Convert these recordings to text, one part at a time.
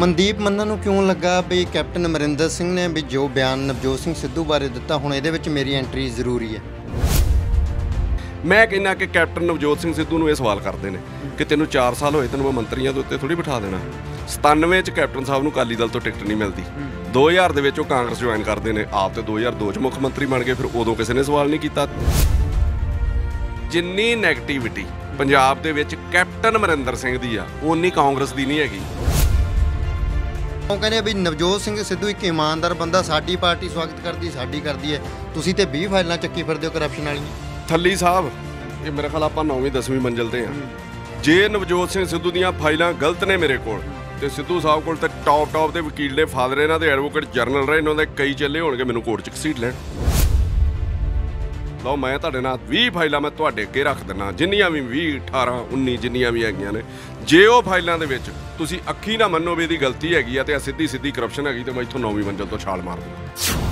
ਮਨਦੀਪ ਮੰਨਾ ਨੂੰ ਕਿਉਂ ਲੱਗਾ ਵੀ ਕੈਪਟਨ ਅਮਰਿੰਦਰ ਸਿੰਘ ਨੇ ਵੀ ਜੋ ਬਿਆਨ ਨਵਜੋਤ ਸਿੰਘ ਸਿੱਧੂ ਬਾਰੇ ਦਿੱਤਾ ਹੁਣ ਇਹਦੇ ਵਿੱਚ ਮੇਰੀ ਐਂਟਰੀ ਜ਼ਰੂਰੀ ਹੈ ਮੈਂ ਕਹਿੰਦਾ ਕਿ ਕੈਪਟਨ ਨਵਜੋਤ ਸਿੰਘ ਸਿੱਧੂ ਨੂੰ ਇਹ ਸਵਾਲ ਕਰਦੇ ਨੇ ਕਿ ਤੈਨੂੰ 4 ਸਾਲ ਹੋਏ ਤੈਨੂੰ ਮੈਂ ਮੰਤਰੀਆਂ ਦੇ ਉੱਤੇ ਥੋੜੀ ਬਿਠਾ ਦੇਣਾ 97 ਚ ਕੈਪਟਨ ਸਾਹਿਬ ਨੂੰ ਕਾਲੀ ਦਲ ਤੋਂ ਟਿਕਟ ਨਹੀਂ ਮਿਲਦੀ 2000 ਦੇ ਵਿੱਚ ਉਹ ਕਾਂਗਰਸ ਜੁਆਇਨ ਕਰਦੇ ਨੇ ਆਪ ਤੇ 2002 ਚ ਮੁੱਖ ਮੰਤਰੀ ਬਣ ਗਏ ਫਿਰ ਉਦੋਂ ਕਿਸੇ ਨੇ ਸਵਾਲ ਨਹੀਂ ਕੀਤਾ ਜਿੰਨੀ ਨੈਗੇਟਿਵਿਟੀ ਪੰਜਾਬ ਦੇ ਵਿੱਚ ਕੈਪਟਨ ਮਰਿੰਦਰ ਸਿੰਘ ਦੀ ਆ ਉਨੀ ਕਾਂਗਰਸ ਦੀ ਨਹੀਂ ਹੈਗੀ ਉਹ ਕਹਿੰਦੇ ਵੀ ਨਵਜੋਤ ਸਿੰਘ ਸਿੱਧੂ ਇੱਕ ਇਮਾਨਦਾਰ ਬੰਦਾ ਸਾਡੀ ਪਾਰਟੀ ਸਵਾਗਤ ਕਰਦੀ ਸਾਡੀ ਕਰਦੀ ਹੈ ਤੁਸੀਂ ਤੇ 20 ਫਾਈਲਾਂ ਚੱਕੀ ਫਿਰਦੇ ਹੋ ਕਰਪਸ਼ਨ ਵਾਲੀਆਂ ਥੱਲੀ ਸਾਹਿਬ ਇਹ ਮੇਰੇ ਖਿਆਲ ਆਪਾਂ 9ਵੀਂ 10ਵੀਂ ਮੰਜ਼ਲ ਤੇ ਆ ਜੇ ਨਵਜੋਤ ਸਿੰਘ ਸਿੱਧੂ ਦੀਆਂ ਫਾਈਲਾਂ ਗਲਤ ਨੇ ਮੇਰੇ ਕੋਲ ਤੇ ਸਿੱਧੂ ਸਾਹਿਬ ਕੋਲ ਤੇ ਟੌਪ ਟੌਪ ਦੇ ਵਕੀਲ ਨੇ ਫਾਦਰ ਇਹਨਾਂ ਦੇ ਐਡਵੋਕੇਟ ਜਰਨਲ ਰਹੇ ਇਹਨਾਂ ਦੇ ਕਈ ਚੱਲੇ ਹੋਣਗੇ ਮੈਨੂੰ ਕੋਰਟ 'ਚ ਕਸੀਟ ਲੈਣ ਲਓ ਮੈਂ ਤੁਹਾਡੇ ਨਾਲ 20 ਫਾਈਲਾਂ ਮੈਂ ਤੁਹਾਡੇ ਅੱਗੇ ਰੱਖ ਦਿੰਨਾ ਜਿੰਨੀਆਂ ਵੀ 20 18 19 ਜਿੰਨੀਆਂ ਵੀ ਹੈਗੀਆਂ ਨੇ ਜੇ ਉਹ ਫਾਈਲਾਂ ਦੇ ਵਿੱਚ ਤੁਸੀਂ ਅੱਖੀ ਨਾ ਮੰਨੋ ਵੀ ਇਹਦੀ ਗਲਤੀ ਹੈਗੀ ਆ ਤੇ ਆ ਸਿੱਧੀ ਸਿੱਧੀ ਕਰਪਸ਼ਨ ਹੈਗੀ ਤੇ ਮੈਂ ਇੱਥੋਂ ਨੌਵੀਂ ਮੰਜ਼ਲ ਤੋਂ ਛਾਲ ਮਾਰ ਦੂੰ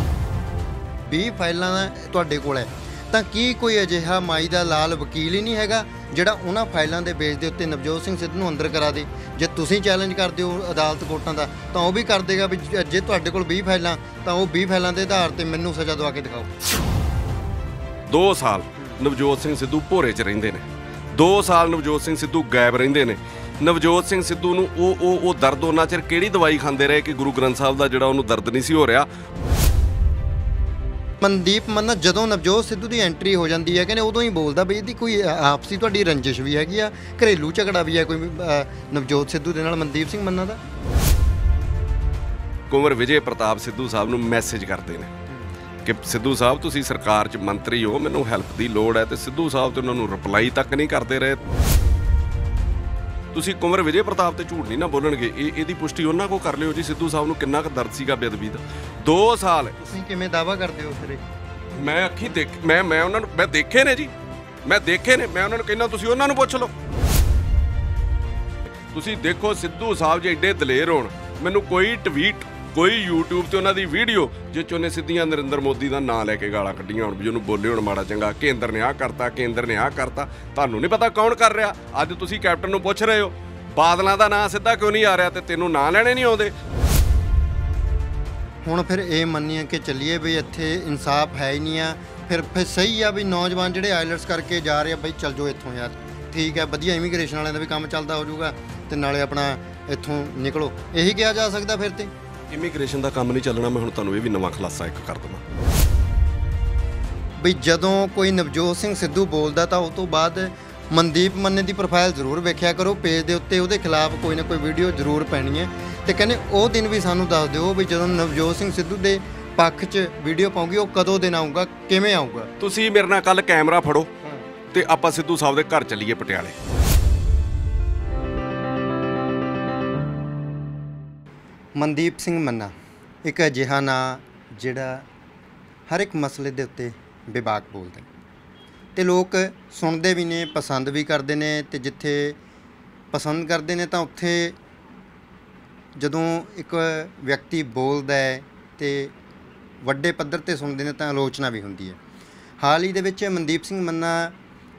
20 ਫਾਈਲਾਂ ਤੁਹਾਡੇ ਕੋਲ ਹੈ ਤਾਂ ਕੀ ਕੋਈ ਅਜਿਹਾ ਮਾਈ ਦਾ ਲਾਲ ਵਕੀਲ ਹੀ ਨਹੀਂ ਹੈਗਾ ਜਿਹੜਾ ਉਹਨਾਂ ਫਾਈਲਾਂ ਦੇ ਬੇਸ ਦੇ ਉੱਤੇ ਨਵਜੋਤ ਸਿੰਘ ਸਿੱਧੂ ਨੂੰ ਅੰਦਰ ਕਰਾ ਦੇ ਜੇ ਤੁਸੀਂ ਚੈਲੰਜ ਕਰਦੇ ਹੋ ਅਦਾਲਤ ਕੋਰਟਾਂ ਦਾ ਤਾਂ ਉਹ ਵੀ ਕਰ ਦੇਗਾ ਵੀ ਜੇ ਤੁਹਾਡੇ ਕੋਲ 20 ਫਾਈਲਾਂ ਤਾਂ ਉਹ 20 ਫਾਈਲਾਂ ਦੇ ਆਧਾਰ ਤੇ ਮੈਨੂੰ ਸਜ਼ਾ ਦਵਾ ਕੇ ਦਿਖਾਓ 2 ਸਾਲ ਨਵਜੋਤ ਸਿੰਘ ਸਿੱਧੂ ਭੋਰੇ 'ਚ ਰਹਿੰਦੇ ਨੇ 2 ਸਾਲ ਨਵਜੋਤ ਸਿੰਘ ਸਿੱਧੂ ਗਾਇਬ ਰਹਿੰਦੇ ਨੇ ਨਵਜੋਤ ਸਿੰਘ ਸਿੱਧੂ ਨੂੰ ਉਹ ਉਹ ਉਹ ਦਰਦ ਉਹਨਾਂ ਚਿਰ ਕਿਹੜੀ ਦਵਾਈ ਖਾਂਦੇ ਰਹੇ ਕਿ ਗੁਰੂ ਗ੍ਰੰਥ ਸਾਹਿਬ ਦਾ ਜਿਹੜਾ ਉਹਨੂੰ ਦਰਦ ਨਹੀਂ ਸੀ ਹੋ ਰਿਹਾ ਮਨਦੀਪ ਮੰਨਾ ਜਦੋਂ ਨਵਜੋਤ ਸਿੱਧੂ ਦੀ ਐਂਟਰੀ ਹੋ ਜਾਂਦੀ ਹੈ ਕਹਿੰਦੇ ਉਦੋਂ ਹੀ ਬੋਲਦਾ ਬਈ ਇਹਦੀ ਕੋਈ ਆਪਸੀ ਤੁਹਾਡੀ ਰੰਜਿਸ਼ ਵੀ ਹੈਗੀ ਆ ਘਰੇਲੂ ਝਗੜਾ ਵੀ ਹੈ ਕੋਈ ਨਵਜੋਤ ਸਿੱਧੂ ਦੇ ਨਾਲ ਮਨਦੀਪ ਸਿੰਘ ਮੰਨਾ ਦਾ ਕੁਮਰ ਵਿਜੇ ਪ੍ਰਤਾਪ ਸਿੱਧੂ ਸਾਹਿਬ ਨੂੰ ਮੈਸੇਜ ਕਰਦੇ ਨੇ ਕਿ ਸਿੱਧੂ ਸਾਹਿਬ ਤੁਸੀਂ ਸਰਕਾਰ 'ਚ ਮੰਤਰੀ ਹੋ ਮੈਨੂੰ ਹੈਲਪ ਦੀ ਲੋੜ ਹੈ ਤੇ ਸਿੱਧੂ ਸਾਹਿਬ ਤੇ ਉਹਨਾਂ ਨੂੰ ਰਿਪਲਾਈ ਤੱਕ ਨਹੀਂ ਕਰਦੇ ਰਹੇ ਤੁਸੀਂ ਕੁਮਰ ਵਿਜੇ ਪ੍ਰਤਾਪ ਤੇ ਝੂਠ ਨਹੀਂ ਨਾ ਬੋਲਣਗੇ ਇਹ ਇਹਦੀ ਪੁਸ਼ਟੀ ਉਹਨਾਂ ਕੋ ਕਰ ਲਿਓ ਜੀ ਸਿੱਧੂ ਸਾਹਿਬ ਨੂੰ ਕਿੰਨਾ ਕੁ ਦਰਦ ਸੀਗਾ ਬੇਦਬੀ ਦਾ 2 ਸਾਲ ਤੁਸੀਂ ਕਿਵੇਂ ਦਾਵਾ ਕਰਦੇ ਹੋ ਫਿਰ ਮੈਂ ਅੱਖੀ ਦੇਖ ਮੈਂ ਮੈਂ ਉਹਨਾਂ ਨੂੰ ਮੈਂ ਦੇਖੇ ਨੇ ਜੀ ਮੈਂ ਦੇਖੇ ਨੇ ਮੈਂ ਉਹਨਾਂ ਨੂੰ ਕਹਿੰਦਾ ਤੁਸੀਂ ਉਹਨਾਂ ਨੂੰ ਪੁੱਛ ਲਓ ਤੁਸੀਂ ਦੇਖੋ ਸਿੱਧੂ ਸਾਹਿਬ ਜੇ ਐਡੇ ਦਲੇਰ ਹੋਣ ਮੈਨੂੰ ਕੋਈ ਟਵੀਟ ਕੋਈ YouTube ਤੇ ਉਹਨਾਂ ਦੀ ਵੀਡੀਓ ਜੇ ਚੋਨੇ ਉਹਨੇ ਸਿੱਧੀਆਂ ਨਰਿੰਦਰ ਮੋਦੀ ਦਾ ਨਾਂ ਲੈ ਕੇ ਗਾਲਾਂ ਕੱਢੀਆਂ ਹੁਣ ਵੀ ਉਹਨੂੰ ਬੋਲੇ ਹੁਣ ਮਾੜਾ ਚੰਗਾ ਕੇਂਦਰ ਨੇ ਆਹ ਕਰਤਾ ਕੇਂਦਰ ਨੇ ਆਹ ਕਰਤਾ ਤੁਹਾਨੂੰ ਨਹੀਂ ਪਤਾ ਕੌਣ ਕਰ ਰਿਹਾ ਅੱਜ ਤੁਸੀਂ ਕੈਪਟਨ ਨੂੰ ਪੁੱਛ ਰਹੇ ਹੋ ਬਾਦਲਾਂ ਦਾ ਨਾਂ ਸਿੱਧਾ ਕਿਉਂ ਨਹੀਂ ਆ ਰਿਹਾ ਤੇ ਤੈਨੂੰ ਨਾਂ ਲੈਣੇ ਨਹੀਂ ਆਉਂਦੇ ਹੁਣ ਫਿਰ ਇਹ ਮੰਨੀਏ ਕਿ ਚੱਲੀਏ ਵੀ ਇੱਥੇ ਇਨਸਾਫ ਹੈ ਹੀ ਨਹੀਂ ਆ ਫਿਰ ਫਿਰ ਸਹੀ ਆ ਵੀ ਨੌਜਵਾਨ ਜਿਹੜੇ ਆਇਲਟਸ ਕਰਕੇ ਜਾ ਰਹੇ ਆ ਬਈ ਚੱਲ ਜਾਓ ਇੱਥੋਂ ਯਾਰ ਠੀਕ ਹੈ ਵਧੀਆ ਇਮੀਗ੍ਰੇਸ਼ਨ ਵਾਲਿਆਂ ਦਾ ਵੀ ਕੰਮ ਚੱਲਦਾ ਹੋ ਜਾਊਗਾ ਤੇ ਨਾਲੇ ਆਪਣਾ ਇੱਥੋਂ ਨਿਕਲੋ ਇਹੀ ਕਿਹਾ ਜਾ ਸਕਦਾ ਫਿਰ ਤੇ ਇਮੀਗ੍ਰੇਸ਼ਨ ਦਾ ਕੰਮ ਨਹੀਂ ਚੱਲਣਾ ਮੈਂ ਹੁਣ ਤੁਹਾਨੂੰ ਇਹ ਵੀ ਨਵਾਂ ਖਲਾਸਾ ਇੱਕ ਕਰ ਦਵਾਂ ਵੀ ਜਦੋਂ ਕੋਈ ਨਵਜੋਤ ਸਿੰਘ ਸਿੱਧੂ ਬੋਲਦਾ ਤਾਂ ਉਸ ਤੋਂ ਬਾਅਦ ਮਨਦੀਪ ਮੰਨੇ ਦੀ ਪ੍ਰੋਫਾਈਲ ਜ਼ਰੂਰ ਵੇਖਿਆ ਕਰੋ ਪੇਜ ਦੇ ਉੱਤੇ ਉਹਦੇ ਖਿਲਾਫ ਕੋਈ ਨਾ ਕੋਈ ਵੀਡੀਓ ਜ਼ਰੂਰ ਪੈਣੀ ਹੈ ਤੇ ਕਹਿੰਦੇ ਉਹ ਦਿਨ ਵੀ ਸਾਨੂੰ ਦੱਸ ਦਿਓ ਵੀ ਜਦੋਂ ਨਵਜੋਤ ਸਿੰਘ ਸਿੱਧੂ ਦੇ ਪੱਖ 'ਚ ਵੀਡੀਓ ਪਾਉਂਗੀ ਉਹ ਕਦੋਂ ਦਿਨ ਆਊਗਾ ਕਿਵੇਂ ਆਊਗਾ ਤੁਸੀਂ ਮੇਰੇ ਨਾਲ ਕੱਲ ਕੈਮਰਾ ਫੜੋ ਤੇ ਆਪਾਂ ਸਿੱਧੂ ਸਾਹਿਬ ਦੇ ਘਰ ਚੱਲੀਏ ਪਟਿਆਲੇ ਮਨਦੀਪ ਸਿੰਘ ਮੰਨਾ ਇੱਕ ਅਜਿਹਾ ਨਾਂ ਜਿਹੜਾ ਹਰ ਇੱਕ ਮਸਲੇ ਦੇ ਉੱਤੇ ਵਿਵਾਕ ਬੋਲਦਾ ਤੇ ਲੋਕ ਸੁਣਦੇ ਵੀ ਨੇ ਪਸੰਦ ਵੀ ਕਰਦੇ ਨੇ ਤੇ ਜਿੱਥੇ ਪਸੰਦ ਕਰਦੇ ਨੇ ਤਾਂ ਉੱਥੇ ਜਦੋਂ ਇੱਕ ਵਿਅਕਤੀ ਬੋਲਦਾ ਹੈ ਤੇ ਵੱਡੇ ਪੱਧਰ ਤੇ ਸੁਣਦੇ ਨੇ ਤਾਂ ਆਲੋਚਨਾ ਵੀ ਹੁੰਦੀ ਹੈ ਹਾਲ ਹੀ ਦੇ ਵਿੱਚ ਮਨਦੀਪ ਸਿੰਘ ਮੰਨਾ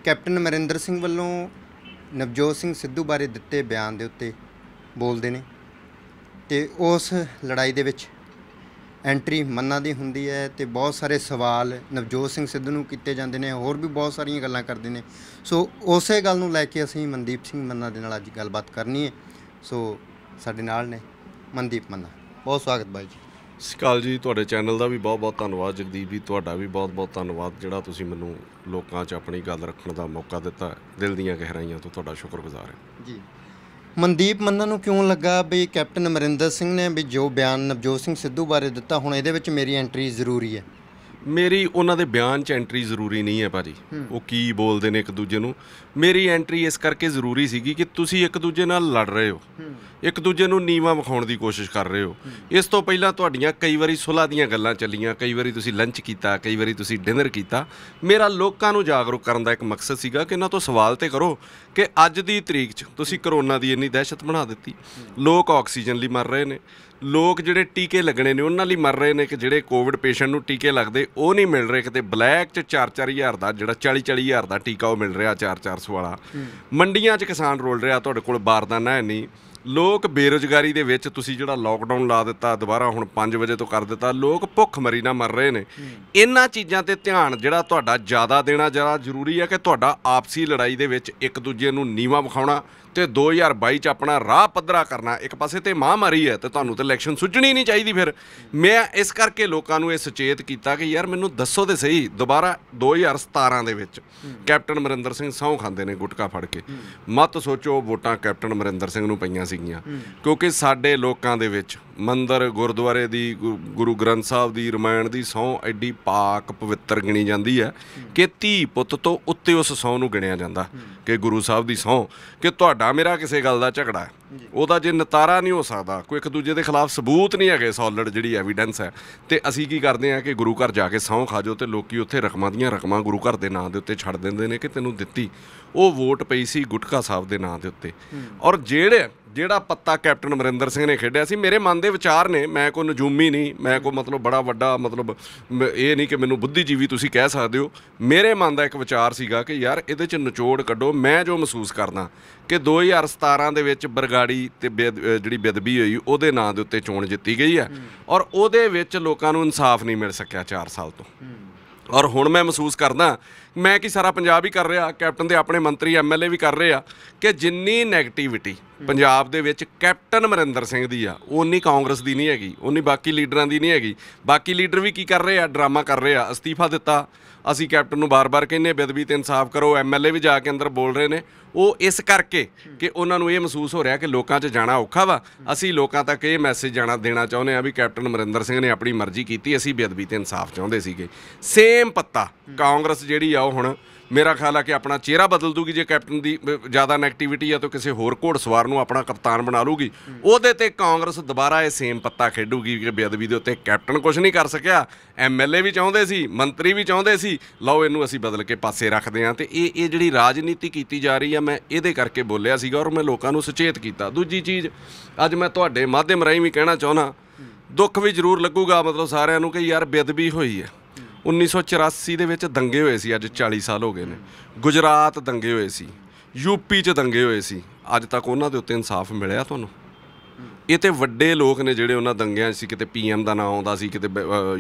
ਕੈਪਟਨ ਮਰਿੰਦਰ ਸਿੰਘ ਵੱਲੋਂ ਨਵਜੋਤ ਸਿੰਘ ਸਿੱਧੂ ਬਾਰੇ ਦਿੱਤੇ ਬਿਆਨ ਦੇ ਉੱਤੇ ਬੋਲਦੇ ਨੇ ਤੇ ਉਸ ਲੜਾਈ ਦੇ ਵਿੱਚ ਐਂਟਰੀ ਮੰਨਾ ਦੀ ਹੁੰਦੀ ਹੈ ਤੇ ਬਹੁਤ ਸਾਰੇ ਸਵਾਲ ਨਵਜੋਤ ਸਿੰਘ ਸਿੱਧੂ ਨੂੰ ਕੀਤੇ ਜਾਂਦੇ ਨੇ ਹੋਰ ਵੀ ਬਹੁਤ ਸਾਰੀਆਂ ਗੱਲਾਂ ਕਰਦੇ ਨੇ ਸੋ ਉਸੇ ਗੱਲ ਨੂੰ ਲੈ ਕੇ ਅਸੀਂ ਮਨਦੀਪ ਸਿੰਘ ਮੰਨਾ ਦੇ ਨਾਲ ਅੱਜ ਗੱਲਬਾਤ ਕਰਨੀ ਹੈ ਸੋ ਸਾਡੇ ਨਾਲ ਨੇ ਮਨਦੀਪ ਮੰਨਾ ਬਹੁਤ ਸਵਾਗਤ ਬਾਈ ਜੀ ਸਕਾਲ ਜੀ ਤੁਹਾਡੇ ਚੈਨਲ ਦਾ ਵੀ ਬਹੁਤ-ਬਹੁਤ ਧੰਨਵਾਦ ਜਗਦੀਪ ਜੀ ਤੁਹਾਡਾ ਵੀ ਬਹੁਤ-ਬਹੁਤ ਧੰਨਵਾਦ ਜਿਹੜਾ ਤੁਸੀਂ ਮੈਨੂੰ ਲੋਕਾਂ 'ਚ ਆਪਣੀ ਗੱਲ ਰੱਖਣ ਦਾ ਮੌਕਾ ਦਿੱਤਾ ਦਿਲ ਦੀਆਂ ਗਹਿਰਾਈਆਂ ਤੋਂ ਤੁਹਾਡਾ ਸ਼ੁਕਰਗੁਜ਼ਾਰ ਹਾਂ ਜੀ ਮਨਦੀਪ ਮੰਨਾ ਨੂੰ ਕਿਉਂ ਲੱਗਾ ਵੀ ਕੈਪਟਨ ਅਮਰਿੰਦਰ ਸਿੰਘ ਨੇ ਵੀ ਜੋ ਬਿਆਨ ਨਵਜੋਤ ਸਿੰਘ ਸਿੱਧੂ ਬਾਰੇ ਦਿੱਤਾ ਹੁਣ ਇਹਦੇ ਵਿੱਚ ਮੇਰੀ ਐਂਟਰੀ ਜ਼ਰੂਰੀ ਹੈ ਮੇਰੀ ਉਹਨਾਂ ਦੇ ਬਿਆਨ 'ਚ ਐਂਟਰੀ ਜ਼ਰੂਰੀ ਨਹੀਂ ਹੈ ਭਾਜੀ ਉਹ ਕੀ ਬੋਲਦੇ ਨੇ ਇੱਕ ਦੂਜੇ ਨੂੰ ਮੇਰੀ ਐਂਟਰੀ ਇਸ ਕਰਕੇ ਜ਼ਰੂਰੀ ਸੀਗੀ ਕਿ ਤੁਸੀਂ ਇੱਕ ਦੂਜੇ ਨਾਲ ਲੜ ਰਹੇ ਹੋ ਇੱਕ ਦੂਜੇ ਨੂੰ ਨੀਵਾ ਵਿਖਾਉਣ ਦੀ ਕੋਸ਼ਿਸ਼ ਕਰ ਰਹੇ ਹੋ ਇਸ ਤੋਂ ਪਹਿਲਾਂ ਤੁਹਾਡੀਆਂ ਕਈ ਵਾਰੀ ਸੁਲਾ ਦੀਆਂ ਗੱਲਾਂ ਚੱਲੀਆਂ ਕਈ ਵਾਰੀ ਤੁਸੀਂ ਲੰਚ ਕੀਤਾ ਕਈ ਵਾਰੀ ਤੁਸੀਂ ਡਿਨਰ ਕੀਤਾ ਮੇਰਾ ਲੋਕਾਂ ਨੂੰ ਜਾਗਰੂਕ ਕਰਨ ਦਾ ਇੱਕ ਮਕਸਦ ਸੀਗਾ ਕਿ ਇਹਨਾਂ ਤੋਂ ਸਵਾਲ ਤੇ ਕਰੋ ਕਿ ਅੱਜ ਦੀ ਤਰੀਕ 'ਚ ਤੁਸੀਂ ਕਰੋਨਾ ਦੀ ਇੰਨੀ ਦਹਿਸ਼ਤ ਬਣਾ ਦਿੱਤੀ ਲੋਕ ਆਕਸੀਜਨ ਲਈ ਮਰ ਰਹੇ ਨੇ ਲੋਕ ਜਿਹੜੇ ਟੀਕੇ ਲੱਗਣੇ ਨੇ ਉਹਨਾਂ ਲਈ ਮਰ ਰਹੇ ਨੇ ਕਿ ਜਿਹੜੇ ਕੋਵਿਡ ਪੇਸ਼ੈਂਟ ਨੂੰ ਟੀਕੇ ਲੱਗਦੇ ਉਹ ਨਹੀਂ ਮਿਲ ਰਹੇ ਕਿਤੇ ਬਲੈਕ 'ਚ 4-4000 ਦਾ ਜਿਹੜਾ 40-40000 ਦਾ ਟੀਕਾ ਉਹ ਮਿਲ ਰਿਹਾ 4-400 ਵਾਲਾ ਮੰਡੀਆਂ 'ਚ ਕਿਸਾਨ ਰੋਲ ਰਿਹਾ ਤੁਹਾਡੇ ਕੋਲ ਬਾਰਦਾਨਾ ਹੈ ਨਹੀਂ ਲੋਕ ਬੇਰੋਜ਼ਗਾਰੀ ਦੇ ਵਿੱਚ ਤੁਸੀਂ ਜਿਹੜਾ ਲਾਕਡਾਊਨ ਲਾ ਦਿੱਤਾ ਦੁਬਾਰਾ ਹੁਣ 5 ਵਜੇ ਤੋਂ ਕਰ ਦਿੱਤਾ ਲੋਕ ਭੁੱਖ ਮਰੀ ਨਾਲ ਮਰ ਰਹੇ ਨੇ ਇਹਨਾਂ ਚੀਜ਼ਾਂ ਤੇ ਧਿਆਨ ਜਿਹੜਾ ਤੁਹਾਡਾ ਜ਼ਿਆਦਾ ਦੇਣਾ ਜ਼ਿਆਦਾ ਜ਼ਰੂਰੀ ਹੈ ਕਿ ਤੁਹਾਡਾ ਆਪਸੀ ਲੜਾਈ ਦੇ ਵਿੱਚ ਇੱਕ ਦੂਜੇ ਨੂੰ ਨੀਵਾ ਵਿਖਾਉਣਾ ਤੇ 2022 ਚ ਆਪਣਾ ਰਾਹ ਪੱਧਰਾ ਕਰਨਾ ਇੱਕ ਪਾਸੇ ਤੇ ਮਹਾਮਾਰੀ ਹੈ ਤੇ ਤੁਹਾਨੂੰ ਤੇ ਇਲੈਕਸ਼ਨ ਸੁਝਣੀ ਨਹੀਂ ਚਾਹੀਦੀ ਫਿਰ ਮੈਂ ਇਸ ਕਰਕੇ ਲੋਕਾਂ ਨੂੰ ਇਹ ਸੁਚੇਤ ਕੀਤਾ ਕਿ ਯਾਰ ਮੈਨੂੰ ਦੱਸੋ ਤੇ ਸਹੀ ਦੁਬਾਰਾ 2017 ਦੇ ਵਿੱਚ ਕੈਪਟਨ ਮਰਿੰਦਰ ਸਿੰਘ ਸੌਂ ਖਾਂਦੇ ਨੇ ਗੁਟਕਾ ਫੜ ਕੇ ਮਤ ਸੋਚੋ ਵੋਟਾਂ ਕੈਪਟਨ ਮਰਿੰਦਰ ਸਿੰਘ ਨੂੰ ਪਈਆਂ ਸੀਗੀਆਂ ਕਿਉਂਕਿ ਸਾਡੇ ਲੋਕਾਂ ਦੇ ਵਿੱਚ ਮੰਦਰ ਗੁਰਦੁਆਰੇ ਦੀ ਗੁਰੂ ਗ੍ਰੰਥ ਸਾਹਿਬ ਦੀ ਰਮਾਇਣ ਦੀ ਸੌ ਐਡੀ ਪਾਕ ਪਵਿੱਤਰ ਗਿਣੀ ਜਾਂਦੀ ਹੈ ਕਿ ਧੀ ਪੁੱਤ ਤੋਂ ਉੱਤੇ ਉਸ ਸੌ ਨੂੰ ਗਿਣਿਆ ਜਾਂਦਾ ਕਿ ਗੁਰੂ ਸਾਹਿਬ ਦੀ ਸੌ ਕਿ ਤੁਹਾਡਾ ਮੇਰਾ ਕਿਸੇ ਗੱਲ ਦਾ ਝਗੜਾ ਹੈ ਉਹਦਾ ਜੇ ਨਤਾਰਾ ਨਹੀਂ ਹੋ ਸਕਦਾ ਕੋਈ ਇੱਕ ਦੂਜੇ ਦੇ ਖਿਲਾਫ ਸਬੂਤ ਨਹੀਂ ਹੈਗੇ ਸੌਲਿਡ ਜਿਹੜੀ ਐਵੀਡੈਂਸ ਹੈ ਤੇ ਅਸੀਂ ਕੀ ਕਰਦੇ ਆ ਕਿ ਗੁਰੂ ਘਰ ਜਾ ਕੇ ਸੌ ਖਾਜੋ ਤੇ ਲੋਕੀ ਉੱਥੇ ਰਕਮਾਂ ਦੀਆਂ ਰਕਮਾਂ ਗੁਰੂ ਘਰ ਦੇ ਨਾਂ ਦੇ ਉੱਤੇ ਛੱਡ ਦਿੰਦੇ ਨੇ ਕਿ ਤੈਨੂੰ ਦਿੱਤੀ ਉਹ ਵੋਟ ਪਈ ਸੀ ਗੁਟਕਾ ਸਾਹਿਬ ਦੇ ਨਾਂ ਦੇ ਉੱਤੇ ਔਰ ਜਿਹੜੇ ਜਿਹੜਾ ਪੱਤਾ ਕੈਪਟਨ ਅਮਰਿੰਦਰ ਸਿੰਘ ਨੇ ਖੇਡਿਆ ਸੀ ਮੇਰੇ ਮਨ ਦੇ ਵਿਚਾਰ ਨੇ ਮੈਂ ਕੋਈ ਨਜੂਮੀ ਨਹੀਂ ਮੈਂ ਕੋਈ ਮਤਲਬ ਬੜਾ ਵੱਡਾ ਮਤਲਬ ਇਹ ਨਹੀਂ ਕਿ ਮੈਨੂੰ ਬੁੱਧੀਜੀਵੀ ਤੁਸੀਂ ਕਹਿ ਸਕਦੇ ਹੋ ਮੇਰੇ ਮਨ ਦਾ ਇੱਕ ਵਿਚਾਰ ਸੀਗਾ ਕਿ ਯਾਰ ਇਹਦੇ ਚ ਨਿਚੋੜ ਕੱਢੋ ਮੈਂ ਜੋ ਮਹਿਸੂਸ ਕਰਦਾ ਕਿ 2017 ਦੇ ਵਿੱਚ ਬਰਗਾੜੀ ਤੇ ਜਿਹੜੀ ਬਦਬੀ ਹੋਈ ਉਹਦੇ ਨਾਂ ਦੇ ਉੱਤੇ ਚੋਣ ਜਿੱਤੀ ਗਈ ਹੈ ਔਰ ਉਹਦੇ ਵਿੱਚ ਲੋਕਾਂ ਨੂੰ ਇਨਸਾਫ ਨਹੀਂ ਮਿਲ ਸਕਿਆ 4 ਸਾਲ ਤੋਂ ਔਰ ਹੁਣ ਮੈਂ ਮਹਿਸੂਸ ਕਰਦਾ ਮੈਂ ਕਿ ਸਾਰਾ ਪੰਜਾਬ ਹੀ ਕਰ ਰਿਹਾ ਕੈਪਟਨ ਦੇ ਆਪਣੇ ਮੰਤਰੀ ਐਮਐਲਏ ਵੀ ਕਰ ਰਹੇ ਆ ਕਿ ਜਿੰਨੀ 네ਗੇਟਿਵਿਟੀ ਪੰਜਾਬ ਦੇ ਵਿੱਚ ਕੈਪਟਨ ਮਰਿੰਦਰ ਸਿੰਘ ਦੀ ਆ ਉਨੀ ਕਾਂਗਰਸ ਦੀ ਨਹੀਂ ਹੈਗੀ ਉਨੀ ਬਾਕੀ ਲੀਡਰਾਂ ਦੀ ਨਹੀਂ ਹੈਗੀ ਬਾਕੀ ਲੀਡਰ ਵੀ ਕੀ ਕਰ ਰਹੇ ਆ ਡਰਾਮਾ ਕਰ ਰਹੇ ਆ ਅਸਤੀਫਾ ਦਿੱਤਾ ਅਸੀਂ ਕੈਪਟਨ ਨੂੰ ਬਾਰ-ਬਾਰ ਕਹਿੰਨੇ ਬੇਦਬੀ ਤੇ ਇਨਸਾਫ ਕਰੋ ਐਮਐਲਏ ਵੀ ਜਾ ਕੇ ਅੰਦਰ ਬੋਲ ਰਹੇ ਨੇ ਉਹ ਇਸ ਕਰਕੇ ਕਿ ਉਹਨਾਂ ਨੂੰ ਇਹ ਮਹਿਸੂਸ ਹੋ ਰਿਹਾ ਕਿ ਲੋਕਾਂ 'ਚ ਜਾਣਾ ਔਖਾ ਵਾ ਅਸੀਂ ਲੋਕਾਂ ਤੱਕ ਇਹ ਮੈਸੇਜ ਜਾਣਾ ਦੇਣਾ ਚਾਹੁੰਦੇ ਆ ਵੀ ਕੈਪਟਨ ਮਰਿੰਦਰ ਸਿੰਘ ਨੇ ਆਪਣੀ ਮਰਜ਼ੀ ਕੀਤੀ ਅਸੀਂ ਬੇਦਬੀ ਤੇ ਇਨਸਾਫ ਚਾਹੁੰਦੇ ਸੀਗੇ ਸੇਮ ਪੱਤਾ ਕਾਂਗਰਸ ਜਿਹੜੀ ਆ ਉਹ ਹੁਣ ਮੇਰਾ ਖਿਆਲ ਆ ਕਿ ਆਪਣਾ ਚਿਹਰਾ ਬਦਲ ਦੂਗੀ ਜੇ ਕੈਪਟਨ ਦੀ ਜ਼ਿਆਦਾ ਨੈਗੇਟਿਵਿਟੀ ਆ ਤਾਂ ਕਿਸੇ ਹੋਰ ਘੋੜਸਵਾਰ ਨੂੰ ਆਪਣਾ ਕਪਤਾਨ ਬਣਾ ਲੂਗੀ ਉਹਦੇ ਤੇ ਕਾਂਗਰਸ ਦੁਬਾਰਾ ਇਹ ਸੇਮ ਪੱਤਾ ਖੇਡੂਗੀ ਕਿ ਬੇਅਦਬੀ ਦੇ ਉੱਤੇ ਕੈਪਟਨ ਕੁਝ ਨਹੀਂ ਕਰ ਸਕਿਆ ਐਮਐਲਏ ਵੀ ਚਾਹੁੰਦੇ ਸੀ ਮੰਤਰੀ ਵੀ ਚਾਹੁੰਦੇ ਸੀ ਲਓ ਇਹਨੂੰ ਅਸੀਂ ਬਦਲ ਕੇ ਪਾਸੇ ਰੱਖਦੇ ਆ ਤੇ ਇਹ ਇਹ ਜਿਹੜੀ ਰਾਜਨੀਤੀ ਕੀਤੀ ਜਾ ਰਹੀ ਆ ਮੈਂ ਇਹਦੇ ਕਰਕੇ ਬੋਲਿਆ ਸੀਗਾ ਔਰ ਮੈਂ ਲੋਕਾਂ ਨੂੰ ਸੁਚੇਤ ਕੀਤਾ ਦੂਜੀ ਚੀਜ਼ ਅੱਜ ਮੈਂ ਤੁਹਾਡੇ ਮਾਧਿਅਮ ਰਾਹੀਂ ਵੀ ਕਹਿਣਾ ਚਾਹੁੰਦਾ ਦੁੱਖ ਵੀ ਜ਼ਰੂਰ ਲੱਗੂਗਾ ਮਤਲਬ ਸਾਰਿਆਂ ਨੂੰ ਕਿ ਯਾਰ ਬੇਅਦਬੀ ਹੋਈ ਹੈ 1984 ਦੇ ਵਿੱਚ ਦੰਗੇ ਹੋਏ ਸੀ ਅੱਜ 40 ਸਾਲ ਹੋ ਗਏ ਨੇ ਗੁਜਰਾਤ ਦੰਗੇ ਹੋਏ ਸੀ ਯੂਪੀ 'ਚ ਦੰਗੇ ਹੋਏ ਸੀ ਅੱਜ ਤੱਕ ਉਹਨਾਂ ਦੇ ਉੱਤੇ ਇਨਸਾਫ ਮਿਲਿਆ ਤੁਹਾਨੂੰ ਇਹ ਤੇ ਵੱਡੇ ਲੋਕ ਨੇ ਜਿਹੜੇ ਉਹਨਾਂ ਦੰਗਿਆਂ 'ਚ ਸੀ ਕਿਤੇ ਪੀਐਮ ਦਾ ਨਾਮ ਆਉਂਦਾ ਸੀ ਕਿਤੇ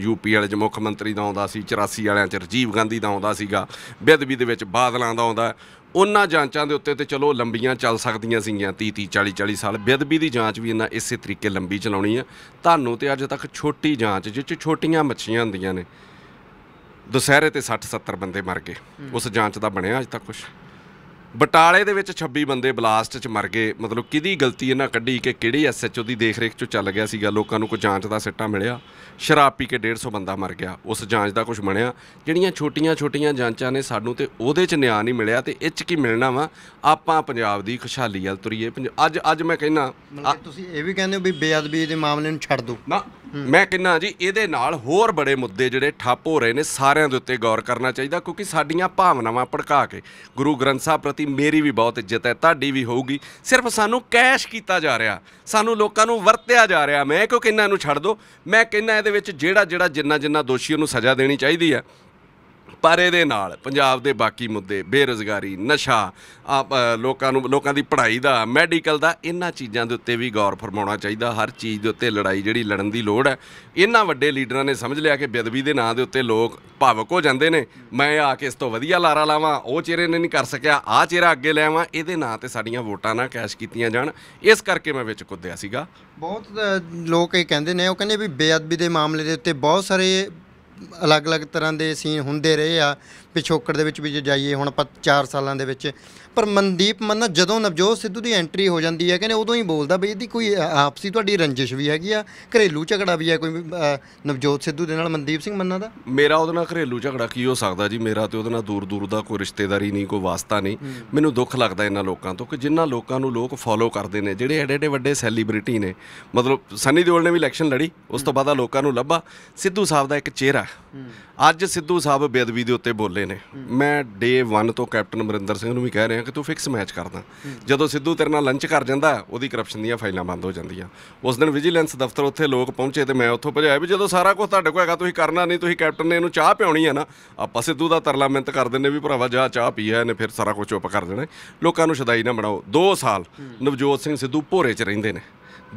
ਯੂਪੀ ਵਾਲੇ 'ਚ ਮੁੱਖ ਮੰਤਰੀ ਦਾ ਆਉਂਦਾ ਸੀ 84 ਵਾਲਿਆਂ 'ਚ ਰਜੀਵ ਗਾਂਧੀ ਦਾ ਆਉਂਦਾ ਸੀਗਾ ਬਿਦਵੀ ਦੇ ਵਿੱਚ ਬਾਦਲਾਂ ਦਾ ਆਉਂਦਾ ਉਹਨਾਂ ਜਾਂਚਾਂ ਦੇ ਉੱਤੇ ਤੇ ਚਲੋ ਲੰਬੀਆਂ ਚੱਲ ਸਕਦੀਆਂ ਸੀਗੀਆਂ 30 30 40 40 ਸਾਲ ਬਿਦਵੀ ਦੀ ਜਾਂਚ ਵੀ ਇਹਨਾਂ ਇਸੇ ਤਰੀਕੇ ਲੰਬੀ ਚਲਾਉਣੀ ਆ ਤੁਹਾਨੂੰ ਤੇ ਅੱਜ ਤੱਕ ਛੋਟੀ ਜਾਂਚ ਜਿੱਚ ਛੋਟੀਆਂ ਮੱਛੀਆਂ ਹੁੰਦੀਆਂ ਨੇ ਦੁਸਹਿਰੇ ਤੇ 60 70 ਬੰਦੇ ਮਰ ਗਏ ਉਸ ਜਾਂਚ ਦਾ ਬਣਿਆ ਅਜ ਤੱਕ ਕੁਝ ਬਟਾਲੇ ਦੇ ਵਿੱਚ 26 ਬੰਦੇ ਬਲਾਸਟ 'ਚ ਮਰ ਗਏ ਮਤਲਬ ਕਿਹਦੀ ਗਲਤੀ ਇਹਨਾਂ ਕੱਢੀ ਕਿ ਕਿਹੜੇ ਐਸਐਚਓ ਦੀ ਦੇਖਰੇਖ 'ਚੋਂ ਚੱਲ ਗਿਆ ਸੀਗਾ ਲੋਕਾਂ ਨੂੰ ਕੋਈ ਜਾਂਚ ਦਾ ਸਿੱਟਾ ਮਿਲਿਆ ਸ਼ਰਾਬ ਪੀ ਕੇ 150 ਬੰਦਾ ਮਰ ਗਿਆ ਉਸ ਜਾਂਚ ਦਾ ਕੁਝ ਬਣਿਆ ਜਿਹੜੀਆਂ ਛੋਟੀਆਂ-ਛੋਟੀਆਂ ਜਾਂਚਾਂ ਨੇ ਸਾਨੂੰ ਤੇ ਉਹਦੇ 'ਚ ਨਿਆਂ ਨਹੀਂ ਮਿਲਿਆ ਤੇ ਇੱਚ ਕੀ ਮਿਲਣਾ ਵਾ ਆਪਾਂ ਪੰਜਾਬ ਦੀ ਖੁਸ਼ਹਾਲੀ ਵੱਲ ਤੁਰੀਏ ਅੱਜ ਅੱਜ ਮੈਂ ਕਹਿੰਨਾ ਤੁਸੀਂ ਇਹ ਵੀ ਕਹਿੰਦੇ ਹੋ ਵੀ ਬੇਅਦਬੀ ਦੇ ਮਾਮਲੇ ਨੂੰ ਛੱਡ ਦਿਓ ਨਾ ਮੈਂ ਕਹਿੰਨਾ ਜੀ ਇਹਦੇ ਨਾਲ ਹੋਰ ਬੜੇ ਮੁੱਦੇ ਜਿਹੜੇ ਠੱਪ ਹੋ ਰਹੇ ਨੇ ਸਾਰਿਆਂ ਦੇ ਉੱਤੇ ਗੌਰ ਕਰਨਾ ਚਾਹੀਦਾ ਕਿਉਂਕਿ ਸਾਡੀਆਂ ਭਾਵਨਾਵਾਂ ਭੜਕਾ ਕੇ ਗੁਰੂ ਗ੍ਰੰਥ ਸਾਹਿਬ ਪ੍ਰਤੀ ਮੇਰੀ ਵੀ ਬਹੁਤ ਇੱਜ਼ਤ ਹੈ ਤੁਹਾਡੀ ਵੀ ਹੋਊਗੀ ਸਿਰਫ ਸਾਨੂੰ ਕੈਸ਼ ਕੀਤਾ ਜਾ ਰਿਹਾ ਸਾਨੂੰ ਲੋਕਾਂ ਨੂੰ ਵਰਤਿਆ ਜਾ ਰਿਹਾ ਮੈਂ ਕਿਉਂ ਕਿੰਨਾ ਨੂੰ ਛੱਡ ਦੋ ਮੈਂ ਕਹਿੰਨਾ ਇਹਦੇ ਵਿੱਚ ਜਿਹੜਾ ਜਿਹੜਾ ਜਿੰਨਾ ਜਿੰਨਾ ਦੋਸ਼ੀ ਉਹਨੂੰ ਸਜ਼ਾ ਦੇਣੀ ਚਾਹੀਦੀ ਹੈ ਪਰ ਇਹਦੇ ਨਾਲ ਪੰਜਾਬ ਦੇ ਬਾਕੀ ਮੁੱਦੇ ਬੇਰੋਜ਼ਗਾਰੀ ਨਸ਼ਾ ਲੋਕਾਂ ਨੂੰ ਲੋਕਾਂ ਦੀ ਪੜ੍ਹਾਈ ਦਾ ਮੈਡੀਕਲ ਦਾ ਇਹਨਾਂ ਚੀਜ਼ਾਂ ਦੇ ਉੱਤੇ ਵੀ ਗੌਰ ਫਰਮਾਉਣਾ ਚਾਹੀਦਾ ਹਰ ਚੀਜ਼ ਦੇ ਉੱਤੇ ਲੜਾਈ ਜਿਹੜੀ ਲੜਨ ਦੀ ਲੋੜ ਹੈ ਇਹਨਾਂ ਵੱਡੇ ਲੀਡਰਾਂ ਨੇ ਸਮਝ ਲਿਆ ਕਿ ਬਦਵੀ ਦੇ ਨਾਂ ਦੇ ਉੱਤੇ ਲੋਕ ਭਾਵਕ ਹੋ ਜਾਂਦੇ ਨੇ ਮੈਂ ਆ ਕੇ ਇਸ ਤੋਂ ਵਧੀਆ ਲਾਰਾ ਲਾਵਾਂ ਉਹ ਚਿਹਰੇ ਨੇ ਨਹੀਂ ਕਰ ਸਕਿਆ ਆ ਚਿਹਰਾ ਅੱਗੇ ਲਿਆਵਾਂ ਇਹਦੇ ਨਾਂ ਤੇ ਸਾਡੀਆਂ ਵੋਟਾਂ ਨਾ ਕੈਸ਼ ਕੀਤੀਆਂ ਜਾਣ ਇਸ ਕਰਕੇ ਮੈਂ ਵਿੱਚ ਕੁੱਦਿਆ ਸੀਗਾ ਬਹੁਤ ਲੋਕ ਇਹ ਕਹਿੰਦੇ ਨੇ ਉਹ ਕਹਿੰਦੇ ਵੀ ਬੇਅਦਬੀ ਦੇ ਮਾਮਲੇ ਦੇ ਉੱਤੇ ਬਹੁਤ ਸਾਰੇ ਅਲੱਗ-ਅਲੱਗ ਤਰ੍ਹਾਂ ਦੇ ਸੀਨ ਹੁੰਦੇ ਰਹੇ ਆ ਪਿਛੋਕੜ ਦੇ ਵਿੱਚ ਵੀ ਜਾਈਏ ਹੁਣ ਆਪਾਂ 4 ਸਾਲਾਂ ਦੇ ਵਿੱਚ ਪਰ ਮਨਦੀਪ ਮੰਨਾ ਜਦੋਂ ਨਵਜੋਤ ਸਿੱਧੂ ਦੀ ਐਂਟਰੀ ਹੋ ਜਾਂਦੀ ਹੈ ਕਹਿੰਦੇ ਉਦੋਂ ਹੀ ਬੋਲਦਾ ਬਈ ਇਹਦੀ ਕੋਈ ਆਪਸੀ ਤੁਹਾਡੀ ਰੰਜਿਸ਼ ਵੀ ਹੈਗੀ ਆ ਘਰੇਲੂ ਝਗੜਾ ਵੀ ਹੈ ਕੋਈ ਨਵਜੋਤ ਸਿੱਧੂ ਦੇ ਨਾਲ ਮਨਦੀਪ ਸਿੰਘ ਮੰਨਾ ਦਾ ਮੇਰਾ ਉਹਦੇ ਨਾਲ ਘਰੇਲੂ ਝਗੜਾ ਕੀ ਹੋ ਸਕਦਾ ਜੀ ਮੇਰਾ ਤੇ ਉਹਦੇ ਨਾਲ ਦੂਰ ਦੂਰ ਦਾ ਕੋਈ ਰਿਸ਼ਤੇਦਾਰੀ ਨਹੀਂ ਕੋਈ ਵਾਸਤਾ ਨਹੀਂ ਮੈਨੂੰ ਦੁੱਖ ਲੱਗਦਾ ਇਹਨਾਂ ਲੋਕਾਂ ਤੋਂ ਕਿ ਜਿਨ੍ਹਾਂ ਲੋਕਾਂ ਨੂੰ ਲੋਕ ਫੋਲੋ ਕਰਦੇ ਨੇ ਜਿਹੜੇ ਐਡੇ ਐਡੇ ਵੱਡੇ ਸੈਲੀਬ੍ਰਿਟੀ ਨੇ ਮਤਲਬ ਸਨੀ ਦਿਓਲ ਨੇ ਵੀ ਇਲੈਕਸ਼ਨ ਲੜੀ ਉਸ ਤੋਂ ਬਾਅਦ ਆ ਲੋਕਾਂ ਨੂੰ ਲੱਭਾ ਸਿੱਧੂ ਸਾਹਿਬ ਦਾ ਇੱਕ ਚਿਹਰਾ ਅੱਜ ਸਿੱਧੂ ਸਾਹਿਬ ਬੇਦਬੀ ਦੇ ਉੱਤੇ ਬੋਲੇ ਨੇ ਮੈਂ ਡੇ 1 ਤੋਂ ਕੈਪਟਨ ਅਮਰਿੰਦਰ ਸਿੰਘ ਨੂੰ ਵੀ ਕਹਿ ਰਿਹਾ ਕਿ ਤੂੰ ਫਿਕਸ ਮੈਚ ਕਰਦਾ ਜਦੋਂ ਸਿੱਧੂ ਤੇਰੇ ਨਾਲ ਲੰਚ ਕਰ ਜਾਂਦਾ ਉਹਦੀ ਕਰਪਸ਼ਨ ਦੀਆਂ ਫਾਈਲਾਂ ਬੰਦ ਹੋ ਜਾਂਦੀਆਂ ਉਸ ਦਿਨ ਵਿਜੀਲੈਂਸ ਦਫ਼ਤਰ ਉੱਥੇ ਲੋਕ ਪਹੁੰਚੇ ਤੇ ਮੈਂ ਉੱਥੋਂ ਭਜਾਇਆ ਵੀ ਜਦੋਂ ਸਾਰਾ ਕੁਝ ਤੁਹਾਡੇ ਕੋਲ ਹੈਗਾ ਤੁਸੀਂ ਕਰਨਾ ਨਹੀਂ ਤੁਸੀਂ ਕੈਪਟਨ ਨੇ ਇਹਨੂੰ ਚਾਹ ਪਿਉਣੀ ਹੈ ਨਾ ਆਪਾਂ ਸਿੱਧੂ ਦਾ ਤਰਲਾ ਮਿੰਤ ਕਰ ਦਿੰਨੇ ਵੀ ਭਰਾਵਾ ਜਾ ਚਾਹ ਪੀਆ ਇਹਨੇ ਫਿਰ ਸਾਰਾ ਕੁਝ ਚੁੱਪ ਕਰ ਦੇਣਾ ਲੋਕਾਂ ਨੂੰ ਸ਼ਦਾਈ ਨਾ ਬਣਾਓ 2 ਸਾਲ ਨਵਜੋਤ ਸਿੰਘ ਸਿੱਧੂ ਭੋਰੇ 'ਚ ਰਹਿੰਦੇ ਨੇ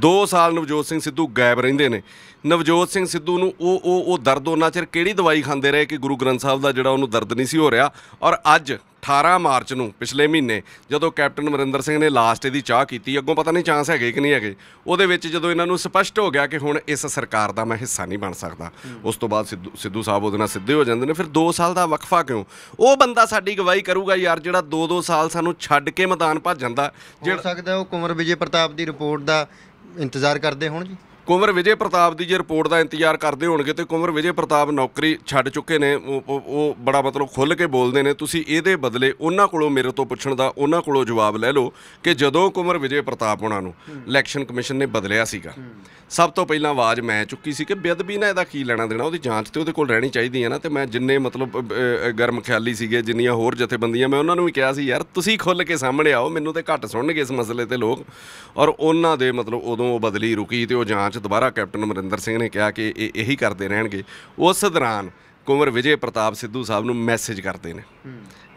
2 ਸਾਲ ਨਵਜੋਤ ਸਿੰਘ ਸਿੱਧੂ ਗਾਇਬ ਰਹਿੰਦੇ ਨੇ ਨਵਜੋਤ ਸਿੰਘ ਸਿੱਧੂ ਨੂੰ ਉਹ ਉਹ ਉਹ ਦਰਦ ਉਹਨਾਂ ਚਿਰ ਕਿਹੜੀ ਦਵਾਈ ਖਾਂਦੇ ਰਹੇ ਕਿ ਗੁਰੂ ਗ੍ਰੰਥ ਸਾਹਿਬ ਦਾ ਜਿਹੜਾ ਉਹਨੂੰ ਦਰਦ ਨਹੀਂ ਸੀ ਹੋ ਰਿਹਾ ਔਰ ਅੱਜ 18 ਮਾਰਚ ਨੂੰ ਪਿਛਲੇ ਮਹੀਨੇ ਜਦੋਂ ਕੈਪਟਨ ਅਮਰਿੰਦਰ ਸਿੰਘ ਨੇ ਲਾਸਟ ਇਹਦੀ ਚਾਹ ਕੀਤੀ ਅੱਗੋਂ ਪਤਾ ਨਹੀਂ ਚਾਂਸ ਹੈਗੇ ਕਿ ਨਹੀਂ ਹੈਗੇ ਉਹਦੇ ਵਿੱਚ ਜਦੋਂ ਇਹਨਾਂ ਨੂੰ ਸਪਸ਼ਟ ਹੋ ਗਿਆ ਕਿ ਹੁਣ ਇਸ ਸਰਕਾਰ ਦਾ ਮੈਂ ਹਿੱਸਾ ਨਹੀਂ ਬਣ ਸਕਦਾ ਉਸ ਤੋਂ ਬਾਅਦ ਸਿੱਧੂ ਸਿੱਧੂ ਸਾਹਿਬ ਉਹਦੇ ਨਾਲ ਸਿੱਧੇ ਹੋ ਜਾਂਦੇ ਨੇ ਫਿਰ 2 ਸਾਲ ਦਾ ਵਕਫਾ ਕਿਉਂ ਉਹ ਬੰਦਾ ਸਾਡੀ ਗਵਾਹੀ ਕਰੂਗਾ ਯਾਰ ਜਿਹੜਾ 2-2 ਸਾਲ ਸਾਨੂੰ ਛੱਡ ਕੇ ਮੈਦਾਨ ਭੱਜ ਜਾਂਦਾ ਹੋ ਸਕਦਾ ਉਹ ਕੁਮਰ ਵਿਜੇ ਪ੍ਰਤਾਪ ਦੀ ਰਿਪੋਰਟ ਦਾ ਇੰਤਜ਼ਾਰ ਕਰਦੇ ਹੋਣ ਜੀ ਕੁੰਵਰ ਵਿਜੇ ਪ੍ਰਤਾਪ ਦੀ ਜੇ ਰਿਪੋਰਟ ਦਾ ਇੰਤਜ਼ਾਰ ਕਰਦੇ ਹੋਣਗੇ ਤੇ ਕੁੰਵਰ ਵਿਜੇ ਪ੍ਰਤਾਪ ਨੌਕਰੀ ਛੱਡ ਚੁੱਕੇ ਨੇ ਉਹ ਬੜਾ ਮਤਲਬ ਖੁੱਲ ਕੇ ਬੋਲਦੇ ਨੇ ਤੁਸੀਂ ਇਹਦੇ ਬਦਲੇ ਉਹਨਾਂ ਕੋਲੋਂ ਮੇਰੇ ਤੋਂ ਪੁੱਛਣ ਦਾ ਉਹਨਾਂ ਕੋਲੋਂ ਜਵਾਬ ਲੈ ਲਓ ਕਿ ਜਦੋਂ ਕੁੰਵਰ ਵਿਜੇ ਪ੍ਰਤਾਪ ਉਹਨਾਂ ਨੂੰ ਇਲੈਕਸ਼ਨ ਕਮਿਸ਼ਨ ਨੇ ਬਦਲਿਆ ਸੀਗਾ ਸਭ ਤੋਂ ਪਹਿਲਾਂ ਆਵਾਜ਼ ਮੈਂ ਚੁੱਕੀ ਸੀ ਕਿ ਬੇਅਦਬੀ ਨਾਲ ਇਹਦਾ ਕੀ ਲੈਣਾ ਦੇਣਾ ਉਹਦੀ ਜਾਂਚ ਤੇ ਉਹਦੇ ਕੋਲ ਰਹਿਣੀ ਚਾਹੀਦੀ ਹੈ ਨਾ ਤੇ ਮੈਂ ਜਿੰਨੇ ਮਤਲਬ ਗਰਮ ਖਿਆਲੀ ਸੀਗੇ ਜਿੰਨੀਆਂ ਹੋਰ ਜਥੇਬੰਦੀਆਂ ਮੈਂ ਉਹਨਾਂ ਨੂੰ ਵੀ ਕਿਹਾ ਸੀ ਯਾਰ ਤੁਸੀਂ ਖੁੱਲ ਕੇ ਸਾਹਮਣੇ ਆਓ ਮੈਨੂੰ ਤੇ ਘੱਟ ਸੁਣਨਗੇ ਇਸ ਮਸਲੇ ਤੇ ਲੋਕ ਔਰ ਉਹਨਾਂ ਦੇ ਮਤਲਬ ਉਦੋਂ ਉਹ ਬਦਲੀ ਰੁਕੀ ਤੇ ਉਹ ਜਾਂਚ 'ਚ ਦੁਬਾਰਾ ਕੈਪਟਨ ਅਮਰਿੰਦਰ ਸਿੰਘ ਨੇ ਕਿਹਾ ਕਿ ਇਹ ਇਹੀ ਕਰਦੇ ਰਹਿਣਗੇ ਉਸ ਦੌਰਾਨ ਕੁਮਰ ਵਿਜੇ ਪ੍ਰਤਾਪ ਸਿੱਧੂ ਸਾਹਿਬ ਨੂੰ ਮੈਸੇਜ ਕਰਦੇ ਨੇ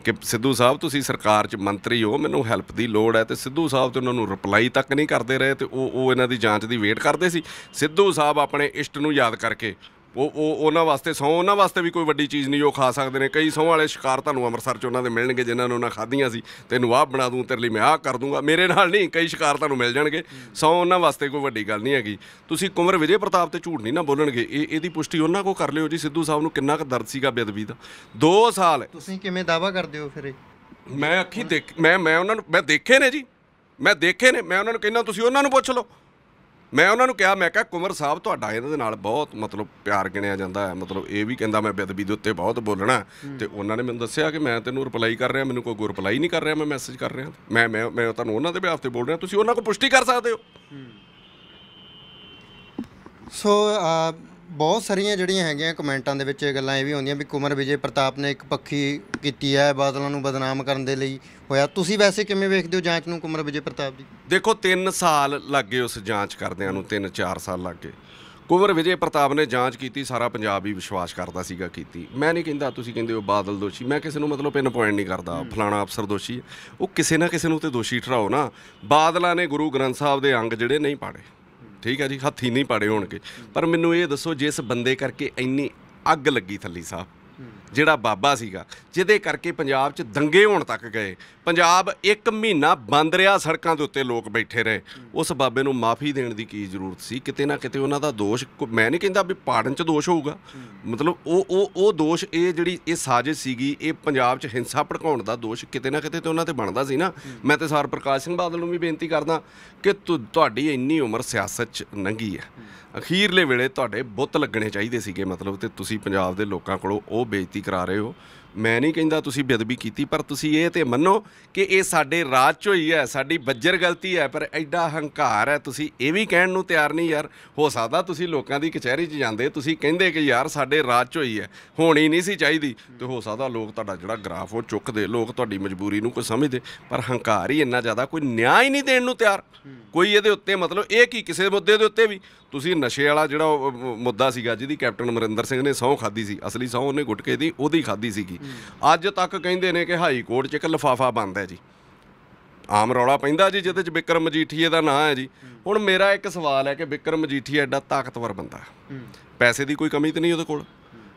ਕਿ ਸਿੱਧੂ ਸਾਹਿਬ ਤੁਸੀਂ ਸਰਕਾਰ 'ਚ ਮੰਤਰੀ ਹੋ ਮੈਨੂੰ ਹੈਲਪ ਦੀ ਲੋੜ ਹੈ ਤੇ ਸਿੱਧੂ ਸਾਹਿਬ ਤੇ ਉਹਨਾਂ ਨੂੰ ਰਿਪਲਾਈ ਤੱਕ ਨਹੀਂ ਕਰਦੇ ਰਹੇ ਤੇ ਉਹ ਉਹ ਇਹਨਾਂ ਦੀ ਜਾਂਚ ਦੀ ਵੇਟ ਕਰਦੇ ਸੀ ਸਿੱਧੂ ਸਾਹਿਬ ਆਪਣੇ ਇਸ਼ਟ ਨੂੰ ਯਾਦ ਕਰਕੇ ਉਹ ਉਹ ਉਹਨਾਂ ਵਾਸਤੇ ਸੌ ਉਹਨਾਂ ਵਾਸਤੇ ਵੀ ਕੋਈ ਵੱਡੀ ਚੀਜ਼ ਨਹੀਂ ਉਹ ਖਾ ਸਕਦੇ ਨੇ ਕਈ ਸੌ ਵਾਲੇ ਸ਼ਿਕਾਰ ਤੁਹਾਨੂੰ ਅੰਮ੍ਰਿਤਸਰ ਚ ਉਹਨਾਂ ਦੇ ਮਿਲਣਗੇ ਜਿਨ੍ਹਾਂ ਨੂੰ ਉਹਨਾਂ ਖਾਧੀਆਂ ਸੀ ਤੈਨੂੰ ਆਹ ਬਣਾ ਦੂੰ ਤੇਰੇ ਲਈ ਮੈਂ ਆਹ ਕਰ ਦੂੰਗਾ ਮੇਰੇ ਨਾਲ ਨਹੀਂ ਕਈ ਸ਼ਿਕਾਰ ਤੁਹਾਨੂੰ ਮਿਲ ਜਾਣਗੇ ਸੌ ਉਹਨਾਂ ਵਾਸਤੇ ਕੋਈ ਵੱਡੀ ਗੱਲ ਨਹੀਂ ਹੈਗੀ ਤੁਸੀਂ ਕੁਮਰ ਵਿਜੇ ਪ੍ਰਤਾਪ ਤੇ ਝੂਠ ਨਹੀਂ ਨਾ ਬੋਲਣਗੇ ਇਹ ਇਹਦੀ ਪੁਸ਼ਟੀ ਉਹਨਾਂ ਕੋ ਕਰ ਲਿਓ ਜੀ ਸਿੱਧੂ ਸਾਹਿਬ ਨੂੰ ਕਿੰਨਾ ਕੁ ਦਰਦ ਸੀਗਾ ਬੇਦਬੀ ਦਾ 2 ਸਾਲ ਤੁਸੀਂ ਕਿਵੇਂ ਦਾਵਾ ਕਰਦੇ ਹੋ ਫਿਰ ਮੈਂ ਅੱਖੀ ਦੇਖ ਮੈਂ ਮੈਂ ਉਹਨਾਂ ਨੂੰ ਮੈਂ ਦੇਖੇ ਨੇ ਜੀ ਮੈਂ ਦੇਖੇ ਨੇ ਮੈਂ ਉਹਨਾਂ ਨੂੰ ਕਹਿੰਦਾ ਤੁਸੀਂ ਉਹਨਾਂ ਨੂੰ ਪੁੱਛ ਲਓ ਮੈਂ ਉਹਨਾਂ ਨੂੰ ਕਿਹਾ ਮੈਂ ਕਿਹਾ ਕੁਮਰ ਸਾਹਿਬ ਤੁਹਾਡਾ ਇਹਨਾਂ ਦੇ ਨਾਲ ਬਹੁਤ ਮਤਲਬ ਪਿਆਰ ਗਿਣਿਆ ਜਾਂਦਾ ਹੈ ਮਤਲਬ ਇਹ ਵੀ ਕਹਿੰਦਾ ਮੈਂ ਬਦਬੀ ਦੇ ਉੱਤੇ ਬਹੁਤ ਬੋਲਣਾ ਤੇ ਉਹਨਾਂ ਨੇ ਮੈਨੂੰ ਦੱਸਿਆ ਕਿ ਮੈਂ ਤੈਨੂੰ ਰਿਪਲਾਈ ਕਰ ਰਿਹਾ ਮੈਨੂੰ ਕੋਈ ਗੁਰ ਰਿਪਲਾਈ ਨਹੀਂ ਕਰ ਰਿਹਾ ਮੈਂ ਮੈਸੇਜ ਕਰ ਰਿਹਾ ਮੈਂ ਮੈਂ ਮੈਂ ਤੁਹਾਨੂੰ ਉਹਨਾਂ ਦੇ ਬਿਹਾਫ ਤੇ ਬੋਲ ਰਿਹਾ ਤੁਸੀਂ ਉਹਨਾਂ ਕੋ ਪੁਸ਼ਟੀ ਕਰ ਸਕਦੇ ਹੋ ਸੋ ਬਹੁਤ ਸਾਰੀਆਂ ਜਿਹੜੀਆਂ ਹੈਗੀਆਂ ਕਮੈਂਟਾਂ ਦੇ ਵਿੱਚ ਇਹ ਗੱਲਾਂ ਇਹ ਵੀ ਆਉਂਦੀਆਂ ਵੀ ਕੁਮਰ ਵਿਜੇ ਪ੍ਰਤਾਪ ਨੇ ਇੱਕ ਪੱਖੀ ਕੀਤੀ ਹੈ ਬਾਦਲਾਂ ਨੂੰ ਬਦਨਾਮ ਕਰਨ ਦੇ ਲਈ ਹੋਇਆ ਤੁਸੀਂ ਵੈਸੇ ਕਿਵੇਂ ਵੇਖਦੇ ਹੋ ਜਾਂਚ ਨੂੰ ਕੁਮਰ ਵਿਜੇ ਪ੍ਰਤਾਪ ਦੀ ਦੇਖੋ 3 ਸਾਲ ਲੱਗੇ ਉਸ ਜਾਂਚ ਕਰਦਿਆਂ ਨੂੰ 3-4 ਸਾਲ ਲੱਗੇ ਕੁਮਰ ਵਿਜੇ ਪ੍ਰਤਾਪ ਨੇ ਜਾਂਚ ਕੀਤੀ ਸਾਰਾ ਪੰਜਾਬ ਹੀ ਵਿਸ਼ਵਾਸ ਕਰਦਾ ਸੀਗਾ ਕੀਤੀ ਮੈਂ ਨਹੀਂ ਕਹਿੰਦਾ ਤੁਸੀਂ ਕਹਿੰਦੇ ਹੋ ਬਾਦਲ ਦੋਸ਼ੀ ਮੈਂ ਕਿਸੇ ਨੂੰ ਮਤਲਬ ਪਿੰਨ ਪੁਆਇੰਟ ਨਹੀਂ ਕਰਦਾ ਫਲਾਣਾ ਅਫਸਰ ਦੋਸ਼ੀ ਉਹ ਕਿਸੇ ਨਾ ਕਿਸੇ ਨੂੰ ਤੇ ਦੋਸ਼ੀ ਠਰਾਓ ਨਾ ਬਾਦਲਾਂ ਨੇ ਗੁਰੂ ਗ੍ਰੰਥ ਸਾਹਿਬ ਦੇ ਅੰਗ ਜਿਹੜੇ ਨਹੀਂ ਪਾੜੇ ਠੀਕ ਹੈ ਜੀ ਹੱਥੀ ਨਹੀਂ ਪਾੜੇ ਹੋਣਗੇ ਪਰ ਮੈਨੂੰ ਇਹ ਦੱਸੋ ਜਿਸ ਬੰਦੇ ਕਰਕੇ ਇੰਨੀ ਅੱਗ ਲੱਗੀ ਥੱਲੀ ਸਾਹਿਬ ਜਿਹੜਾ ਬਾਬਾ ਸੀਗਾ ਜਿਹਦੇ ਕਰਕੇ ਪੰਜਾਬ 'ਚ ਦੰਗੇ ਹੋਣ ਤੱਕ ਗਏ ਪੰਜਾਬ ਇੱਕ ਮਹੀਨਾ ਬੰਦ ਰਿਹਾ ਸੜਕਾਂ ਦੇ ਉੱਤੇ ਲੋਕ ਬੈਠੇ ਰਹੇ ਉਸ ਬਾਬੇ ਨੂੰ ਮਾਫੀ ਦੇਣ ਦੀ ਕੀ ਜ਼ਰੂਰਤ ਸੀ ਕਿਤੇ ਨਾ ਕਿਤੇ ਉਹਨਾਂ ਦਾ ਦੋਸ਼ ਮੈਂ ਨਹੀਂ ਕਹਿੰਦਾ ਵੀ ਪਾੜਨ 'ਚ ਦੋਸ਼ ਹੋਊਗਾ ਮਤਲਬ ਉਹ ਉਹ ਉਹ ਦੋਸ਼ ਇਹ ਜਿਹੜੀ ਇਹ ਸਾਜ਼ਿਸ਼ ਸੀਗੀ ਇਹ ਪੰਜਾਬ 'ਚ ਹਿੰਸਾ ਭੜਕਾਉਣ ਦਾ ਦੋਸ਼ ਕਿਤੇ ਨਾ ਕਿਤੇ ਤੇ ਉਹਨਾਂ ਤੇ ਬਣਦਾ ਸੀ ਨਾ ਮੈਂ ਤੇ ਸਰ ਪ੍ਰਕਾਸ਼ ਸਿੰਘ ਬਾਦਲ ਨੂੰ ਵੀ ਬੇਨਤੀ ਕਰਦਾ ਕਿ ਤੁਹਾਡੀ ਇੰਨੀ ਉਮਰ ਸਿਆਸਤ 'ਚ ਨੰਗੀ ਹੈ ਅਖੀਰਲੇ ਵੇਲੇ ਤੁਹਾਡੇ ਬੁੱਤ ਲੱਗਣੇ ਚਾਹੀਦੇ ਸੀਗੇ ਮਤਲਬ ਤੇ ਤੁਸੀਂ ਪੰਜਾਬ ਦੇ ਲੋਕਾਂ ਕੋਲੋਂ ਉਹ ਬੇਇੱਜ਼ਤੀ ਭਰਤੀ ਕਰਾ ਰਹੇ ਹੋ ਮੈਂ ਨਹੀਂ ਕਹਿੰਦਾ ਤੁਸੀਂ ਬੇਅਦਬੀ ਕੀਤੀ ਪਰ ਤੁਸੀਂ ਇਹ ਤੇ ਮੰਨੋ ਕਿ ਇਹ ਸਾਡੇ ਰਾਜ ਚ ਹੋਈ ਹੈ ਸਾਡੀ ਬੱਜਰ ਗਲਤੀ ਹੈ ਪਰ ਐਡਾ ਹੰਕਾਰ ਹੈ ਤੁਸੀਂ ਇਹ ਵੀ ਕਹਿਣ ਨੂੰ ਤਿਆਰ ਨਹੀਂ ਯਾਰ ਹੋ ਸਕਦਾ ਤੁਸੀਂ ਲੋਕਾਂ ਦੀ ਕਚਹਿਰੀ 'ਚ ਜਾਂਦੇ ਤੁਸੀਂ ਕਹਿੰਦੇ ਕਿ ਯਾਰ ਸਾਡੇ ਰਾਜ ਚ ਹੋਈ ਹੈ ਹੋਣੀ ਨਹੀਂ ਸੀ ਚਾਹੀਦੀ ਤੇ ਹੋ ਸਕਦਾ ਲੋਕ ਤੁਹਾਡਾ ਜਿਹੜਾ ਗ੍ਰਾਫ ਉਹ ਦੇ ਲੋਕ ਤੁਹਾਡੀ ਮਜਬੂਰੀ ਨੂੰ ਕੋਈ ਸਮਝਦੇ ਪਰ ਹੰਕਾਰ ਹੀ ਇੰਨਾ ਜ਼ਿਆਦਾ ਕੋਈ ਨਿਆਂ ਹੀ ਨਹੀਂ ਦੇਣ ਨੂੰ ਤਿਆਰ ਕੋਈ ਇਹਦੇ ਉੱਤੇ ਮਤਲਬ ਇਹ ਕੀ ਕਿਸੇ ਮੁੱਦੇ ਦੇ ਉੱਤੇ ਵੀ ਤੁਸੀਂ ਨਸ਼ੇ ਵਾਲਾ ਜਿਹੜਾ ਮੁੱਦਾ ਸੀਗਾ ਜਿਹਦੀ ਕੈਪਟਨ ਅਮਰਿੰਦਰ ਸਿੰਘ ਨੇ ਸੌਂ ਖਾਦੀ ਸੀ ਅਸਲੀ ਸੌਂ ਉਹਨੇ ਗੁਟਕੇ ਦੀ ਉਹਦੀ ਖਾਦੀ ਸੀਗੀ ਅੱਜ ਤੱਕ ਕਹਿੰਦੇ ਨੇ ਕਿ ਹਾਈ ਕੋਰਟ 'ਚ ਇੱਕ ਲਫਾਫਾ ਬੰਦ ਹੈ ਜੀ ਆਮ ਰੌਲਾ ਪੈਂਦਾ ਜੀ ਜਿਹਦੇ 'ਚ ਬਿਕਰਮ ਮਜੀਠੀਏ ਦਾ ਨਾਂ ਹੈ ਜੀ ਹੁਣ ਮੇਰਾ ਇੱਕ ਸਵਾਲ ਹੈ ਕਿ ਬਿਕਰਮ ਮਜੀਠੀਆ ਐਡਾ ਤਾਕਤਵਰ ਬੰਦਾ ਪੈਸੇ ਦੀ ਕੋਈ ਕਮੀ ਤੇ ਨਹੀਂ ਉਹਦੇ ਕੋਲ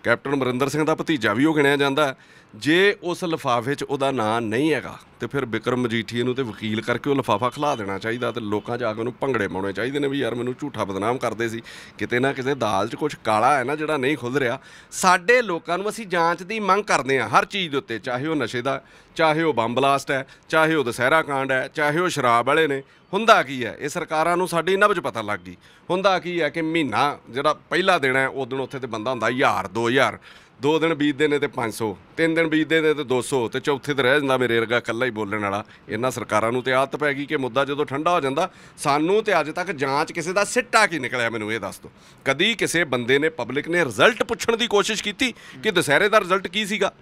ਕੈਪਟਨ ਅਮਰਿੰਦਰ ਸਿੰਘ ਦਾ ਭਤੀਜਾ ਵੀ ਉਹ ਗਿਣਿਆ ਜਾਂਦਾ ਜੇ ਉਸ ਲਫਾਫੇ 'ਚ ਉਹਦਾ ਨਾਮ ਨਹੀਂ ਹੈਗਾ ਤੇ ਫਿਰ ਬਿਕਰਮ ਮਜੀਠੀ ਨੂੰ ਤੇ ਵਕੀਲ ਕਰਕੇ ਉਹ ਲਫਾਫਾ ਖਿਲਾ ਦੇਣਾ ਚਾਹੀਦਾ ਤੇ ਲੋਕਾਂ 'ਚ ਆ ਕੇ ਉਹਨੂੰ ਭੰਗੜੇ ਪਾਉਣੇ ਚਾਹੀਦੇ ਨੇ ਵੀ ਯਾਰ ਮੈਨੂੰ ਝੂਠਾ ਬਦਨਾਮ ਕਰਦੇ ਸੀ ਕਿਤੇ ਨਾ ਕਿਸੇ ਦਾਲ 'ਚ ਕੁਝ ਕਾਲਾ ਹੈ ਨਾ ਜਿਹੜਾ ਨਹੀਂ ਖੁੱਲ ਰਿਹਾ ਸਾਡੇ ਲੋਕਾਂ ਨੂੰ ਅਸੀਂ ਜਾਂਚ ਦੀ ਮੰਗ ਕਰਦੇ ਹਾਂ ਹਰ ਚੀਜ਼ ਦੇ ਉੱਤੇ ਚਾਹੇ ਉਹ ਨਸ਼ੇ ਦਾ ਚਾਹੇ ਉਹ ਬੰਬ ਬਲਾਸਟ ਹੈ ਚਾਹੇ ਉਹ ਦਸਹਿਰਾ ਕਾਂਡ ਹੈ ਚਾਹੇ ਉਹ ਸ਼ਰਾਬ ਵਾਲੇ ਨੇ ਹੁੰਦਾ ਕੀ ਹੈ ਇਹ ਸਰਕਾਰਾਂ ਨੂੰ ਸਾਡੀ ਨਬਜ ਪਤਾ ਲੱਗ ਗਈ ਹੁੰਦਾ ਕੀ ਹੈ ਕਿ ਮਹੀਨਾ ਜਿਹੜਾ ਪਹਿਲਾ ਦੇਣਾ ਹੈ ਉਸ ਦਿਨ ਉੱਥੇ ਤੇ ਬੰਦਾ ਹੁੰਦਾ 1000 2000 ਦੋ ਦਿਨ ਬੀਤਦੇ ਨੇ ਤੇ 500 ਤਿੰਨ ਦਿਨ ਬੀਤਦੇ ਨੇ ਤੇ 200 ਤੇ ਚੌਥੇ ਤੇ ਰਹਿ ਜਾਂਦਾ ਮੇਰੇ ਵਰਗਾ ਇਕੱਲਾ ਹੀ ਬੋਲਣ ਵਾਲਾ ਇਹਨਾਂ ਸਰਕਾਰਾਂ ਨੂੰ ਤੇ ਆਦਤ ਪੈ ਗਈ ਕਿ ਮੁੱਦਾ ਜਦੋਂ ਠੰਡਾ ਹੋ ਜਾਂਦਾ ਸਾਨੂੰ ਤੇ ਅੱਜ ਤੱਕ ਜਾਂਚ ਕਿਸੇ ਦਾ ਸਿੱਟਾ ਕੀ ਨਿਕਲਿਆ ਮੈਨੂੰ ਇਹ ਦੱਸ ਦੋ ਕਦੀ ਕਿਸੇ ਬੰਦੇ ਨੇ ਪਬਲਿਕ ਨੇ ਰਿਜ਼ਲਟ ਪੁੱਛਣ ਦੀ ਕੋਸ਼ਿਸ਼ ਕੀਤੀ ਕਿ ਦੁਸਹਿਰੇ ਦਾ ਰਿਜ਼ਲਟ ਕੀ ਸੀਗਾ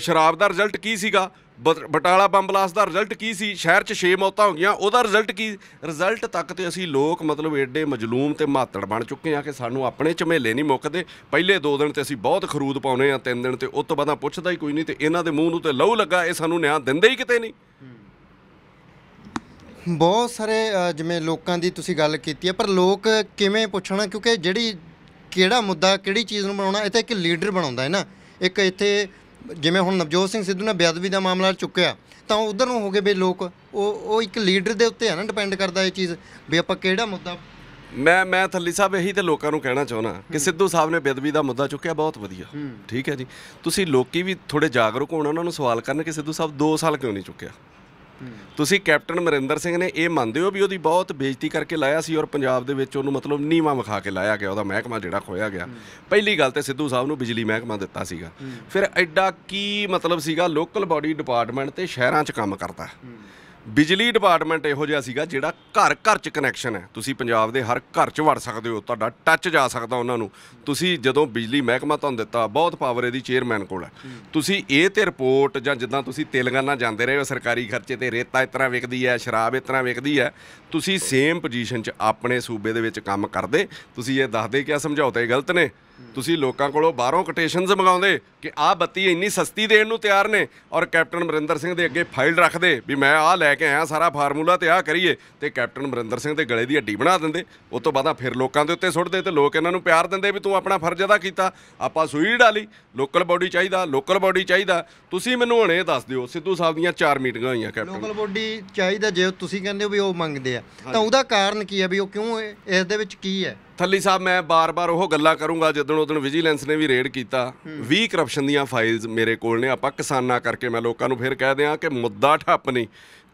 ਸ਼ਰਾਬ ਦਾ ਰਿਜ਼ਲਟ ਕੀ ਸੀਗਾ ਬਟਾਲਾ ਬੰਬ ਬਲਾਸ ਦਾ ਰਿਜ਼ਲਟ ਕੀ ਸੀ ਸ਼ਹਿਰ 'ਚ 6 ਮੌਤਾਂ ਹੋ ਗਈਆਂ ਉਹਦਾ ਰਿਜ਼ਲਟ ਕੀ ਰਿਜ਼ਲਟ ਤੱਕ ਤੇ ਅਸੀਂ ਲੋਕ ਮਤਲਬ ਏਡੇ ਮਜਲੂਮ ਤੇ ਮਾਤੜ ਬਣ ਚੁੱਕੇ ਆ ਕਿ ਸਾਨੂੰ ਆਪਣੇ ਝਮੇਲੇ ਨਹੀਂ ਮੁੱਕਦੇ ਪਹਿਲੇ 2 ਦਿਨ ਤੇ ਅਸੀਂ ਬਹੁਤ ਖਰੂਦ ਪਾਉਨੇ ਆ 3 ਦਿਨ ਤੇ ਉਸ ਤੋਂ ਬਾਅਦਾਂ ਪੁੱਛਦਾ ਹੀ ਕੋਈ ਨਹੀਂ ਤੇ ਇਹਨਾਂ ਦੇ ਮੂੰਹ ਨੂੰ ਤੇ ਲਹੂ ਲੱਗਾ ਇਹ ਸਾਨੂੰ ਨਿਆਂ ਦਿੰਦੇ ਹੀ ਕਿਤੇ ਨਹੀਂ ਬਹੁਤ ਸਾਰੇ ਜਿਵੇਂ ਲੋਕਾਂ ਦੀ ਤੁਸੀਂ ਗੱਲ ਕੀਤੀ ਹੈ ਪਰ ਲੋਕ ਕਿਵੇਂ ਪੁੱਛਣਾ ਕਿਉਂਕਿ ਜਿਹੜੀ ਕਿਹੜਾ ਮੁੱਦਾ ਕਿਹੜੀ ਚੀਜ਼ ਨੂੰ ਬਣਾਉਣਾ ਇਹ ਤਾਂ ਇੱਕ ਲੀਡਰ ਬਣਾਉਂਦਾ ਹੈ ਨਾ ਇੱਕ ਇੱਥੇ ਜਿਵੇਂ ਹੁਣ ਨਵਜੋਤ ਸਿੰਘ ਸਿੱਧੂ ਨੇ ਬੇਅਦਬੀ ਦਾ ਮਾਮਲਾ ਚੁੱਕਿਆ ਤਾਂ ਉਧਰ ਨੂੰ ਹੋ ਗਏ ਵੀ ਲੋਕ ਉਹ ਉਹ ਇੱਕ ਲੀਡਰ ਦੇ ਉੱਤੇ ਹੈ ਨਾ ਡਿਪੈਂਡ ਕਰਦਾ ਇਹ ਚੀਜ਼ ਵੀ ਆਪਾਂ ਕਿਹੜਾ ਮੁੱਦਾ ਮੈਂ ਮੈਂ ਥੱਲੀ ਸਾਹਿਬ ਇਹੀ ਤੇ ਲੋਕਾਂ ਨੂੰ ਕਹਿਣਾ ਚਾਹੁੰਦਾ ਕਿ ਸਿੱਧੂ ਸਾਹਿਬ ਨੇ ਬੇਅਦਬੀ ਦਾ ਮੁੱਦਾ ਚੁੱਕਿਆ ਬਹੁਤ ਵਧੀਆ ਠੀਕ ਹੈ ਜੀ ਤੁਸੀਂ ਲੋਕੀ ਵੀ ਥੋੜੇ ਜਾਗਰੂਕ ਹੋਣਾ ਉਹਨਾਂ ਨੂੰ ਸਵਾਲ ਕਰਨ ਕਿ ਸਿੱਧੂ ਸਾਹਿਬ 2 ਸਾਲ ਕਿਉਂ ਨਹੀਂ ਚੁੱਕਿਆ ਤੁਸੀਂ ਕੈਪਟਨ ਮਰਿੰਦਰ ਸਿੰਘ ਨੇ ਇਹ ਮੰਨਦੇ ਹੋ ਵੀ ਉਹਦੀ ਬਹੁਤ ਬੇਇੱਜ਼ਤੀ ਕਰਕੇ ਲਾਇਆ ਸੀ ਔਰ ਪੰਜਾਬ ਦੇ ਵਿੱਚ ਉਹਨੂੰ ਮਤਲਬ ਨੀਵਾ ਵਿਖਾ ਕੇ ਲਾਇਆ ਗਿਆ ਉਹਦਾ ਮਹਿਕਮਾ ਜਿਹੜਾ ਖੋਇਆ ਗਿਆ ਪਹਿਲੀ ਗੱਲ ਤੇ ਸਿੱਧੂ ਸਾਹਿਬ ਨੂੰ ਬਿਜਲੀ ਮਹਿਕਮਾ ਦਿੱਤਾ ਸੀਗਾ ਫਿਰ ਐਡਾ ਕੀ ਮਤਲਬ ਸੀਗਾ ਲੋਕਲ ਬਾਡੀ ਡਿਪਾਰਟਮੈਂਟ ਤੇ ਸ਼ਹਿਰਾਂ 'ਚ ਕੰਮ ਕਰਦਾ ਬਿਜਲੀ ਡਿਪਾਰਟਮੈਂਟ ਇਹੋ ਜਿਹਾ ਸੀਗਾ ਜਿਹੜਾ ਘਰ ਘਰ ਚ ਕਨੈਕਸ਼ਨ ਹੈ ਤੁਸੀਂ ਪੰਜਾਬ ਦੇ ਹਰ ਘਰ ਚ ਵੜ ਸਕਦੇ ਹੋ ਤੁਹਾਡਾ ਟੱਚ ਜਾ ਸਕਦਾ ਉਹਨਾਂ ਨੂੰ ਤੁਸੀਂ ਜਦੋਂ ਬਿਜਲੀ ਮਹਿਕਮਾ ਤੁਹਾਨੂੰ ਦਿੱਤਾ ਬਹੁਤ ਪਾਵਰ ਇਹਦੀ ਚੇਅਰਮੈਨ ਕੋਲ ਹੈ ਤੁਸੀਂ ਇਹ ਤੇ ਰਿਪੋਰਟ ਜਾਂ ਜਿੱਦਾਂ ਤੁਸੀਂ ਤੇਲੰਗਾਨਾ ਜਾਂਦੇ ਰਹੇ ਹੋ ਸਰਕਾਰੀ ਖਰਚੇ ਤੇ ਰੇਤਾ ਇਸ ਤਰ੍ਹਾਂ ਵਿਕਦੀ ਹੈ ਸ਼ਰਾਬ ਇਸ ਤਰ੍ਹਾਂ ਵਿਕਦੀ ਹੈ ਤੁਸੀਂ ਸੇਮ ਪੋਜੀਸ਼ਨ ਚ ਆਪਣੇ ਸੂਬੇ ਦੇ ਵਿੱਚ ਕੰਮ ਕਰਦੇ ਤੁਸੀਂ ਇਹ ਦੱਸਦੇ ਕਿ ਆ ਸਮਝੌਤੇ ਗਲਤ ਨੇ ਤੁਸੀਂ ਲੋਕਾਂ ਕੋਲੋਂ ਬਾਹਰੋਂ ਕੋਟੇਸ਼ਨਸ ਮੰਗਾਉਂਦੇ ਕਿ ਆਹ ਬੱਤੀ ਇੰਨੀ ਸਸਤੀ ਦੇਣ ਨੂੰ ਤਿਆਰ ਨੇ ਔਰ ਕੈਪਟਨ ਮਰਿੰਦਰ ਸਿੰਘ ਦੇ ਅੱਗੇ ਫਾਈਲ ਰੱਖਦੇ ਵੀ ਮੈਂ ਆਹ ਲੈ ਕੇ ਆਇਆ ਸਾਰਾ ਫਾਰਮੂਲਾ ਤੇ ਆਹ ਕਰੀਏ ਤੇ ਕੈਪਟਨ ਮਰਿੰਦਰ ਸਿੰਘ ਦੇ ਗਲੇ ਦੀ ਹੱਡੀ ਬਣਾ ਦਿੰਦੇ ਉਸ ਤੋਂ ਬਾਅਦ ਫਿਰ ਲੋਕਾਂ ਦੇ ਉੱਤੇ ਸੁੱਟਦੇ ਤੇ ਲੋਕ ਇਹਨਾਂ ਨੂੰ ਪਿਆਰ ਦਿੰਦੇ ਵੀ ਤੂੰ ਆਪਣਾ ਫਰਜ਼ ਅਦਾ ਕੀਤਾ ਆਪਾਂ ਸੂਈ ਡਾਲੀ ਲੋਕਲ ਬਾਡੀ ਚਾਹੀਦਾ ਲੋਕਲ ਬਾਡੀ ਚਾਹੀਦਾ ਤੁਸੀਂ ਮੈਨੂੰ ਹੁਣ ਇਹ ਦੱਸ ਦਿਓ ਸਿੱਧੂ ਸਾਹਿਬ ਦੀਆਂ ਚਾਰ ਮੀਟਿੰਗਾਂ ਹੋਈਆਂ ਕੈਪਟਨ ਲੋਕਲ ਬਾਡੀ ਚਾਹੀਦਾ ਜੇ ਤੁਸੀਂ ਕਹਿੰਦੇ ਹੋ ਵੀ ਉਹ ਮੰਗਦੇ ਆ ਤਾਂ ਉਹਦਾ ਕਾਰਨ ਕੀ ਹੈ ਵੀ ਉਹ ਕਿਉਂ ਇਸ ਦੇ ਵਿੱਚ ਕੀ ਹੈ ਥੱਲੀ ਸਾਹਿਬ ਮੈਂ ਬਾਰ-ਬਾਰ ਉਹ ਗੱਲਾਂ ਕਰੂੰਗਾ ਜਦੋਂ ਉਹਦੋਂ ਵਿਜੀਲੈਂਸ ਨੇ ਵੀ ਰੇਡ ਕੀਤਾ 20 ਕਰਪਸ਼ਨ ਦੀਆਂ ਫਾਈਲਸ ਮੇਰੇ ਕੋਲ ਨੇ ਆਪਾਂ ਕਿਸਾਨਾਂ ਕਰਕੇ ਮੈਂ ਲੋਕਾਂ ਨੂੰ ਫਿਰ ਕਹਿ ਦਿਆਂ ਕਿ ਮੁੱਦਾ ਠੱਪ ਨਹੀਂ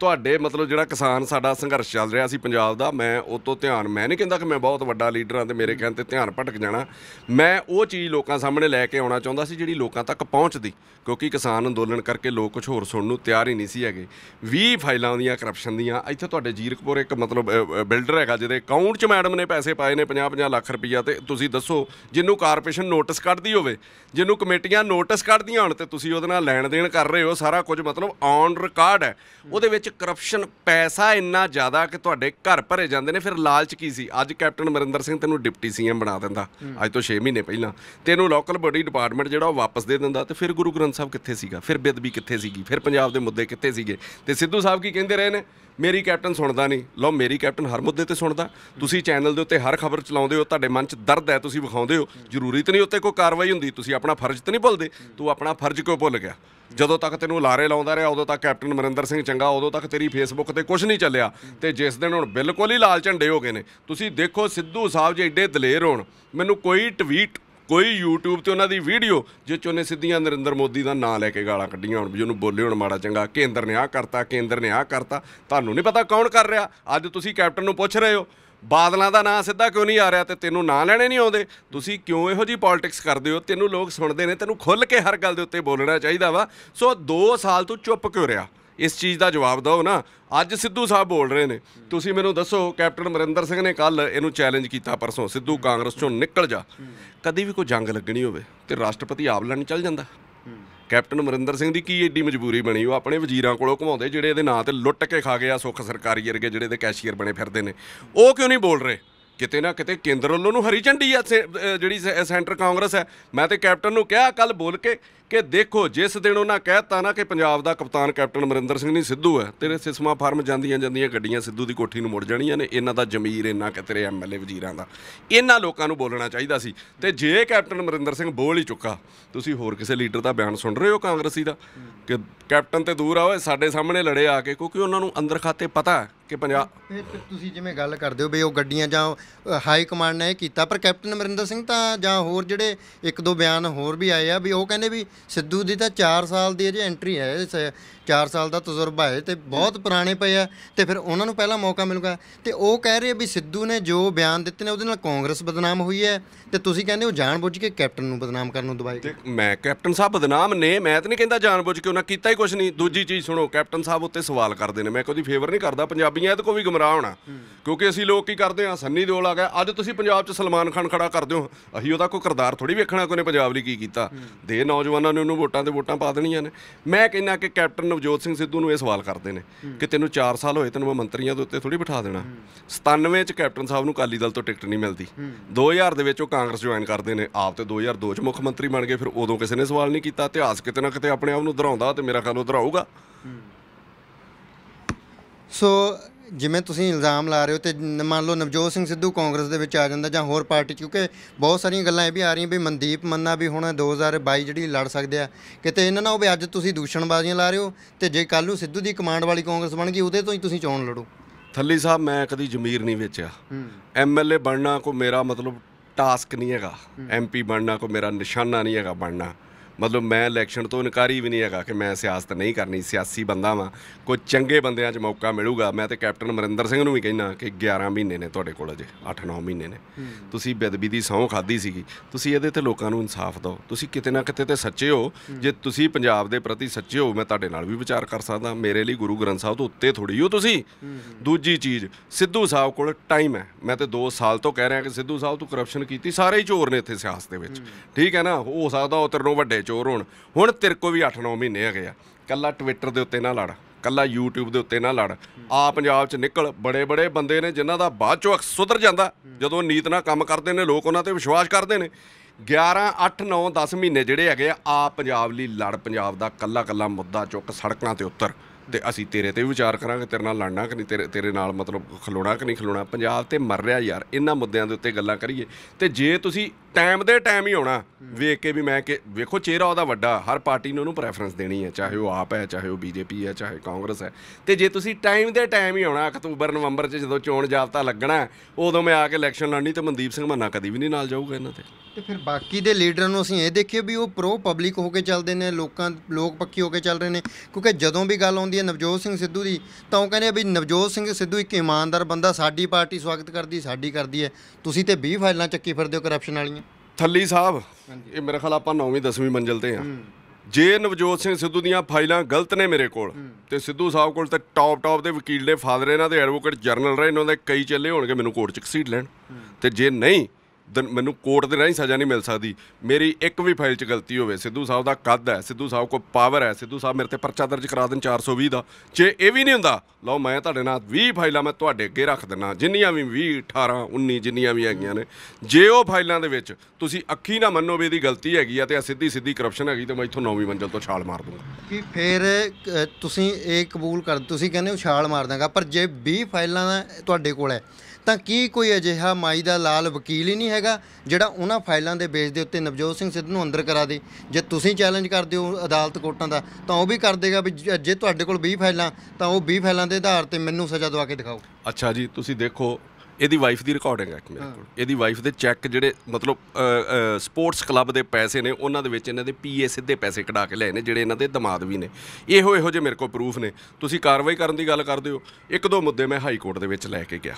ਤੁਹਾਡੇ ਮਤਲਬ ਜਿਹੜਾ ਕਿਸਾਨ ਸਾਡਾ ਸੰਘਰਸ਼ ਚੱਲ ਰਿਹਾ ਸੀ ਪੰਜਾਬ ਦਾ ਮੈਂ ਉਹ ਤੋਂ ਧਿਆਨ ਮੈਂ ਨਹੀਂ ਕਹਿੰਦਾ ਕਿ ਮੈਂ ਬਹੁਤ ਵੱਡਾ ਲੀਡਰ ਹਾਂ ਤੇ ਮੇਰੇ ਕਹਿਣ ਤੇ ਧਿਆਨ ਭਟਕ ਜਾਣਾ ਮੈਂ ਉਹ ਚੀਜ਼ ਲੋਕਾਂ ਸਾਹਮਣੇ ਲੈ ਕੇ ਆਉਣਾ ਚਾਹੁੰਦਾ ਸੀ ਜਿਹੜੀ ਲੋਕਾਂ ਤੱਕ ਪਹੁੰਚਦੀ ਕਿਉਂਕਿ ਕਿਸਾਨ ਅੰਦੋਲਨ ਕਰਕੇ ਲੋਕ ਕੁਝ ਹੋਰ ਸੁਣਨ ਨੂੰ ਤਿਆਰ ਹੀ ਨਹੀਂ ਸੀ ਹੈਗੇ 20 ਫਾਈਲਾਂ ਦੀਆਂ ਕਰਪਸ਼ਨ ਦੀਆਂ ਇੱਥੇ ਤੁਹਾਡੇ ਜੀਰਕਪੁਰ ਇੱਕ ਮਤਲਬ ਬਿਲਡਰ ਹੈਗਾ ਜਿਹਦੇ ਅਕਾਊਂਟ 'ਚ ਮੈਡਮ ਨੇ ਪੈਸੇ ਪਾਏ ਨੇ 50-50 ਲੱਖ ਰੁਪਈਆ ਤੇ ਤੁਸੀਂ ਦੱਸੋ ਜਿੰਨੂੰ ਕਾਰਪੋਰੇਸ਼ਨ ਨੋਟਿਸ ਕੱਢਦੀ ਹੋਵੇ ਜਿੰਨੂੰ ਕਮੇਟੀਆਂ ਨੋਟਿਸ ਕੱਢਦੀਆਂ ਹੋਣ ਤੇ ਤੁਸੀਂ ਉਹਦੇ ਨਾਲ ਲੈਣ ਦੇਣ ਕਰ ਰਹੇ ਹੋ ਸਾਰਾ ਕੁਝ ਮਤਲਬ ਔਨ ਰਿਕਾਰਡ ਹੈ ਉਹਦੇ ਵਿੱਚ ਕਰਪਸ਼ਨ ਪੈਸਾ ਇੰਨਾ ਜ਼ਿਆਦਾ ਕਿ ਤੁਹਾਡੇ ਘਰ ਭਰੇ ਜਾਂਦੇ ਨੇ ਫਿਰ ਲਾਲਚ ਕੀ ਸੀ ਅੱਜ ਕੈਪਟਨ ਮਰਿੰਦਰ ਸਿੰਘ ਤੈਨੂੰ ਡਿਪਟੀ ਸੀਐਮ ਬਣਾ ਦਿੰਦਾ ਅੱਜ ਤੋਂ 6 ਮਹੀਨੇ ਪਹਿਲਾਂ ਤੈਨੂੰ ਲੋਕਲ ਬੋਡੀ ਡਿਪਾਰਟਮੈਂਟ ਜਿਹੜਾ ਉਹ ਵਾਪਸ ਦੇ ਦਿੰਦਾ ਤੇ ਫਿਰ ਗੁਰੂ ਗ੍ਰੰਥ ਸਾਹਿਬ ਕਿੱਥੇ ਸੀਗਾ ਫਿਰ ਬੇਦਬੀ ਕਿੱਥੇ ਸੀਗੀ ਫਿਰ ਪੰਜਾਬ ਦੇ ਮੁੱਦੇ ਕਿੱਥੇ ਸੀਗੇ ਤੇ ਸਿੱਧੂ ਸਾਹਿਬ ਕੀ ਕਹਿੰਦੇ ਰਹੇ ਨੇ ਮੇਰੀ ਕੈਪਟਨ ਸੁਣਦਾ ਨਹੀਂ ਲਓ ਮੇਰੀ ਕੈਪਟਨ ਹਰ ਮੁੱਦੇ ਤੇ ਸੁਣਦਾ ਤੁਸੀਂ ਚੈਨਲ ਦੇ ਉੱਤੇ ਹਰ ਖਬਰ ਚਲਾਉਂਦੇ ਹੋ ਤੁਹਾਡੇ ਮਨ 'ਚ ਦਰਦ ਹੈ ਤੁਸੀਂ ਵਿਖਾਉਂਦੇ ਹੋ ਜ਼ਰੂਰੀ ਤੇ ਨਹੀਂ ਉੱਤੇ ਕੋਈ ਕਾਰਵਾਈ ਹੁੰਦੀ ਤੁਸੀਂ ਆਪਣਾ ਫਰਜ਼ ਤੇ ਨਹੀਂ ਭੁੱਲਦੇ ਤੂੰ ਆਪਣਾ ਫਰਜ਼ ਕਿਉਂ ਭੁੱਲ ਗਿਆ ਜਦੋਂ ਤੱਕ ਤੈਨੂੰ ਲਾਰੇ ਲਾਉਂਦਾ ਰਿਹਾ ਉਦੋਂ ਤੱਕ ਕੈਪਟਨ ਮਰਿੰਦਰ ਸਿੰਘ ਚੰਗਾ ਉਦੋਂ ਤੱਕ ਤੇਰੀ ਫੇਸਬੁੱਕ ਤੇ ਕੁਝ ਨਹੀਂ ਚੱਲਿਆ ਤੇ ਜਿਸ ਦਿਨ ਹੁਣ ਬਿਲਕੁਲ ਹੀ ਲਾਲ ਝੰਡੇ ਹੋ ਗਏ ਨੇ ਤੁਸੀਂ ਦੇਖੋ ਸਿੱਧੂ ਸਾਹਿਬ ਜੀ ਐਡੇ ਦਲੇਰ ਹੋਣ ਮੈਨੂੰ ਕੋਈ ਟਵੀਟ ਕੋਈ YouTube ਤੇ ਉਹਨਾਂ ਦੀ ਵੀਡੀਓ ਜੇ ਚੋਨੇ ਉਹਨੇ ਸਿੱਧੀਆਂ ਨਰਿੰਦਰ ਮੋਦੀ ਦਾ ਨਾਂ ਲੈ ਕੇ ਗਾਲਾਂ ਕੱਢੀਆਂ ਹੁਣ ਵੀ ਉਹਨੂੰ ਬੋਲੇ ਹੁਣ ਮਾੜਾ ਚੰਗਾ ਕੇਂਦਰ ਨੇ ਆਹ ਕਰਤਾ ਕੇਂਦਰ ਨੇ ਆਹ ਕਰਤਾ ਤੁਹਾਨੂੰ ਨਹੀਂ ਪਤਾ ਕੌਣ ਕਰ ਰਿਹਾ ਅੱਜ ਤੁਸੀਂ ਕੈਪਟਨ ਨੂੰ ਪੁੱਛ ਰਹੇ ਹੋ ਬਾਦਲਾਂ ਦਾ ਨਾਂ ਸਿੱਧਾ ਕਿਉਂ ਨਹੀਂ ਆ ਰਿਹਾ ਤੇ ਤੈਨੂੰ ਨਾਂ ਲੈਣੇ ਨਹੀਂ ਆਉਂਦੇ ਤੁਸੀਂ ਕਿਉਂ ਇਹੋ ਜੀ ਪੋਲਿਟਿਕਸ ਕਰਦੇ ਹੋ ਤੈਨੂੰ ਲੋਕ ਸੁਣਦੇ ਨੇ ਤੈਨੂੰ ਖੁੱਲ ਕੇ ਹਰ ਗੱਲ ਦੇ ਉੱਤੇ ਬੋਲਣਾ ਚਾਹੀਦਾ ਵਾ ਸੋ 2 ਸਾਲ ਤੋਂ ਚੁੱਪ ਕਿਉਂ ਰਿਹਾ ਇਸ ਚੀਜ਼ ਦਾ ਜਵਾਬ ਦਿਓ ਨਾ ਅੱਜ ਸਿੱਧੂ ਸਾਹਿਬ ਬੋਲ ਰਹੇ ਨੇ ਤੁਸੀਂ ਮੈਨੂੰ ਦੱਸੋ ਕੈਪਟਨ ਮਰਿੰਦਰ ਸਿੰਘ ਨੇ ਕੱਲ ਇਹਨੂੰ ਚੈਲੰਜ ਕੀਤਾ ਪਰਸੋਂ ਸਿੱਧੂ ਕਾਂਗਰਸ ਚੋਂ ਨਿਕਲ ਜਾ ਕਦੀ ਵੀ ਕੋਈ ਜੰਗ ਲੱਗਣੀ ਹੋਵੇ ਤੇ ਰਾਸ਼ਟਰਪਤੀ ਆਪ ਲੜਨ ਚੱਲ ਜਾਂਦਾ ਕੈਪਟਨ ਮਰਿੰਦਰ ਸਿੰਘ ਦੀ ਕੀ ਏਡੀ ਮਜਬੂਰੀ ਬਣੀ ਉਹ ਆਪਣੇ ਵਜ਼ੀਰਾਂ ਕੋਲੋਂ ਘਮਾਉਂਦੇ ਜਿਹੜੇ ਇਹਦੇ ਨਾਂ ਤੇ ਲੁੱਟ ਕੇ ਖਾ ਗਿਆ ਸੁੱਖ ਸਰਕਾਰੀ ਵਰਗੇ ਜਿਹੜੇ ਦੇ ਕੈਸ਼ੀਅਰ ਬਣੇ ਫਿਰਦੇ ਨੇ ਉਹ ਕਿਉਂ ਨਹੀਂ ਬੋਲ ਰਹੇ ਕਿਤੇ ਨਾ ਕਿਤੇ ਕੇਂਦਰ ਵੱਲੋਂ ਨੂੰ ਹਰੀ ਝੰਡੀ ਆ ਜਿਹੜੀ ਸੈਂਟਰ ਕਾਂਗਰਸ ਹੈ ਮੈਂ ਤੇ ਕੈਪਟਨ ਨੂੰ ਕਿਹਾ ਕੱਲ ਬੋਲ ਕੇ ਕਿ ਦੇਖੋ ਜਿਸ ਦਿਨ ਉਹਨਾਂ ਕਹਿਤਾ ਨਾ ਕਿ ਪੰਜਾਬ ਦਾ ਕਪਤਾਨ ਕੈਪਟਨ ਅਮਰਿੰਦਰ ਸਿੰਘ ਨਹੀਂ ਸਿੱਧੂ ਹੈ ਤੇਰੇ ਸਿਸਮਾ ਫਾਰਮ ਜਾਂਦੀਆਂ ਜਾਂਦੀਆਂ ਗੱਡੀਆਂ ਸਿੱਧੂ ਦੀ ਕੋਠੀ ਨੂੰ ਮੁੜ ਜਾਣੀਆਂ ਨੇ ਇਹਨਾਂ ਦਾ ਜ਼ਮੀਰ ਇਹਨਾਂ ਕਿ ਤੇਰੇ ਐਮਐਲਏ ਵਜ਼ੀਰਾਂ ਦਾ ਇਹਨਾਂ ਲੋਕਾਂ ਨੂੰ ਬੋਲਣਾ ਚਾਹੀਦਾ ਸੀ ਤੇ ਜੇ ਕੈਪਟਨ ਅਮਰਿੰਦਰ ਸਿੰਘ ਬੋਲ ਹੀ ਚੁੱਕਾ ਤੁਸੀਂ ਹੋਰ ਕਿਸੇ ਲੀਡਰ ਦਾ ਬਿਆਨ ਸੁਣ ਰਹੇ ਹੋ ਕਾਂਗਰਸੀ ਦਾ ਕਿ ਕੈਪਟਨ ਤੇ ਦੂਰ ਆ ਓਏ ਸਾਡੇ ਸਾਹਮਣੇ ਲੜੇ ਆ ਕੇ ਕਿਉਂਕਿ ਉਹਨਾਂ ਨੂੰ ਅੰਦਰ ਖਾਤੇ ਪਤਾ ਕਿ ਪੰਜਾਬ ਤੁਸੀਂ ਜਿਵੇਂ ਗੱਲ ਕਰਦੇ ਹੋ ਬਈ ਉਹ ਗੱਡੀਆਂ ਜਾਂ ਹਾਈ ਕਮਾਂਡ ਨੇ ਇਹ ਕੀਤਾ ਪਰ ਕੈਪਟਨ ਅਮਰਿੰਦਰ ਸਿੰਘ ਤਾਂ ਜਾਂ ਹੋਰ ਜਿਹੜੇ ਇੱਕ ਦੋ ਬਿਆਨ ਹੋਰ ਵੀ ਆਏ ਆ ਵੀ ਉਹ ਕਹਿੰਦੇ ਵੀ ਸਿੱਧੂ ਦੀ ਤਾਂ 4 ਸਾਲ ਦੀ ਅਜੇ ਐਂਟਰੀ ਹੈ 4 ਸਾਲ ਦਾ ਤਜਰਬਾ ਹੈ ਤੇ ਬਹੁਤ ਪੁਰਾਣੇ ਪਏ ਆ ਤੇ ਫਿਰ ਉਹਨਾਂ ਨੂੰ ਪਹਿਲਾ ਮੌਕਾ ਮਿਲੂਗਾ ਤੇ ਉਹ ਕਹਿ ਰਹੇ ਵੀ ਸਿੱਧੂ ਨੇ ਜੋ ਬਿਆਨ ਦਿੱਤੇ ਨੇ ਉਹਦੇ ਨਾਲ ਕਾਂਗਰਸ ਬਦਨਾਮ ਹੋਈ ਹੈ ਤੇ ਤੁਸੀਂ ਕਹਿੰਦੇ ਹੋ ਜਾਣਬੁੱਝ ਕੇ ਕੈਪਟਨ ਨੂੰ ਬਦਨਾਮ ਕਰਨ ਨੂੰ ਦਬਾਈ ਤੇ ਮੈਂ ਕੈਪਟਨ ਸਾਹਿਬ ਬਦਨਾਮ ਨੇ ਮੈਂ ਤਾਂ ਨਹੀਂ ਕਹਿੰਦਾ ਜਾਣਬੁੱਝ ਕੇ ਉਹਨਾਂ ਕੀਤਾ ਹੀ ਕੁਝ ਨਹੀਂ ਦੂਜੀ ਚੀਜ਼ ਸੁਣੋ ਕੈਪਟਨ ਸਾਹਿਬ ਉੱਤੇ ਸਵਾਲ ਕਰਦੇ ਨੇ ਮੈਂ ਕੋਈ ਫੇਵਰ ਨਹੀਂ ਕਰਦਾ ਪੰਜਾਬੀਆਂ ਇਹਦੇ ਕੋ ਵੀ ਗਮਰਾਹ ਹੋਣਾ ਕਿਉਂਕਿ ਅਸੀਂ ਲੋਕ ਕੀ ਕਰਦੇ ਆ ਸੰਨੀ ਦਿਓਲ ਆ ਗਿਆ ਅੱਜ ਤੁਸੀਂ ਪੰਜਾਬ 'ਚ ਸਲਮਾਨ ਖਾਨ ਖੜਾ ਕਰਦੇ ਹੋ ਅਸੀਂ ਉਹਦਾ ਕੋਈ ਕਰਦਾਰ ਥੋੜੀ ਵੇਖਣਾ ਕੋਈ ਨੇ ਪੰਜਾਬ ਲਈ ਕੀ ਕੀਤਾ ਦੇ ਨੌਜਵਾਨਾਂ ਨੇ ਉਹਨੂੰ ਵੋਟਾਂ ਤੇ ਵੋਟਾਂ ਪਾ ਦੇਣੀਆਂ ਨੇ ਮੈਂ ਕਹਿੰਦਾ ਕਿ ਕੈਪਟਨ ਨਵਜੋਤ ਸਿੰਘ ਸਿੱਧੂ ਨੂੰ ਇਹ ਸਵਾਲ ਕਰਦੇ ਨੇ ਕਿ ਤੈਨੂੰ 4 ਸਾਲ ਹੋਏ ਤੈਨੂੰ ਮੈਂ ਮੰਤਰੀਆਂ ਦੇ ਉੱਤੇ ਥੋੜੀ ਬਿਠਾ ਦੇਣਾ 97 ਚ ਕੈਪਟਨ ਸਾਹਿਬ ਨੂੰ ਕਾਲੀ ਦਲ ਤੋਂ ਟਿਕਟ ਨਹੀਂ ਮਿਲਦੀ 2000 ਦੇ ਵਿੱਚ ਉਹ ਕਾਂਗਰਸ ਜੁਆਇਨ ਕਰਦੇ ਨੇ ਆਪ ਤੇ 2002 ਚ ਮੁੱਖ ਮੰਤਰੀ ਬਣ ਗਏ ਫਿਰ ਉਦੋਂ ਕਿਸੇ ਨੇ ਸਵਾਲ ਨਹੀਂ ਕੀਤਾ ਇਤਿਹਾਸ ਕਿਤੇ ਨਾ ਕਿਤੇ ਆਪਣੇ ਆਪ ਨੂੰ ਦਰਾਉਂਦਾ ਤੇ ਮੇਰਾ ਖਿਆਲ ਉਹ ਦਰਾਊਗਾ ਸੋ ਜਿਵੇਂ ਤੁਸੀਂ ਇਲਜ਼ਾਮ ਲਾ ਰਹੇ ਹੋ ਤੇ ਮੰਨ ਲਓ ਨਵਜੋਤ ਸਿੰਘ ਸਿੱਧੂ ਕਾਂਗਰਸ ਦੇ ਵਿੱਚ ਆ ਜਾਂਦਾ ਜਾਂ ਹੋਰ ਪਾਰਟੀ ਕਿਉਂਕਿ ਬਹੁਤ ਸਾਰੀਆਂ ਗੱਲਾਂ ਇਹ ਵੀ ਆ ਰਹੀਆਂ ਵੀ ਮਨਦੀਪ ਮੰਨਾ ਵੀ ਹੁਣ 2022 ਜਿਹੜੀ ਲੜ ਸਕਦੇ ਆ ਕਿਤੇ ਇਹਨਾਂ ਨਾਲ ਉਹ ਵੀ ਅੱਜ ਤੁਸੀਂ ਦੂਸ਼ਣਬਾਜ਼ੀਆਂ ਲਾ ਰਹੇ ਹੋ ਤੇ ਜੇ ਕੱਲ ਨੂੰ ਸਿੱਧੂ ਦੀ ਕਮਾਂਡ ਵਾਲੀ ਕਾਂਗਰਸ ਬਣ ਗਈ ਉਹਦੇ ਤੋਂ ਹੀ ਤੁਸੀਂ ਚੋਣ ਲੜੋ ਥੱਲੀ ਸਾਹਿਬ ਮੈਂ ਕਦੀ ਜ਼ਮੀਰ ਨਹੀਂ ਵੇਚਿਆ ਐਮਐਲਏ ਬਣਨਾ ਕੋ ਮੇਰਾ ਮਤਲਬ ਟਾਸਕ ਨਹੀਂ ਹੈਗਾ ਐਮਪੀ ਬਣਨਾ ਕੋ ਮੇਰਾ ਨਿਸ਼ਾਨਾ ਨਹੀਂ ਹੈਗਾ ਬਣਨਾ ਮਤਲਬ ਮੈਂ ਇਲੈਕਸ਼ਨ ਤੋਂ ਇਨਕਾਰੀ ਵੀ ਨਹੀਂ ਹੈਗਾ ਕਿ ਮੈਂ ਸਿਆਸਤ ਨਹੀਂ ਕਰਨੀ ਸਿਆਸੀ ਬੰਦਾ ਵਾਂ ਕੋਈ ਚੰਗੇ ਬੰਦਿਆਂ 'ਚ ਮੌਕਾ ਮਿਲੂਗਾ ਮੈਂ ਤੇ ਕੈਪਟਨ ਮਰਿੰਦਰ ਸਿੰਘ ਨੂੰ ਵੀ ਕਹਿਣਾ ਕਿ 11 ਮਹੀਨੇ ਨੇ ਤੁਹਾਡੇ ਕੋਲ ਅਜੇ 8-9 ਮਹੀਨੇ ਨੇ ਤੁਸੀਂ ਬਦਬੀ ਦੀ ਸੌਂ ਖਾਦੀ ਸੀਗੀ ਤੁਸੀਂ ਇਹਦੇ ਤੇ ਲੋਕਾਂ ਨੂੰ ਇਨਸਾਫ ਦਿਓ ਤੁਸੀਂ ਕਿਤੇ ਨਾ ਕਿਤੇ ਤੇ ਸੱਚੇ ਹੋ ਜੇ ਤੁਸੀਂ ਪੰਜਾਬ ਦੇ ਪ੍ਰਤੀ ਸੱਚੇ ਹੋ ਮੈਂ ਤੁਹਾਡੇ ਨਾਲ ਵੀ ਵਿਚਾਰ ਕਰ ਸਕਦਾ ਮੇਰੇ ਲਈ ਗੁਰੂ ਗ੍ਰੰਥ ਸਾਹਿਬ ਤੋਂ ਉੱਤੇ ਥੋੜੀ ਹੋ ਤੁਸੀਂ ਦੂਜੀ ਚੀਜ਼ ਸਿੱਧੂ ਸਾਹਿਬ ਕੋਲ ਟਾਈਮ ਹੈ ਮੈਂ ਤੇ 2 ਸਾਲ ਤੋਂ ਕਹਿ ਰਿਹਾ ਕਿ ਸਿੱਧੂ ਸਾਹਿਬ ਤੂੰ ਕਰਪਸ਼ਨ ਕੀਤੀ ਸਾਰੇ ਹੀ ਚੋਰ ਨੇ ਇੱਥੇ ਸਿਆਸਤ ਦੇ ਵਿੱਚ ਠੀਕ ਹੈ ਨਾ ਹੋ ਸਕਦਾ ਉਹ ਨੂੰ ਵੱਡੇ ਮੈਚੋਰ ਹੋਣ ਹੁਣ ਤੇਰੇ ਕੋ ਵੀ 8-9 ਮਹੀਨੇ ਹੈਗੇ ਆ ਕੱਲਾ ਟਵਿੱਟਰ ਦੇ ਉੱਤੇ ਨਾ ਲੜ ਕੱਲਾ YouTube ਦੇ ਉੱਤੇ ਨਾ ਲੜ ਆ ਪੰਜਾਬ 'ਚ ਨਿਕਲ ਬੜੇ ਬੜੇ ਬੰਦੇ ਨੇ ਜਿਨ੍ਹਾਂ ਦਾ ਬਾਅਦ 'ਚੋਂ ਸੁਧਰ ਜਾਂਦਾ ਜਦੋਂ ਨੀਤ ਨਾਲ ਕੰਮ ਕਰਦੇ ਨੇ ਲੋਕ ਉਹਨਾਂ ਤੇ ਵਿਸ਼ਵਾਸ ਕਰਦੇ ਨੇ 11 8 9 10 ਮਹੀਨੇ ਜਿਹੜੇ ਹੈਗੇ ਆ ਆ ਪੰਜਾਬ ਲਈ ਲੜ ਪੰਜਾਬ ਦਾ ਕੱਲਾ ਕੱਲਾ ਮੁੱਦਾ ਚੁੱਕ ਸੜਕਾਂ ਤੇ ਉੱਤਰ ਤੇ ਅਸੀਂ ਤੇਰੇ ਤੇ ਵੀ ਵਿਚਾਰ ਕਰਾਂਗੇ ਤੇਰੇ ਨਾਲ ਲੜਨਾ ਕਿ ਨਹੀਂ ਤੇਰੇ ਤੇਰੇ ਨਾਲ ਮਤਲਬ ਖਲੋਣਾ ਕਿ ਨਹੀਂ ਖਲੋਣਾ ਪੰਜਾਬ ਤੇ ਮਰ ਰਿਹਾ ਯਾਰ ਇਹਨਾਂ ਮੁੱਦਿਆਂ ਦੇ ਉੱਤੇ ਗੱਲਾਂ ਕਰੀਏ ਤੇ ਜੇ ਤੁਸੀਂ ਟਾਈਮ ਦੇ ਟਾਈਮ ਹੀ ਆਉਣਾ ਵੇਖ ਕੇ ਵੀ ਮੈਂ ਕਿ ਵੇਖੋ ਚਿਹਰਾ ਉਹਦਾ ਵੱਡਾ ਹਰ ਪਾਰਟੀ ਨੂੰ ਉਹਨੂੰ ਪ੍ਰੈਫਰੈਂਸ ਦੇਣੀ ਹੈ ਚਾਹੇ ਉਹ ਆਪ ਹੈ ਚਾਹੇ ਉਹ ਬੀਜੇਪੀ ਹੈ ਚਾਹੇ ਕਾਂਗਰਸ ਹੈ ਤੇ ਜੇ ਤੁਸੀਂ ਟਾਈਮ ਦੇ ਟਾਈਮ ਹੀ ਆਉਣਾ ਅਕਤੂਬਰ ਨਵੰਬਰ 'ਚ ਜਦੋਂ ਚੋਣ ਜਾਬਤਾ ਲੱਗਣਾ ਉਦੋਂ ਮੈਂ ਆ ਕੇ ਇਲੈਕਸ਼ਨ ਲੜਨੀ ਤੇ ਮਨਦੀਪ ਸਿੰਘ ਮੰਨਾ ਕਦੀ ਵੀ ਨਹੀਂ ਨਾਲ ਜਾਊਗਾ ਇਹਨਾਂ ਤੇ ਤੇ ਫਿਰ ਬਾਕੀ ਦੇ ਲੀਡਰਾਂ ਨੂੰ ਅਸੀਂ ਇਹ ਦੇਖੀਏ ਵੀ ਉਹ ਪ੍ਰੋ ਪਬਲਿਕ ਹੋ ਕੇ ਚੱਲਦੇ ਨੇ ਲੋਕਾਂ ਲੋਕ ਪੱਕੀ ਹੋ ਕੇ ਚੱਲ ਰਹੇ ਨੇ ਕਿਉਂਕਿ ਜਦੋਂ ਵੀ ਗੱਲ ਆਉਂਦੀ ਹੈ ਨਵਜੋਤ ਸਿੰਘ ਸਿੱਧੂ ਦੀ ਤਾਂ ਉਹ ਕਹਿੰਦੇ ਆ ਵੀ ਨਵਜੋਤ ਸਿੰਘ ਸਿੱਧੂ ਇੱਕ ਇਮਾਨਦਾਰ ਬੰਦਾ ਸਾਡੀ ਪਾਰਟੀ ਸਵਾਗਤ ਕਰਦੀ ਸਾਡੀ ਕਰਦੀ ਹੈ ਤੁਸੀਂ ਤੇ 20 ਫਾਈਲਾਂ ਚੱਕੀ ਫਿਰਦੇ ਹੋ ਕਰਪਸ਼ਨ ਵਾਲੀਆਂ ਥੱਲੀ ਸਾਹਿਬ ਇਹ ਮੇਰੇ ਖਿਆਲ ਆਪਾਂ 9ਵੀਂ 10ਵੀਂ ਮੰਜ਼ਲ ਤੇ ਆ ਜੇ ਨਵਜੋਤ ਸਿੰਘ ਸਿੱਧੂ ਦੀਆਂ ਫਾਈਲਾਂ ਗਲਤ ਨੇ ਮੇਰੇ ਕੋਲ ਤੇ ਸਿੱਧੂ ਸਾਹਿਬ ਕੋਲ ਤੇ ਟੌਪ ਟੌਪ ਦੇ ਵਕੀਲ ਨੇ ਫਾਦਰ ਇਹਨਾਂ ਦੇ ਐਡਵੋਕੇਟ ਜਰਨਲ ਰਹੇ ਇਹਨਾਂ ਦੇ ਕਈ ਚੱਲੇ ਹੋਣਗੇ ਮੈਨੂੰ ਕੋਰਟ 'ਚ ਕਸੀਡ ਲੈਣ ਤੇ ਜੇ ਨਹੀਂ ਮੈਨੂੰ ਕੋਰਟ ਦੇ ਰਾਹੀਂ ਸਜ਼ਾ ਨਹੀਂ ਮਿਲ ਸਕਦੀ ਮੇਰੀ ਇੱਕ ਵੀ ਫਾਈਲ 'ਚ ਗਲਤੀ ਹੋਵੇ ਸਿੱਧੂ ਸਾਹਿਬ ਦਾ ਕੱਦ ਹੈ ਸਿੱਧੂ ਸਾਹਿਬ ਕੋਲ ਪਾਵਰ ਹੈ ਸਿੱਧੂ ਸਾਹਿਬ ਮੇਰੇ ਤੇ ਪਰਚਾ ਦਰਜ ਕਰਾ ਦੇਣ 420 ਦਾ ਜੇ ਇਹ ਵੀ ਨਹੀਂ ਹੁੰਦਾ ਲਓ ਮੈਂ ਤੁਹਾਡੇ ਨਾਲ 20 ਫਾਈਲਾਂ ਮੈਂ ਤੁਹਾਡੇ ਅੱਗੇ ਰੱਖ ਦਿੰਨਾ ਜਿੰਨੀਆਂ ਵੀ 20 18 19 ਜਿੰਨੀਆਂ ਵੀ ਹੈਗੀਆਂ ਨੇ ਜੇ ਉਹ ਫਾਈਲਾਂ ਦੇ ਵਿੱਚ ਤੁਸੀਂ ਅੱਖੀ ਨਾ ਮੰਨੋ ਵੀ ਇਹਦੀ ਗਲਤੀ ਹੈਗੀ ਆ ਤੇ ਆ ਸਿੱਧੀ ਸਿੱਧੀ ਕਰਪਸ਼ਨ ਹੈਗੀ ਤੇ ਮੈਂ ਇੱਥੋਂ ਨੌਵੀਂ ਮੰਜ਼ਲ ਤੋਂ ਛਾਲ ਮਾਰ ਦੂੰਗਾ ਕਿ ਫਿਰ ਤੁਸੀਂ ਇਹ ਕਬੂਲ ਕਰ ਤੁਸੀਂ ਕਹਿੰਦੇ ਹੋ ਛਾਲ ਮਾਰ ਦਾਂਗਾ ਪਰ ਜੇ 20 ਫਾਈਲਾਂ ਤੁਹਾਡੇ ਕੋਲ ਹੈ ਤਾਂ ਕੀ ਕੋਈ ਅਜਿਹਾ ਮਾਈ ਦਾ ਲਾਲ ਵਕੀਲ ਹੀ ਨਹੀਂ ਹੈਗਾ ਜਿਹੜਾ ਉਹਨਾਂ ਫਾਈਲਾਂ ਦੇ ਬੇਸ ਦੇ ਉੱਤੇ ਨਵਜੋਤ ਸਿੰਘ ਸਿੱਧੂ ਨੂੰ ਅੰਦਰ ਕਰਾ ਦੇ ਜੇ ਤੁਸੀਂ ਚੈਲੰਜ ਕਰਦੇ ਹੋ ਅਦਾਲਤ ਕੋਰਟਾਂ ਦਾ ਤਾਂ ਉਹ ਵੀ ਕਰ ਦੇਗਾ ਵੀ ਜੇ ਤੁਹਾਡੇ ਕੋਲ 20 ਫਾਈਲਾਂ ਤਾਂ ਉਹ 20 ਫਾਈਲਾਂ ਦੇ ਆਧਾਰ ਤੇ ਮੈਨੂੰ ਸਜ਼ਾ ਦਵਾ ਕੇ ਦਿਖਾਓ ਅੱਛਾ ਜੀ ਤੁਸੀਂ ਦੇਖੋ ਇਹਦੀ ਵਾਈਫ ਦੀ ਰਿਕਾਰਡਿੰਗ ਹੈ ਮੇਰੇ ਕੋਲ ਇਹਦੀ ਵਾਈਫ ਦੇ ਚੈੱਕ ਜਿਹੜੇ ਮਤਲਬ ਸਪੋਰਟਸ ਕਲੱਬ ਦੇ ਪੈਸੇ ਨੇ ਉਹਨਾਂ ਦੇ ਵਿੱਚ ਇਹਨਾਂ ਦੇ ਪੀਏ ਸਿੱਧੇ ਪੈਸੇ ਕਢਾ ਕੇ ਲਏ ਨੇ ਜਿਹੜੇ ਇਹਨਾਂ ਦੇ ਦਮਾਦ ਵੀ ਨੇ ਇਹੋ ਇਹੋ ਜੇ ਮੇਰੇ ਕੋਲ ਪ੍ਰੂਫ ਨੇ ਤੁਸੀਂ ਕਾਰਵਾਈ ਕਰਨ ਦੀ ਗੱਲ ਕਰਦੇ ਹੋ ਇੱਕ ਦੋ ਮੁੱਦੇ ਮੈਂ ਹਾਈ ਕੋਰਟ ਦੇ ਵਿੱਚ ਲੈ ਕੇ ਗਿਆ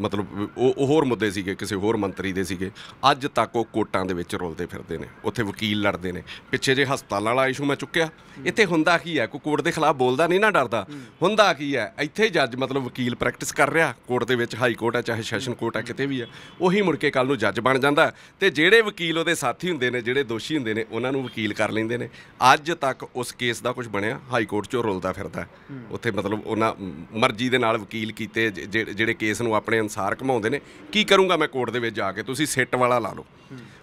ਮਤਲਬ ਉਹ ਹੋਰ ਮੁੱਦੇ ਸੀਗੇ ਕਿਸੇ ਹੋਰ ਮੰਤਰੀ ਦੇ ਸੀਗੇ ਅੱਜ ਤੱਕ ਉਹ ਕੋਟਾਂ ਦੇ ਵਿੱਚ ਰੋਲਦੇ ਫਿਰਦੇ ਨੇ ਉੱਥੇ ਵਕੀਲ ਲੜਦੇ ਨੇ ਪਿੱਛੇ ਜੇ ਹਸਪਤਾਲਾਂ ਵਾਲਾ ਇਸ਼ੂ ਮੈਂ ਚੁੱਕਿਆ ਇੱਥੇ ਹੁੰਦਾ ਕੀ ਹੈ ਕੋਈ ਕੋਰਟ ਦੇ ਖਿਲਾਫ ਬੋਲਦਾ ਨਹੀਂ ਨਾ ਡਰਦਾ ਹੁੰਦਾ ਕੀ ਹੈ ਇੱਥੇ ਜੱਜ ਮਤਲਬ ਵਕੀਲ ਪ੍ਰੈਕਟਿਸ ਕਰ ਰਿਹਾ ਕੋਰਟ ਦੇ ਵਿੱਚ ਹਾਈ ਕੋਰਟ ਹੈ ਚਾਹੇ ਸੈਸ਼ਨ ਕੋਰਟ ਆ ਕਿਤੇ ਵੀ ਆ ਉਹੀ ਮੁੜ ਕੇ ਕੱਲ ਨੂੰ ਜੱਜ ਬਣ ਜਾਂਦਾ ਤੇ ਜਿਹੜੇ ਵਕੀਲ ਉਹਦੇ ਸਾਥੀ ਹੁੰਦੇ ਨੇ ਜਿਹੜੇ ਦੋਸ਼ੀ ਹੁੰਦੇ ਨੇ ਉਹਨਾਂ ਨੂੰ ਵਕੀਲ ਕਰ ਲੈਂਦੇ ਨੇ ਅੱਜ ਤੱਕ ਉਸ ਕੇਸ ਦਾ ਕੁਝ ਬਣਿਆ ਹਾਈ ਕੋਰਟ 'ਚੋਂ ਰੁਲਦਾ ਫਿਰਦਾ ਉੱਥੇ ਮਤਲਬ ਉਹਨਾਂ ਮਰਜ਼ੀ ਦੇ ਨਾਲ ਵਕੀਲ ਕੀਤੇ ਜਿਹੜੇ ਕੇਸ ਨੂੰ ਆਪਣੇ ਅਨਸਾਰ ਘਮਾਉਂਦੇ ਨੇ ਕੀ ਕਰੂੰਗਾ ਮੈਂ ਕੋਰਟ ਦੇ ਵਿੱਚ ਜਾ ਕੇ ਤੁਸੀਂ ਸਿੱਟ ਵਾਲਾ ਲਾ ਲਓ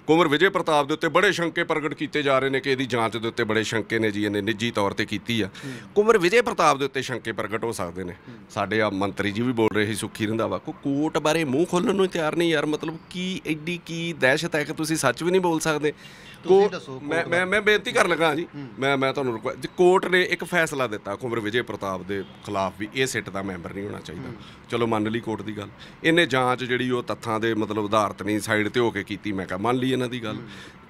ਕੁਮਰ ਵਿਜੇ ਪ੍ਰਤਾਪ ਦੇ ਉੱਤੇ ਬੜੇ ਸ਼ੰਕੇ ਪ੍ਰਗਟ ਕੀਤੇ ਜਾ ਰਹੇ ਨੇ ਕਿ ਇਹਦੀ ਜਾਂਚ ਦੇ ਉੱਤੇ ਬੜੇ ਸ਼ੰਕੇ ਨੇ ਜੀ ਇਹਨੇ ਨਿੱਜੀ ਤੌਰ ਤੇ ਕੀਤੀ ਆ ਕੁਮਰ ਵਿਜੇ ਪ੍ਰਤਾਪ ਦੇ ਉੱਤੇ ਸ਼ੰਕੇ ਪ੍ਰਗਟ ਹੋ ਸਕਦੇ ਨੇ ਸਾਡੇ ਆ ਮੰਤਰੀ ਜੀ ਵੀ ਬੋਲ ਰਹੇ ਸੀ ਸੁਖੀ ਰੰਧਾਵਾ ਕੋ ਕੋਰਟ ਬਾਰੇ ਮੂੰਹ ਖੋਲਣ ਨੂੰ ਤਿਆਰ ਨਹੀਂ ਯਾਰ ਮਤਲਬ ਕੀ ਐਡੀ ਕੀ ਦਹਿਸ਼ਤ ਹੈ ਕਿ ਤੁਸੀਂ ਸੱਚ ਵੀ ਨਹੀਂ ਬੋਲ ਸਕਦੇ ਤੁਸੀਂ ਦੱਸੋ ਮੈਂ ਮੈਂ ਮੈਂ ਬੇਨਤੀ ਕਰਨ ਲੱਗਾ ਜੀ ਮੈਂ ਮੈਂ ਤੁਹਾਨੂੰ ਰਿਕੁਐਸਟ ਜੀ ਕੋਰਟ ਨੇ ਇੱਕ ਫੈਸਲਾ ਦਿੱਤਾ ਕੁੰਵਰ ਵਿਜੇ ਪ੍ਰਤਾਪ ਦੇ ਖਿਲਾਫ ਵੀ ਇਹ ਸਿੱਟ ਦਾ ਮੈਂਬਰ ਨਹੀਂ ਹੋਣਾ ਚਾਹੀਦਾ ਚਲੋ ਮੰਨ ਲਈ ਕੋਰਟ ਦੀ ਗੱਲ ਇਹਨੇ ਜਾਂਚ ਜਿਹੜੀ ਉਹ ਤੱਥਾਂ ਦੇ ਮਤਲਬ ਆਧਾਰਤ ਨਹੀਂ ਸਾਈਡ ਤੇ ਹੋ ਕੇ ਕੀਤੀ ਮੈਂ ਕਹਾਂ ਮੰਨ ਲਈ ਇਹਨਾਂ ਦੀ ਗੱਲ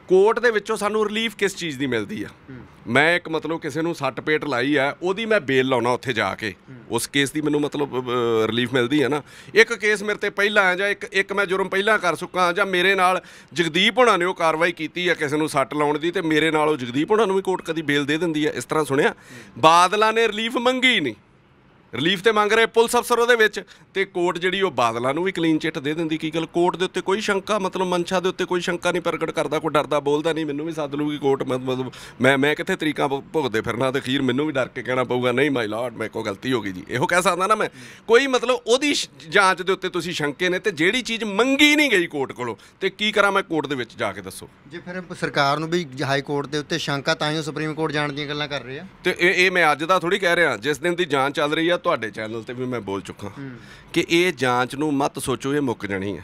ਕੋਰਟ ਦੇ ਵਿੱਚੋਂ ਸਾਨੂੰ ਰਿਲੀਫ ਕਿਸ ਚੀਜ਼ ਦੀ ਮਿਲਦੀ ਆ ਮੈਂ ਇੱਕ ਮਤਲਬ ਕਿਸੇ ਨੂੰ ਸੱਟ ਪੇਟ ਲਾਈ ਆ ਉਹਦੀ ਮੈਂ ਬੇਲ ਲਾਉਣਾ ਉੱਥੇ ਜਾ ਕੇ ਉਸ ਕੇਸ ਦੀ ਮੈਨੂੰ ਮਤਲਬ ਰਿਲੀਫ ਮਿਲਦੀ ਆ ਨਾ ਇੱਕ ਕੇਸ ਮੇਰੇ ਤੇ ਪਹਿਲਾਂ ਆ ਜਾਂ ਇੱਕ ਇੱਕ ਮੈਂ ਜੁਰਮ ਪਹਿਲਾਂ ਕਰ ਚੁੱਕਾ ਜਾਂ ਮੇਰੇ ਨਾਲ ਜਗਦੀਪ ਹੋਣਾ ਨੇ ਉਹ ਕਾਰਵਾਈ ਕੀਤੀ ਆ ਕਿਸੇ ਨੂੰ ਸੱਟ ਲਾਉਣ ਦੀ ਤੇ ਮੇਰੇ ਨਾਲ ਉਹ ਜਗਦੀਪ ਹੋਣਾ ਨੂੰ ਵੀ ਕੋਰਟ ਕਦੀ ਬੇਲ ਦੇ ਦਿੰਦੀ ਆ ਇਸ ਤਰ੍ਹਾਂ ਸੁਣਿਆ ਬਾਦਲਾਂ ਨੇ ਰਿਲੀਫ ਮੰਗੀ ਨਹੀਂ ਰਿਲੀਫ ਤੇ ਮੰਗ ਰਹੇ ਪੁਲਿਸ ਅਫਸਰ ਉਹਦੇ ਵਿੱਚ ਤੇ ਕੋਰਟ ਜਿਹੜੀ ਉਹ ਬਾਦਲਾਂ ਨੂੰ ਵੀ ਕਲੀਨ ਚਿੱਟ ਦੇ ਦਿੰਦੀ ਕੀ ਗੱਲ ਕੋਰਟ ਦੇ ਉੱਤੇ ਕੋਈ ਸ਼ੰਕਾ ਮਤਲਬ ਮਨਸ਼ਾ ਦੇ ਉੱਤੇ ਕੋਈ ਸ਼ੰਕਾ ਨਹੀਂ ਪ੍ਰਗਟ ਕਰਦਾ ਕੋਈ ਡਰਦਾ ਬੋਲਦਾ ਨਹੀਂ ਮੈਨੂੰ ਵੀ ਸੱਦ ਲੂਗੀ ਕੋਰਟ ਮਤਲਬ ਮੈਂ ਮੈਂ ਕਿੱਥੇ ਤਰੀਕਾ ਭੁਗਦੇ ਫਿਰਨਾ ਤੇ ਅਖੀਰ ਮੈਨੂੰ ਵੀ ਡਰ ਕੇ ਕਹਿਣਾ ਪਊਗਾ ਨਹੀਂ ਮਾਈ ਲਾਰਡ ਮੇਰੇ ਕੋ ਗਲਤੀ ਹੋ ਗਈ ਜੀ ਇਹੋ ਕਹਿ ਸਕਦਾ ਨਾ ਮੈਂ ਕੋਈ ਮਤਲਬ ਉਹਦੀ ਜਾਂਚ ਦੇ ਉੱਤੇ ਤੁਸੀਂ ਸ਼ੰਕੇ ਨੇ ਤੇ ਜਿਹੜੀ ਚੀਜ਼ ਮੰਗੀ ਨਹੀਂ ਗਈ ਕੋਰਟ ਕੋਲੋਂ ਤੇ ਕੀ ਕਰਾਂ ਮੈਂ ਕੋਰਟ ਦੇ ਵਿੱਚ ਜਾ ਕੇ ਦੱਸੋ ਜੇ ਫਿਰ ਸਰਕਾਰ ਨੂੰ ਵੀ ਹਾਈ ਕੋਰਟ ਦੇ ਉੱਤੇ ਸ਼ੰਕਾ ਤਾਂ ਹੀ ਸੁਪਰੀਮ ਕੋਰਟ ਜਾਣ ਦੀਆਂ ਗੱਲਾਂ ਕਰ ਰਹੇ ਆ ਤੇ ਇਹ ਇਹ ਮੈਂ ਅੱਜ ਦਾ ਥੋੜੀ ਕਹਿ ਰਿਹਾ ਜਿਸ ਦਿਨ ਦੀ ਜਾਂਚ ਚੱਲ ਰਹੀ ਆ ਤੁਹਾਡੇ ਚੈਨਲ ਤੇ ਵੀ ਮੈਂ ਬੋਲ ਚੁੱਕਾ ਕਿ ਇਹ ਜਾਂਚ ਨੂੰ ਮਤ ਸੋਚੋ ਇਹ ਮੁੱਕ ਜਾਣੀ ਹੈ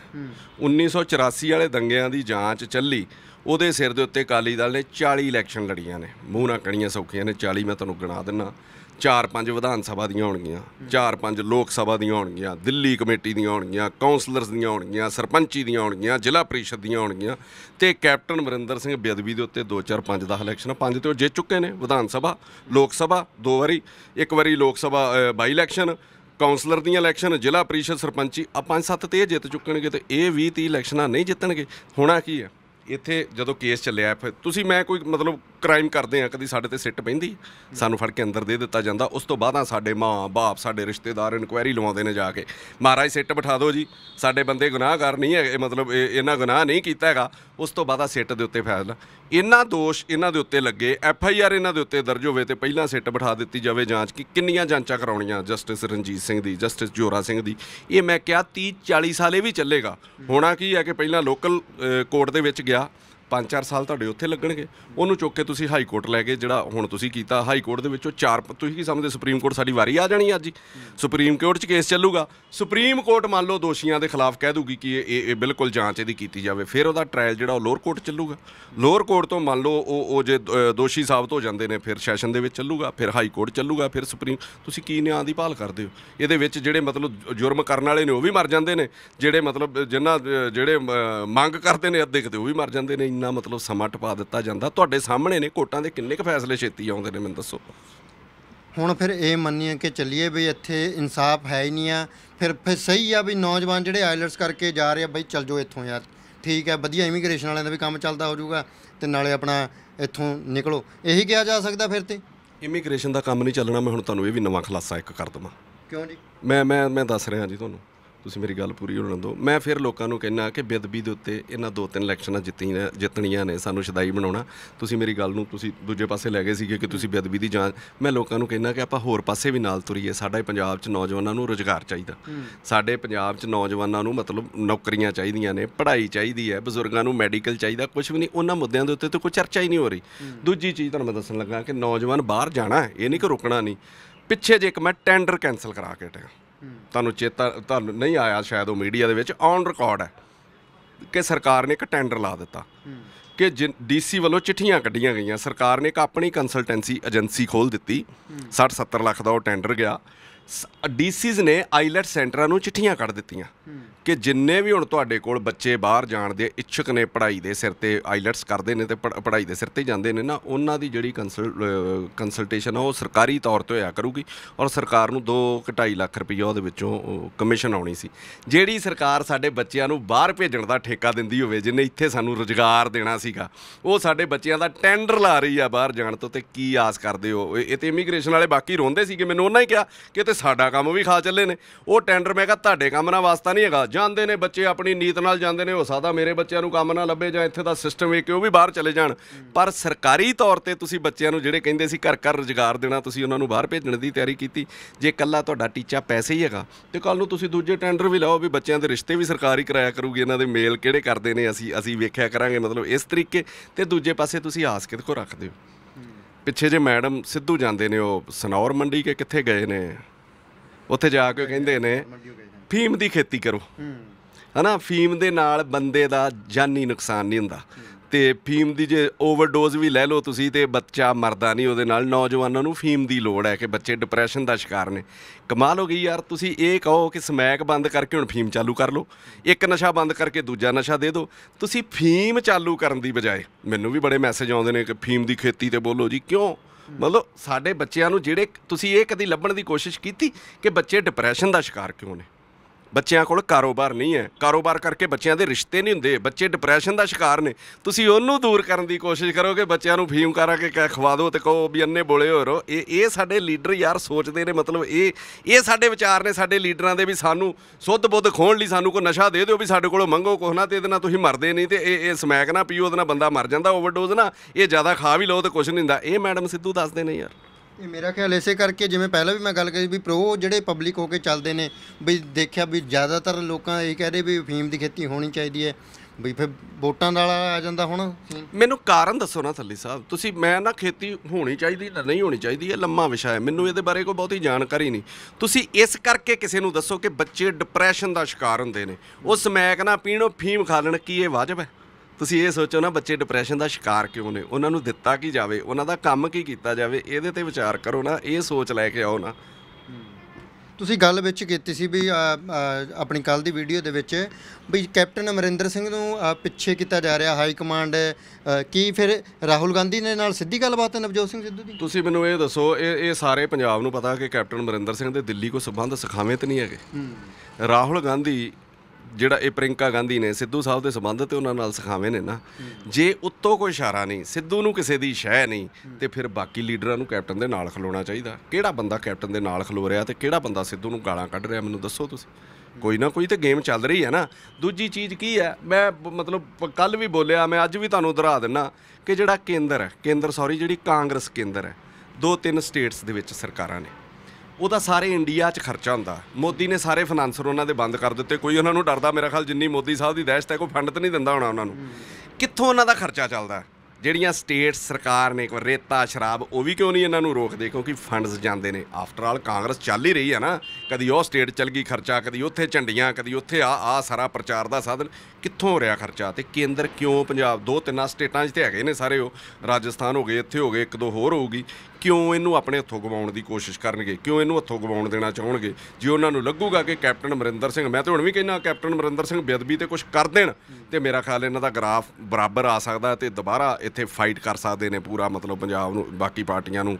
1984 ਵਾਲੇ ਦੰਗਿਆਂ ਦੀ ਜਾਂਚ ਚੱਲੀ ਉਹਦੇ ਸਿਰ ਦੇ ਉੱਤੇ ਕਾਲੀ ਦਲ ਨੇ 40 ਇਲੈਕਸ਼ਨ ਲੜੀਆਂ ਨੇ ਮੂੰਹ ਨਾ ਕਣੀਆਂ ਸੌਖੀਆਂ ਨੇ 40 ਮੈਂ ਤੁਹਾਨੂੰ ਗਿਣਾ ਦਿੰਨਾ ਚਾਰ ਪੰਜ ਵਿਧਾਨ ਸਭਾ ਦੀਆਂ ਹੋਣਗੀਆਂ ਚਾਰ ਪੰਜ ਲੋਕ ਸਭਾ ਦੀਆਂ ਹੋਣਗੀਆਂ ਦਿੱਲੀ ਕਮੇਟੀ ਦੀਆਂ ਹੋਣਗੀਆਂ ਕਾਉਂਸਲਰਸ ਦੀਆਂ ਹੋਣਗੀਆਂ ਸਰਪੰਚੀ ਦੀਆਂ ਹੋਣਗੀਆਂ ਜ਼ਿਲ੍ਹਾ ਪ੍ਰੀਸ਼ਦ ਦੀਆਂ ਹੋਣਗੀਆਂ ਤੇ ਕੈਪਟਨ ਮਰਿੰਦਰ ਸਿੰਘ ਬੇਅਦਬੀ ਦੇ ਉੱਤੇ 2-4-5 ਦਾ ਇਲੈਕਸ਼ਨ ਪੰਜ ਤੇ ਉਹ ਜਿੱਤ ਚੁੱਕੇ ਨੇ ਵਿਧਾਨ ਸਭਾ ਲੋਕ ਸਭਾ ਦੋ ਵਾਰੀ ਇੱਕ ਵਾਰੀ Lok Sabha by election councillor ਦੀਆਂ ਇਲੈਕਸ਼ਨ ਜ਼ਿਲ੍ਹਾ ਪ੍ਰੀਸ਼ਦ ਸਰਪੰਚੀ ਆ 5-7 ਤੇ ਇਹ ਜਿੱਤ ਚੁੱਕਣਗੇ ਤੇ ਇਹ 20-30 ਇਲੈਕਸ਼ਨਾਂ ਨਹੀਂ ਜਿੱਤਣਗੇ ਹੋਣਾ ਕੀ ਹੈ ਇੱਥੇ ਜਦੋਂ ਕੇਸ ਚੱਲਿਆ ਫਿਰ ਤੁਸੀਂ ਮੈਂ ਕੋਈ ਮਤਲਬ ਕ੍ਰਾਈਮ ਕਰਦੇ ਆ ਕਦੀ ਸਾਡੇ ਤੇ ਸਿੱਟ ਪੈਂਦੀ ਸਾਨੂੰ ਫੜ ਕੇ ਅੰਦਰ ਦੇ ਦਿੱਤਾ ਜਾਂਦਾ ਉਸ ਤੋਂ ਬਾਅਦਾਂ ਸਾਡੇ ਮਾਂ ਬਾਪ ਸਾਡੇ ਰਿਸ਼ਤੇਦਾਰ ਇਨਕੁਆਇਰੀ ਲਵਾਉਂਦੇ ਨੇ ਜਾ ਕੇ ਮਹਾਰਾਜ ਸਿੱਟ ਬਿਠਾ ਦਿਓ ਜੀ ਸਾਡੇ ਬੰਦੇ ਗੁਨਾਹਗਾਰ ਨਹੀਂ ਹੈ ਮਤਲਬ ਇਹਨਾਂ ਗੁਨਾਹ ਨਹੀਂ ਕੀਤਾ ਹੈਗਾ ਉਸ ਤੋਂ ਬਾਅਦਾ ਸਿੱਟ ਦੇ ਉੱਤੇ ਫੈਸਲਾ ਇਹਨਾਂ ਦੋਸ਼ ਇਹਨਾਂ ਦੇ ਉੱਤੇ ਲੱਗੇ ਐਫ ਆਈ ਆਰ ਇਹਨਾਂ ਦੇ ਉੱਤੇ ਦਰਜ ਹੋਵੇ ਤੇ ਪਹਿਲਾਂ ਸਿੱਟ ਬਿਠਾ ਦਿੱਤੀ ਜਾਵੇ ਜਾਂਚ ਕਿ ਕਿੰਨੀਆਂ ਜਾਂਚਾਂ ਕਰਾਉਣੀਆਂ ਜਸਟਿਸ ਰਣਜੀਤ ਸਿੰਘ ਦੀ ਜਸਟਿਸ ਜੋਰਾ ਸਿੰਘ ਦੀ ਇਹ ਮੈਂ ਕਿਹਾ 30 40 ਸਾਲੇ ਵੀ ਚੱਲੇਗਾ ਹੋਣਾ ਕੀ ਹੈ ਕਿ ਪਹਿਲਾਂ ਲੋਕਲ ਕੋਰਟ ਦੇ ਵਿੱਚ ਗਿਆ 5-4 ਸਾਲ ਤੁਹਾਡੇ ਉੱਥੇ ਲੱਗਣਗੇ ਉਹਨੂੰ ਚੁੱਕ ਕੇ ਤੁਸੀਂ ਹਾਈ ਕੋਰਟ ਲੈ ਕੇ ਜਿਹੜਾ ਹੁਣ ਤੁਸੀਂ ਕੀਤਾ ਹਾਈ ਕੋਰਟ ਦੇ ਵਿੱਚੋਂ ਚਾਰ ਤੁਸੀਂ ਕੀ ਸਮਝਦੇ ਸੁਪਰੀਮ ਕੋਰਟ ਸਾਡੀ ਵਾਰੀ ਆ ਜਾਣੀ ਅੱਜ ਹੀ ਸੁਪਰੀਮ ਕੋਰਟ 'ਚ ਕੇਸ ਚੱਲੂਗਾ ਸੁਪਰੀਮ ਕੋਰਟ ਮੰਨ ਲਓ ਦੋਸ਼ੀਆਂ ਦੇ ਖਿਲਾਫ ਕਹਿ ਦੂਗੀ ਕਿ ਇਹ ਇਹ ਬਿਲਕੁਲ ਜਾਂਚ ਇਹਦੀ ਕੀਤੀ ਜਾਵੇ ਫਿਰ ਉਹਦਾ ਟ੍ਰਾਇਲ ਜਿਹੜਾ ਉਹ ਲੋਅਰ ਕੋਰਟ ਚੱਲੂਗਾ ਲੋਅਰ ਕੋਰਟ ਤੋਂ ਮੰਨ ਲਓ ਉਹ ਉਹ ਜੇ ਦੋਸ਼ੀ ਸਾਬਤ ਹੋ ਜਾਂਦੇ ਨੇ ਫਿਰ ਸੈਸ਼ਨ ਦੇ ਵਿੱਚ ਚੱਲੂਗਾ ਫਿਰ ਹਾਈ ਕੋਰਟ ਚੱਲੂਗਾ ਫਿਰ ਸੁਪਰੀਮ ਤੁਸੀਂ ਕੀ ਨਿਆਂ ਦੀ ਭਾਲ ਕਰਦੇ ਹੋ ਇਹਦੇ ਵਿੱਚ ਜਿਹੜੇ ਮਤਲਬ ਜੁਰਮ ਕਰਨ ਵਾਲੇ ਨੇ ਉਹ ਵੀ ਮਰ ਜਾਂਦੇ ਨੇ ਜਿਹੜੇ ਮਤਲਬ ਜਿਨ੍ਹਾਂ ਜਿਹੜੇ ਮੰਗ ਕਰਦੇ ਨੇ ਅੱਧੇ ਕਿਤੇ ਉਹ ਵੀ ਮਰ ਜਾਂਦੇ ਨੇ ਕਿੰਨਾ ਮਤਲਬ ਸਮਾਂ ਟਪਾ ਦਿੱਤਾ ਜਾਂਦਾ ਤੁਹਾਡੇ ਸਾਹਮਣੇ ਨੇ ਕੋਟਾਂ ਦੇ ਕਿੰਨੇ ਕੁ ਫੈਸਲੇ ਛੇਤੀ ਆਉਂਦੇ ਨੇ ਮੈਨੂੰ ਦੱਸੋ ਹੁਣ ਫਿਰ ਇਹ ਮੰਨੀਏ ਕਿ ਚੱਲੀਏ ਵੀ ਇੱਥੇ ਇਨਸਾਫ ਹੈ ਹੀ ਨਹੀਂ ਆ ਫਿਰ ਫਿਰ ਸਹੀ ਆ ਵੀ ਨੌਜਵਾਨ ਜਿਹੜੇ ਆਇਲਟਸ ਕਰਕੇ ਜਾ ਰਹੇ ਆ ਬਈ ਚੱਲ ਜਾਓ ਇੱਥੋਂ ਯਾਰ ਠੀਕ ਹੈ ਵਧੀਆ ਇਮੀਗ੍ਰੇਸ਼ਨ ਵਾਲਿਆਂ ਦਾ ਵੀ ਕੰਮ ਚੱਲਦਾ ਹੋ ਜਾਊਗਾ ਤੇ ਨਾਲੇ ਆਪਣਾ ਇੱਥੋਂ ਨਿਕਲੋ ਇਹੀ ਕਿਹਾ ਜਾ ਸਕਦਾ ਫਿਰ ਤੇ ਇਮੀਗ੍ਰੇਸ਼ਨ ਦਾ ਕੰਮ ਨਹੀਂ ਚੱਲਣਾ ਮੈਂ ਹੁਣ ਤੁਹਾਨੂੰ ਇਹ ਵੀ ਨਵਾਂ ਖਲਾਸਾ ਇੱਕ ਕਰ ਦਵਾਂ ਕਿਉਂ ਜੀ ਮੈਂ ਮੈਂ ਮੈਂ ਦੱਸ ਰਿਹਾ ਜੀ ਤੁਹਾਨੂੰ ਤੁਸੀਂ ਮੇਰੀ ਗੱਲ ਪੂਰੀ ਹੋਣ ਦਿਓ ਮੈਂ ਫਿਰ ਲੋਕਾਂ ਨੂੰ ਕਹਿਣਾ ਕਿ ਬੇਦਬੀ ਦੇ ਉੱਤੇ ਇਹਨਾਂ ਦੋ ਤਿੰਨ ਇਲੈਕਸ਼ਨਾਂ ਜਿੱਤੀਆਂ ਜਿੱਤਣੀਆਂ ਨੇ ਸਾਨੂੰ ਸ਼ਦਾਈ ਬਣਾਉਣਾ ਤੁਸੀਂ ਮੇਰੀ ਗੱਲ ਨੂੰ ਤੁਸੀਂ ਦੂਜੇ ਪਾਸੇ ਲੈ ਗਏ ਸੀਗੇ ਕਿ ਤੁਸੀਂ ਬੇਦਬੀ ਦੀ ਜਾਂਚ ਮੈਂ ਲੋਕਾਂ ਨੂੰ ਕਹਿਣਾ ਕਿ ਆਪਾਂ ਹੋਰ ਪਾਸੇ ਵੀ ਨਾਲ ਤੁਰੀਏ ਸਾਡੇ ਪੰਜਾਬ 'ਚ ਨੌਜਵਾਨਾਂ ਨੂੰ ਰੋਜ਼ਗਾਰ ਚਾਹੀਦਾ ਸਾਡੇ ਪੰਜਾਬ 'ਚ ਨੌਜਵਾਨਾਂ ਨੂੰ ਮਤਲਬ ਨੌਕਰੀਆਂ ਚਾਹੀਦੀਆਂ ਨੇ ਪੜ੍ਹਾਈ ਚਾਹੀਦੀ ਹੈ ਬਜ਼ੁਰਗਾਂ ਨੂੰ ਮੈਡੀਕਲ ਚਾਹੀਦਾ ਕੁਝ ਵੀ ਨਹੀਂ ਉਹਨਾਂ ਮੁੱਦਿਆਂ ਦੇ ਉੱਤੇ ਤਾਂ ਕੋਈ ਚਰਚਾ ਹੀ ਨਹੀਂ ਹੋ ਰਹੀ ਦੂਜੀ ਚੀਜ਼ ਤੁਹਾਨੂੰ ਮੈਂ ਦੱਸਣ ਲੱਗਾ ਕਿ ਨੌਜਵਾਨ ਬਾਹਰ ਜਾਣਾ ਇਹ ਨਹੀਂ ਕਿ ਰੁਕਣਾ ਨਹੀਂ ਪਿੱਛੇ ਜੇ ਇੱਕ ਮੈਂ ਟੈਂਡਰ ਕੈਨਸਲ ਕਰਾ ਕੇ ਟਿਆ ਤੁਹਾਨੂੰ ਚੇਤਾ ਤੁਹਾਨੂੰ ਨਹੀਂ ਆਇਆ ਸ਼ਾਇਦ ਉਹ ਮੀਡੀਆ ਦੇ ਵਿੱਚ ਔਨ ਰਿਕਾਰਡ ਹੈ ਕਿ ਸਰਕਾਰ ਨੇ ਇੱਕ ਟੈਂਡਰ ਲਾ ਦਿੱਤਾ ਕਿ ਡੀਸੀ ਵੱਲੋਂ ਚਿੱਠੀਆਂ ਕੱਢੀਆਂ ਗਈਆਂ ਸਰਕਾਰ ਨੇ ਇੱਕ ਆਪਣੀ ਕੰਸਲਟੈਂਸੀ ਏਜੰਸੀ ਖੋਲ ਦਿੱਤੀ 60 70 ਲੱਖ ਦਾ ਉਹ ਟੈਂਡਰ ਗਿਆ ਡੀਸੀਜ਼ ਨੇ ਆਈਲੈਟ ਸੈਂਟਰਾਂ ਨੂੰ ਚਿੱਠੀਆਂ ਕੱਢ ਦਿੱਤੀਆਂ ਕਿ ਜਿੰਨੇ ਵੀ ਹੁਣ ਤੁਹਾਡੇ ਕੋਲ ਬੱਚੇ ਬਾਹਰ ਜਾਣ ਦੇ ਇੱਛਕ ਨੇ ਪੜ੍ਹਾਈ ਦੇ ਸਿਰ ਤੇ ਆਈਲਟਸ ਕਰਦੇ ਨੇ ਤੇ ਪੜ੍ਹਾਈ ਦੇ ਸਿਰ ਤੇ ਜਾਂਦੇ ਨੇ ਨਾ ਉਹਨਾਂ ਦੀ ਜਿਹੜੀ ਕੰਸਲਟੇਸ਼ਨ ਆ ਉਹ ਸਰਕਾਰੀ ਤੌਰ ਤੇ ਹੋਇਆ ਕਰੂਗੀ ਔਰ ਸਰਕਾਰ ਨੂੰ 2.5 ਲੱਖ ਰੁਪਏ ਉਹਦੇ ਵਿੱਚੋਂ ਕਮਿਸ਼ਨ ਆਉਣੀ ਸੀ ਜਿਹੜੀ ਸਰਕਾਰ ਸਾਡੇ ਬੱਚਿਆਂ ਨੂੰ ਬਾਹਰ ਭੇਜਣ ਦਾ ਠੇਕਾ ਦਿੰਦੀ ਹੋਵੇ ਜਿੰਨੇ ਇੱਥੇ ਸਾਨੂੰ ਰੋਜ਼ਗਾਰ ਦੇਣਾ ਸੀਗਾ ਉਹ ਸਾਡੇ ਬੱਚਿਆਂ ਦਾ ਟੈਂਡਰ ਲਾ ਰਹੀ ਆ ਬਾਹਰ ਜਾਣ ਤੋਂ ਤੇ ਕੀ ਆਸ ਕਰਦੇ ਹੋ ਇਹ ਤੇ ਇਮੀਗ੍ਰੇਸ਼ਨ ਵਾਲੇ ਬਾਕੀ ਰੋਂਦੇ ਸੀ ਕਿ ਮੈਨੂੰ ਉਹਨਾਂ ਹੀ ਕਿਹਾ ਕਿ ਤੇ ਸਾਡਾ ਕੰਮ ਵੀ ਖਾ ਚੱਲੇ ਨੇ ਉਹ ਟੈਂਡਰ ਮੈਂ ਕਿਹਾ ਤੁਹਾਡੇ ਕੰਮ ਨਾਲ ਵਾਸਤਾ ਪਤਾ ਨਹੀਂ ਹੈਗਾ ਜਾਂਦੇ ਨੇ ਬੱਚੇ ਆਪਣੀ ਨੀਤ ਨਾਲ ਜਾਂਦੇ ਨੇ ਹੋ ਸਕਦਾ ਮੇਰੇ ਬੱਚਿਆਂ ਨੂੰ ਕੰਮ ਨਾ ਲੱਭੇ ਜਾਂ ਇੱਥੇ ਦਾ ਸਿਸਟਮ ਇਹ ਕਿ ਉਹ ਵੀ ਬਾਹਰ ਚਲੇ ਜਾਣ ਪਰ ਸਰਕਾਰੀ ਤੌਰ ਤੇ ਤੁਸੀਂ ਬੱਚਿਆਂ ਨੂੰ ਜਿਹੜੇ ਕਹਿੰਦੇ ਸੀ ਘਰ ਘਰ ਰੁਜ਼ਗਾਰ ਦੇਣਾ ਤੁਸੀਂ ਉਹਨਾਂ ਨੂੰ ਬਾਹਰ ਭੇਜਣ ਦੀ ਤਿਆਰੀ ਕੀਤੀ ਜੇ ਕੱਲਾ ਤੁਹਾਡਾ ਟੀਚਾ ਪੈਸੇ ਹੀ ਹੈਗਾ ਤੇ ਕੱਲ ਨੂੰ ਤੁਸੀਂ ਦੂਜੇ ਟੈਂਡਰ ਵੀ ਲਾਓ ਵੀ ਬੱਚਿਆਂ ਦੇ ਰਿਸ਼ਤੇ ਵੀ ਸਰਕਾਰੀ ਕਰਾਇਆ ਕਰੂਗੀ ਇਹਨਾਂ ਦੇ ਮੇਲ ਕਿਹੜੇ ਕਰਦੇ ਨੇ ਅਸੀਂ ਅਸੀਂ ਵੇਖਿਆ ਕਰਾਂਗੇ ਮਤਲਬ ਇਸ ਤਰੀਕੇ ਤੇ ਦੂਜੇ ਪਾਸੇ ਤੁਸੀਂ ਆਸ ਕਿਤੇ ਕੋ ਰੱਖਦੇ ਹੋ ਪਿੱਛੇ ਜੇ ਮੈਡਮ ਸਿੱਧੂ ਜਾਂਦੇ ਨੇ ਉਹ ਸਨੌਰ ਮੰਡੀ ਕੇ ਕਿੱਥੇ ਗਏ ਨੇ ਉੱਥੇ ਜਾ ਕੇ ਕਹਿੰਦੇ ਨੇ ਫੀਮ ਦੀ ਖੇਤੀ ਕਰੋ ਹਨਾ ਫੀਮ ਦੇ ਨਾਲ ਬੰਦੇ ਦਾ ਜਾਨੀ ਨੁਕਸਾਨ ਨਹੀਂ ਹੁੰਦਾ ਤੇ ਫੀਮ ਦੀ ਜੇ ਓਵਰਡੋਜ਼ ਵੀ ਲੈ ਲਓ ਤੁਸੀਂ ਤੇ ਬੱਚਾ ਮਰਦਾ ਨਹੀਂ ਉਹਦੇ ਨਾਲ ਨੌਜਵਾਨਾਂ ਨੂੰ ਫੀਮ ਦੀ ਲੋੜ ਹੈ ਕਿ ਬੱਚੇ ਡਿਪਰੈਸ਼ਨ ਦਾ ਸ਼ਿਕਾਰ ਨੇ ਕਮਾਲ ਹੋ ਗਈ ਯਾਰ ਤੁਸੀਂ ਇਹ ਕਹੋ ਕਿ ਸਮੈਕ ਬੰਦ ਕਰਕੇ ਹੁਣ ਫੀਮ ਚਾਲੂ ਕਰ ਲਓ ਇੱਕ ਨਸ਼ਾ ਬੰਦ ਕਰਕੇ ਦੂਜਾ ਨਸ਼ਾ ਦੇ ਦਿਓ ਤੁਸੀਂ ਫੀਮ ਚਾਲੂ ਕਰਨ ਦੀ ਬਜਾਏ ਮੈਨੂੰ ਵੀ ਬੜੇ ਮੈਸੇਜ ਆਉਂਦੇ ਨੇ ਕਿ ਫੀਮ ਦੀ ਖੇਤੀ ਤੇ ਬੋਲੋ ਜੀ ਕਿਉਂ ਮਤਲਬ ਸਾਡੇ ਬੱਚਿਆਂ ਨੂੰ ਜਿਹੜੇ ਤੁਸੀਂ ਇਹ ਕਦੀ ਲੱਭਣ ਦੀ ਕੋਸ਼ਿਸ਼ ਕੀਤੀ ਕਿ ਬੱਚੇ ਡਿਪਰੈਸ਼ਨ ਦਾ ਸ਼ਿਕਾਰ ਕਿਉਂ ਨੇ ਬੱਚਿਆਂ ਕੋਲ ਕਾਰੋਬਾਰ ਨਹੀਂ ਹੈ ਕਾਰੋਬਾਰ ਕਰਕੇ ਬੱਚਿਆਂ ਦੇ ਰਿਸ਼ਤੇ ਨਹੀਂ ਹੁੰਦੇ ਬੱਚੇ ਡਿਪਰੈਸ਼ਨ ਦਾ ਸ਼ਿਕਾਰ ਨੇ ਤੁਸੀਂ ਉਹਨੂੰ ਦੂਰ ਕਰਨ ਦੀ ਕੋਸ਼ਿਸ਼ ਕਰੋਗੇ ਬੱਚਿਆਂ ਨੂੰ ਫੀਮ ਕਰਾ ਕੇ ਖਵਾ ਦਿਓ ਤੇ ਕਹੋ ਵੀ ਅੰਨੇ ਬੋਲੇ ਹੋਰੋ ਇਹ ਇਹ ਸਾਡੇ ਲੀਡਰ ਯਾਰ ਸੋਚਦੇ ਨੇ ਮਤਲਬ ਇਹ ਇਹ ਸਾਡੇ ਵਿਚਾਰ ਨੇ ਸਾਡੇ ਲੀਡਰਾਂ ਦੇ ਵੀ ਸਾਨੂੰ ਸੁੱਧ ਬੁੱਧ ਖੋਣ ਲਈ ਸਾਨੂੰ ਕੋ ਨਸ਼ਾ ਦੇ ਦਿਓ ਵੀ ਸਾਡੇ ਕੋਲੋਂ ਮੰਗੋ ਕੋਹ ਨਾ ਤੇ ਇਹਦੇ ਨਾਲ ਤੁਸੀਂ ਮਰਦੇ ਨਹੀਂ ਤੇ ਇਹ ਇਹ ਸਮੈਕ ਨਾ ਪੀਓ ਉਹਦੇ ਨਾਲ ਬੰਦਾ ਮਰ ਜਾਂਦਾ ਓਵਰਡੋਜ਼ ਨਾ ਇਹ ਜ਼ਿਆਦਾ ਖਾ ਵੀ ਲਓ ਤੇ ਕੁਝ ਨਹੀਂ ਹੁੰਦਾ ਇਹ ਮੈਡਮ ਸਿੱਧੂ ਦੱਸਦੇ ਨੇ ਯਾਰ ਇਹ ਮੇਰਾ ਖਿਆਲ ਇਸੇ ਕਰਕੇ ਜਿਵੇਂ ਪਹਿਲਾਂ ਵੀ ਮੈਂ ਗੱਲ ਕਰੀ ਵੀ ਪ੍ਰੋ ਜਿਹੜੇ ਪਬਲਿਕ ਹੋ ਕੇ ਚੱਲਦੇ ਨੇ ਵੀ ਦੇਖਿਆ ਵੀ ਜ਼ਿਆਦਾਤਰ ਲੋਕਾਂ ਇਹ ਕਹਦੇ ਵੀ ਫੀਮ ਦੀ ਖੇਤੀ ਹੋਣੀ ਚਾਹੀਦੀ ਹੈ ਵੀ ਫਿਰ ਵੋਟਾਂ ਨਾਲ ਆ ਜਾਂਦਾ ਹੁਣ ਮੈਨੂੰ ਕਾਰਨ ਦੱਸੋ ਨਾ ਥੱਲੀ ਸਾਹਿਬ ਤੁਸੀਂ ਮੈਂ ਨਾ ਖੇਤੀ ਹੋਣੀ ਚਾਹੀਦੀ ਨਾ ਨਹੀਂ ਹੋਣੀ ਚਾਹੀਦੀ ਇਹ ਲੰਮਾ ਵਿਸ਼ਾ ਹੈ ਮੈਨੂੰ ਇਹਦੇ ਬਾਰੇ ਕੋਈ ਬਹੁਤੀ ਜਾਣਕਾਰੀ ਨਹੀਂ ਤੁਸੀਂ ਇਸ ਕਰਕੇ ਕਿਸੇ ਨੂੰ ਦੱਸੋ ਕਿ ਬੱਚੇ ਡਿਪਰੈਸ਼ਨ ਦਾ ਸ਼ਿਕਾਰ ਹੁੰਦੇ ਨੇ ਉਹ ਸਮੈਕ ਨਾ ਪੀਣੋ ਫੀਮ ਖਾ ਲੈਣ ਕੀ ਇਹ ਵਾਜਬ ਹੈ ਤੁਸੀਂ ਇਹ ਸੋਚੋ ਨਾ ਬੱਚੇ ਡਿਪਰੈਸ਼ਨ ਦਾ ਸ਼ਿਕਾਰ ਕਿਉਂ ਨੇ ਉਹਨਾਂ ਨੂੰ ਦਿੱਤਾ ਕੀ ਜਾਵੇ ਉਹਨਾਂ ਦਾ ਕੰਮ ਕੀ ਕੀਤਾ ਜਾਵੇ ਇਹਦੇ ਤੇ ਵਿਚਾਰ ਕਰੋ ਨਾ ਇਹ ਸੋਚ ਲੈ ਕੇ ਆਓ ਨਾ ਤੁਸੀਂ ਗੱਲ ਵਿੱਚ ਕੀਤੀ ਸੀ ਵੀ ਆਪਣੀ ਕੱਲ ਦੀ ਵੀਡੀਓ ਦੇ ਵਿੱਚ ਵੀ ਕੈਪਟਨ ਅਮਰਿੰਦਰ ਸਿੰਘ ਨੂੰ ਪਿੱਛੇ ਕੀਤਾ ਜਾ ਰਿਹਾ ਹਾਈ ਕਮਾਂਡ ਕੀ ਫਿਰ ਰਾਹੁਲ ਗਾਂਧੀ ਨੇ ਨਾਲ ਸਿੱਧੀ ਗੱਲਬਾਤ ਹੈ ਨਵਜੋਤ ਸਿੰਘ ਸਿੱਧੂ ਦੀ ਤੁਸੀਂ ਮੈਨੂੰ ਇਹ ਦੱਸੋ ਇਹ ਇਹ ਸਾਰੇ ਪੰਜਾਬ ਨੂੰ ਪਤਾ ਕਿ ਕੈਪਟਨ ਅਮਰਿੰਦਰ ਸਿੰਘ ਦੇ ਦਿੱਲੀ ਕੋ ਸਬੰਧ ਸਖਾਵੇਂ ਤੇ ਨਹੀਂ ਹੈਗੇ ਰਾਹੁਲ ਗਾਂਧੀ ਜਿਹੜਾ ਇਹ ਪ੍ਰਿੰਕਾ ਗਾਂਧੀ ਨੇ ਸਿੱਧੂ ਸਾਹਿਬ ਦੇ ਸਬੰਧ ਤੇ ਉਹਨਾਂ ਨਾਲ ਸਖਾਵੇਂ ਨੇ ਨਾ ਜੇ ਉੱਤੋਂ ਕੋਈ ਇਸ਼ਾਰਾ ਨਹੀਂ ਸਿੱਧੂ ਨੂੰ ਕਿਸੇ ਦੀ ਸ਼ੈ ਨਹੀਂ ਤੇ ਫਿਰ ਬਾਕੀ ਲੀਡਰਾਂ ਨੂੰ ਕੈਪਟਨ ਦੇ ਨਾਲ ਖਲੋਣਾ ਚਾਹੀਦਾ ਕਿਹੜਾ ਬੰਦਾ ਕੈਪਟਨ ਦੇ ਨਾਲ ਖਲੋ ਰਿਹਾ ਤੇ ਕਿਹੜਾ ਬੰਦਾ ਸਿੱਧੂ ਨੂੰ ਗਾਲਾਂ ਕੱਢ ਰਿਹਾ ਮੈਨੂੰ ਦੱਸੋ ਤੁਸੀਂ ਕੋਈ ਨਾ ਕੋਈ ਤੇ ਗੇਮ ਚੱਲ ਰਹੀ ਹੈ ਨਾ ਦੂਜੀ ਚੀਜ਼ ਕੀ ਹੈ ਮੈਂ ਮਤਲਬ ਕੱਲ ਵੀ ਬੋਲਿਆ ਮੈਂ ਅੱਜ ਵੀ ਤੁਹਾਨੂੰ ਦੁਹਰਾ ਦਿੰਨਾ ਕਿ ਜਿਹੜਾ ਕੇਂਦਰ ਹੈ ਕੇਂਦਰ ਸੌਰੀ ਜਿਹੜੀ ਕਾਂਗਰਸ ਕੇਂਦਰ ਹੈ ਦੋ ਤਿੰਨ ਸਟੇਟਸ ਦੇ ਵਿੱਚ ਸਰਕਾਰਾਂ ਨੇ ਉਹ ਤਾਂ ਸਾਰੇ ਇੰਡੀਆ 'ਚ ਖਰਚਾ ਹੁੰਦਾ ਮੋਦੀ ਨੇ ਸਾਰੇ ਫਾਈਨਾਂਸਰ ਉਹਨਾਂ ਦੇ ਬੰਦ ਕਰ ਦਿੱਤੇ ਕੋਈ ਉਹਨਾਂ ਨੂੰ ਡਰਦਾ ਮੇਰਾ ਖਿਆਲ ਜਿੰਨੀ ਮੋਦੀ ਸਾਹਿਬ ਦੀ ਦਹਿਸ਼ਤ ਹੈ ਕੋਈ ਫੰਡ ਤਾਂ ਨਹੀਂ ਦਿੰਦਾ ਹੋਣਾ ਉਹਨਾਂ ਨੂੰ ਕਿੱਥੋਂ ਉਹਨਾਂ ਦਾ ਖਰਚਾ ਚੱਲਦਾ ਜਿਹੜੀਆਂ ਸਟੇਟ ਸਰਕਾਰ ਨੇ ਇੱਕ ਵਾਰ ਰੇਤਾ ਸ਼ਰਾਬ ਉਹ ਵੀ ਕਿਉਂ ਨਹੀਂ ਇਹਨਾਂ ਨੂੰ ਰੋਕਦੇ ਕਿਉਂਕਿ ਫੰਡਸ ਜਾਂਦੇ ਨੇ ਆਫਟਰ ਆਲ ਕਾਂਗਰਸ ਚੱਲ ਹੀ ਰਹੀ ਹੈ ਨਾ ਕਦੀ ਉਹ ਸਟੇਟ ਚੱਲ ਗਈ ਖਰਚਾ ਕਦੀ ਉੱਥੇ ਝੰਡੀਆਂ ਕਦੀ ਉੱਥੇ ਆ ਆ ਸਾਰਾ ਪ੍ਰਚਾਰ ਦਾ ਸਾਧਨ ਕਿੱਥੋਂ ਹੋ ਰਿਹਾ ਖਰਚਾ ਤੇ ਕੇਂਦਰ ਕਿਉਂ ਪੰਜਾਬ ਦੋ ਤਿੰਨਾਂ ਸਟੇਟਾਂ 'ਚ ਤੇ ਹੈਗੇ ਨੇ ਸਾਰੇ ਉਹ ਰਾਜਸਥਾਨ ਹੋ ਗਏ ਇੱਥੇ ਹੋ ਗਏ ਇੱਕ ਦੋ ਹੋਰ ਹੋਊਗੀ ਕਿਉਂ ਇਹਨੂੰ ਆਪਣੇ ਹੱਥੋਂ ਗਵਾਉਣ ਦੀ ਕੋਸ਼ਿਸ਼ ਕਰਨਗੇ ਕਿਉਂ ਇਹਨੂੰ ਹੱਥੋਂ ਗਵਾਉਣ ਦੇਣਾ ਚਾਹਣਗੇ ਜੇ ਉਹਨਾਂ ਨੂੰ ਲੱਗੂਗਾ ਕਿ ਕੈਪਟਨ ਅਮਰਿੰਦਰ ਸਿੰਘ ਮੈਂ ਤਾਂ ਹੁਣ ਵੀ ਕਹਿੰਦਾ ਕੈਪਟਨ ਅਮਰਿੰਦਰ ਸਿੰਘ ਬੇਅਦਬੀ ਤੇ ਕੁਝ ਕਰ ਦੇਣ ਤੇ ਮੇਰਾ ਖਿਆਲ ਇਹਨਾਂ ਦਾ ਗ੍ਰਾਫ ਬਰਾਬਰ ਆ ਸਕਦਾ ਤੇ ਦੁਬਾਰਾ ਇੱਥੇ ਫਾਈਟ ਕਰ ਸਕਦੇ ਨੇ ਪੂਰਾ ਮਤਲਬ ਪੰਜਾਬ ਨੂੰ ਬਾਕੀ ਪਾਰਟੀਆਂ ਨੂੰ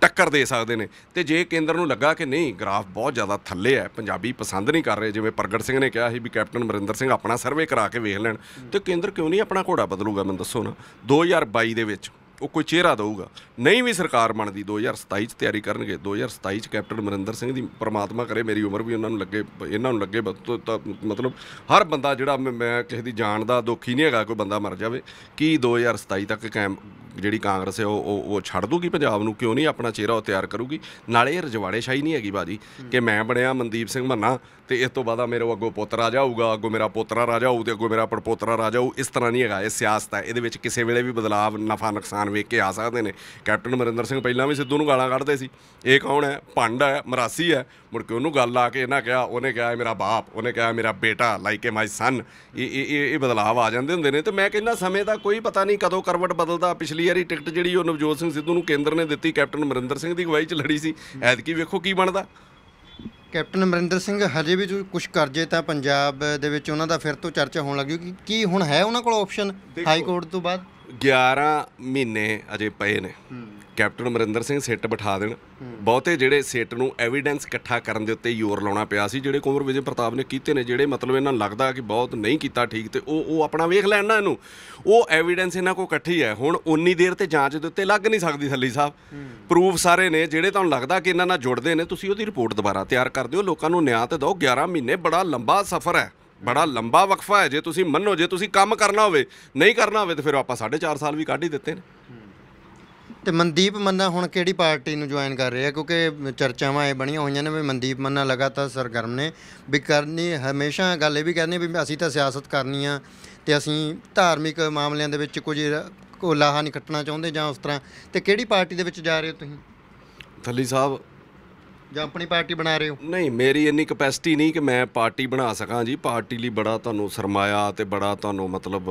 ਟੱਕਰ ਦੇ ਸਕਦੇ ਨੇ ਤੇ ਜੇ ਕੇਂਦਰ ਨੂੰ ਲੱਗਾ ਕਿ ਨਹੀਂ ਗ੍ਰਾਫ ਬਹੁਤ ਜ਼ਿਆਦਾ ਥੱਲੇ ਹੈ ਪੰਜਾਬੀ ਪਸੰਦ ਨਹੀਂ ਕਰ ਰਹੇ ਜਿਵੇਂ ਪ੍ਰਗਟ ਸਿੰਘ ਨੇ ਕਿਹਾ ਸੀ ਵੀ ਕੈਪਟਨ ਮਰਿੰਦਰ ਸਿੰਘ ਆਪਣਾ ਸਰਵੇ ਕਰਾ ਕੇ ਵੇਖ ਲੈਣ ਤੇ ਕੇਂਦਰ ਕਿਉਂ ਨਹੀਂ ਆਪਣਾ ਘੋੜਾ ਬਦਲੂਗਾ ਮੈਨੂੰ ਦੱਸੋ ਨਾ 2022 ਦੇ ਵਿੱਚ ਉਹ ਕੋਈ ਚਿਹਰਾ ਦਊਗਾ ਨਹੀਂ ਵੀ ਸਰਕਾਰ ਬਣਦੀ 2027 ਚ ਤਿਆਰੀ ਕਰਨਗੇ 2027 ਚ ਕੈਪਟਨ ਮਰਿੰਦਰ ਸਿੰਘ ਦੀ ਪ੍ਰਮਾਤਮਾ ਕਰੇ ਮੇਰੀ ਉਮਰ ਵੀ ਉਹਨਾਂ ਨੂੰ ਲੱਗੇ ਇਹਨਾਂ ਨੂੰ ਲੱਗੇ ਮਤਲਬ ਹਰ ਬੰਦਾ ਜਿਹੜਾ ਮੈਂ ਕਿਸੇ ਦੀ ਜਾਨ ਦਾ ਦੁਖੀ ਨਹੀਂ ਹੈਗਾ ਕੋਈ ਬੰਦਾ ਮਰ ਜਾਵੇ ਕੀ 2027 ਤੱਕ ਕੈਂਪ ਜਿਹੜੀ ਕਾਂਗਰਸ ਹੈ ਉਹ ਉਹ ਛੱਡ ਦੂਗੀ ਪੰਜਾਬ ਨੂੰ ਕਿਉਂ ਨਹੀਂ ਆਪਣਾ ਚਿਹਰਾ ਉਹ ਤਿਆਰ ਕਰੂਗੀ ਨਾਲੇ ਇਹ ਸ਼ਾਹੀ ਨਹੀਂ ਹੈਗੀ ਬਾਜੀ ਕਿ ਮੈਂ ਬਣਿਆ ਮਨਦੀਪ ਸਿੰਘ ਮੰਨਾ ਤੇ ਇਸ ਤੋਂ ਬਾਅਦ ਮੇਰੇ ਅੱਗੋਂ ਪੁੱਤ ਰਾਜਾ ਹੋਊਗਾ ਅੱਗੋਂ ਮੇਰਾ ਪੋਤਰਾ ਰਾਜਾ ਹੋਊ ਤੇ ਅੱਗੋਂ ਮੇਰਾ ਪੜਪੋਤਰਾ ਰਾਜਾ ਹੋਊ ਇਸ ਤਰ੍ਹਾਂ ਨਹੀਂ ਹੈਗਾ ਇਹ ਸਿਆਸਤ ਹੈ ਇਹਦੇ ਵਿੱਚ ਕਿਸੇ ਵੇਲੇ ਵੀ ਬਦਲਾਅ ਨਫਾ ਨੁਕਸਾਨ ਵੇਖ ਕੇ ਆ ਸਕਦੇ ਨੇ ਕੈਪਟਨ ਮਰਿੰਦਰ ਸਿੰਘ ਪਹਿਲਾਂ ਵੀ ਸਿੱਧੂ ਨੂੰ ਗਾਲਾਂ ਕੱਢਦੇ ਸੀ ਇਹ ਕੌਣ ਹੈ ਭੰਡ ਹੈ ਮਰਾਸੀ ਹੈ ਮੁੜ ਕੇ ਉਹਨੂੰ ਗੱਲ ਆ ਕੇ ਇਹਨਾਂ ਕਿਹਾ ਉਹਨੇ ਕਿਹਾ ਮੇਰਾ ਬਾਪ ਉਹਨੇ ਕਿਹਾ ਮੇਰਾ ਬੇਟਾ ਲਾਈਕ ਮਾਈ ਸਨ ਇਹ ਇਹ ਇਹ ਬਦਲਾਅ ਆ ਜਾਂਦੇ ਹੁੰਦੇ ਨੇ ਤੇ ਮੈਂ ਕਹਿੰਦਾ ਸਮੇਂ ਦਾ ਕੋਈ ਪਤਾ ਨਹੀਂ ਕਦੋਂ ਕਰਵਟ ਬਦਲਦਾ ਪਿਛਲੀ ਪਿਛਲੀ ਵਾਰੀ ਟਿਕਟ ਜਿਹੜੀ ਉਹ ਨਵਜੋਤ ਸਿੰਘ ਸਿੱਧੂ ਨੂੰ ਕੇਂਦਰ ਨੇ ਦਿੱਤੀ ਕੈਪਟਨ ਅਮਰਿੰਦਰ ਸਿੰਘ ਦੀ ਗਵਾਹੀ 'ਚ ਲੜੀ ਸੀ ਐਤਕੀ ਵੇਖੋ ਕੀ ਬਣਦਾ ਕੈਪਟਨ ਅਮਰਿੰਦਰ ਸਿੰਘ ਹਜੇ ਵੀ ਕੁਝ ਕਰਜੇ ਤਾਂ ਪੰਜਾਬ ਦੇ ਵਿੱਚ ਉਹਨਾਂ ਦਾ ਫਿਰ ਤੋਂ ਚਰਚਾ ਹੋਣ ਲੱਗੀ ਕਿ ਕੀ ਹੁਣ ਹੈ ਉਹਨਾਂ ਕੋਲ ਆਪਸ਼ਨ ਹਾਈ ਕੋਰਟ ਤੋਂ ਬਾਅਦ 11 ਮਹੀਨੇ ਅਜੇ ਪਏ ਨੇ ਕੈਪਟਨ ਅਮਰਿੰਦਰ ਸਿੰਘ ਸਿੱਟ ਬਿਠਾ ਦੇਣ ਬਹੁਤੇ ਜਿਹੜੇ ਸਿੱਟ ਨੂੰ ਐਵੀਡੈਂਸ ਇਕੱਠਾ ਕਰਨ ਦੇ ਉੱਤੇ ਯੋਰ ਲਾਉਣਾ ਪਿਆ ਸੀ ਜਿਹੜੇ ਕੋਮਰ ਵਿਜੇ ਪ੍ਰਤਾਪ ਨੇ ਕੀਤੇ ਨੇ ਜਿਹੜੇ ਮਤਲਬ ਇਹਨਾਂ ਨੂੰ ਲੱਗਦਾ ਕਿ ਬਹੁਤ ਨਹੀਂ ਕੀਤਾ ਠੀਕ ਤੇ ਉਹ ਉਹ ਆਪਣਾ ਵੇਖ ਲੈਣ ਨਾ ਇਹਨੂੰ ਉਹ ਐਵੀਡੈਂਸ ਇਹਨਾਂ ਕੋਲ ਇਕੱਠੀ ਹੈ ਹੁਣ ਉਨੀ ਦੇਰ ਤੇ ਜਾਂਚ ਦੇ ਉੱਤੇ ਲੱਗ ਨਹੀਂ ਸਕਦੀ ਥੱਲੀ ਸਾਹਿਬ ਪ੍ਰੂਫ ਸਾਰੇ ਨੇ ਜਿਹੜੇ ਤੁਹਾਨੂੰ ਲੱਗਦਾ ਕਿ ਇਹਨਾਂ ਨਾਲ ਜੁੜਦੇ ਨੇ ਤੁਸੀਂ ਉਹਦੀ ਰਿਪੋਰਟ ਦੁਬਾਰਾ ਤਿਆਰ ਕਰ ਦਿਓ ਲੋਕਾਂ ਨੂੰ ਨਿਆਂ ਤੇ ਦਿਓ 11 ਮਹੀਨੇ ਬੜਾ ਲੰਬਾ ਸਫ਼ਰ ਹੈ ਬੜਾ ਲੰਬਾ ਵਕਫਾ ਹੈ ਜੇ ਤੁਸੀਂ ਮੰਨੋ ਜੇ ਤੁਸੀਂ ਕੰਮ ਕਰਨਾ ਹੋਵੇ ਨਹੀਂ ਕਰਨਾ ਹੋਵੇ ਤਾਂ ਫਿਰ ਆਪਾਂ 4.5 ਸਾਲ ਵੀ ਕੱਢ ਹੀ ਦਿੱਤੇ ਨੇ ਤੇ ਮਨਦੀਪ ਮੰਨਾ ਹੁਣ ਕਿਹੜੀ ਪਾਰਟੀ ਨੂੰ ਜੁਆਇਨ ਕਰ ਰਿਹਾ ਕਿਉਂਕਿ ਚਰਚਾਵਾਂ ਇਹ ਬਣੀਆਂ ਹੋਈਆਂ ਨੇ ਵੀ ਮਨਦੀਪ ਮੰਨਾ ਲਗਾਤਾਰ ਸਰਗਰਮ ਨੇ ਵੀ ਕਰਨੀ ਹਮੇਸ਼ਾ ਗੱਲ ਇਹ ਵੀ ਕਹਿੰਦੇ ਵੀ ਅਸੀਂ ਤਾਂ ਸਿਆਸਤ ਕਰਨੀ ਆ ਤੇ ਅਸੀਂ ਧਾਰਮਿਕ ਮਾਮਲਿਆਂ ਦੇ ਵਿੱਚ ਕੁਝ ਕੋਲਾਹਾ ਨਹੀਂ ਕੱਟਣਾ ਚਾਹੁੰਦੇ ਜਾਂ ਉਸ ਤਰ੍ਹਾਂ ਤੇ ਕਿਹੜੀ ਪਾਰਟੀ ਦੇ ਵਿੱਚ ਜਾ ਰਹੇ ਹੋ ਤੁਸੀਂ ਥੱਲੀ ਸਾਹਿਬ ਜਾਂ ਆਪਣੀ ਪਾਰਟੀ ਬਣਾ ਰਹੇ ਹੋ ਨਹੀਂ ਮੇਰੀ ਇੰਨੀ ਕਪੈਸਿਟੀ ਨਹੀਂ ਕਿ ਮੈਂ ਪਾਰਟੀ ਬਣਾ ਸਕਾਂ ਜੀ ਪਾਰਟੀ ਲਈ ਬੜਾ ਤੁਹਾਨੂੰ ਸਰਮਾਇਆ ਤੇ ਬੜਾ ਤੁਹਾਨੂੰ ਮਤਲਬ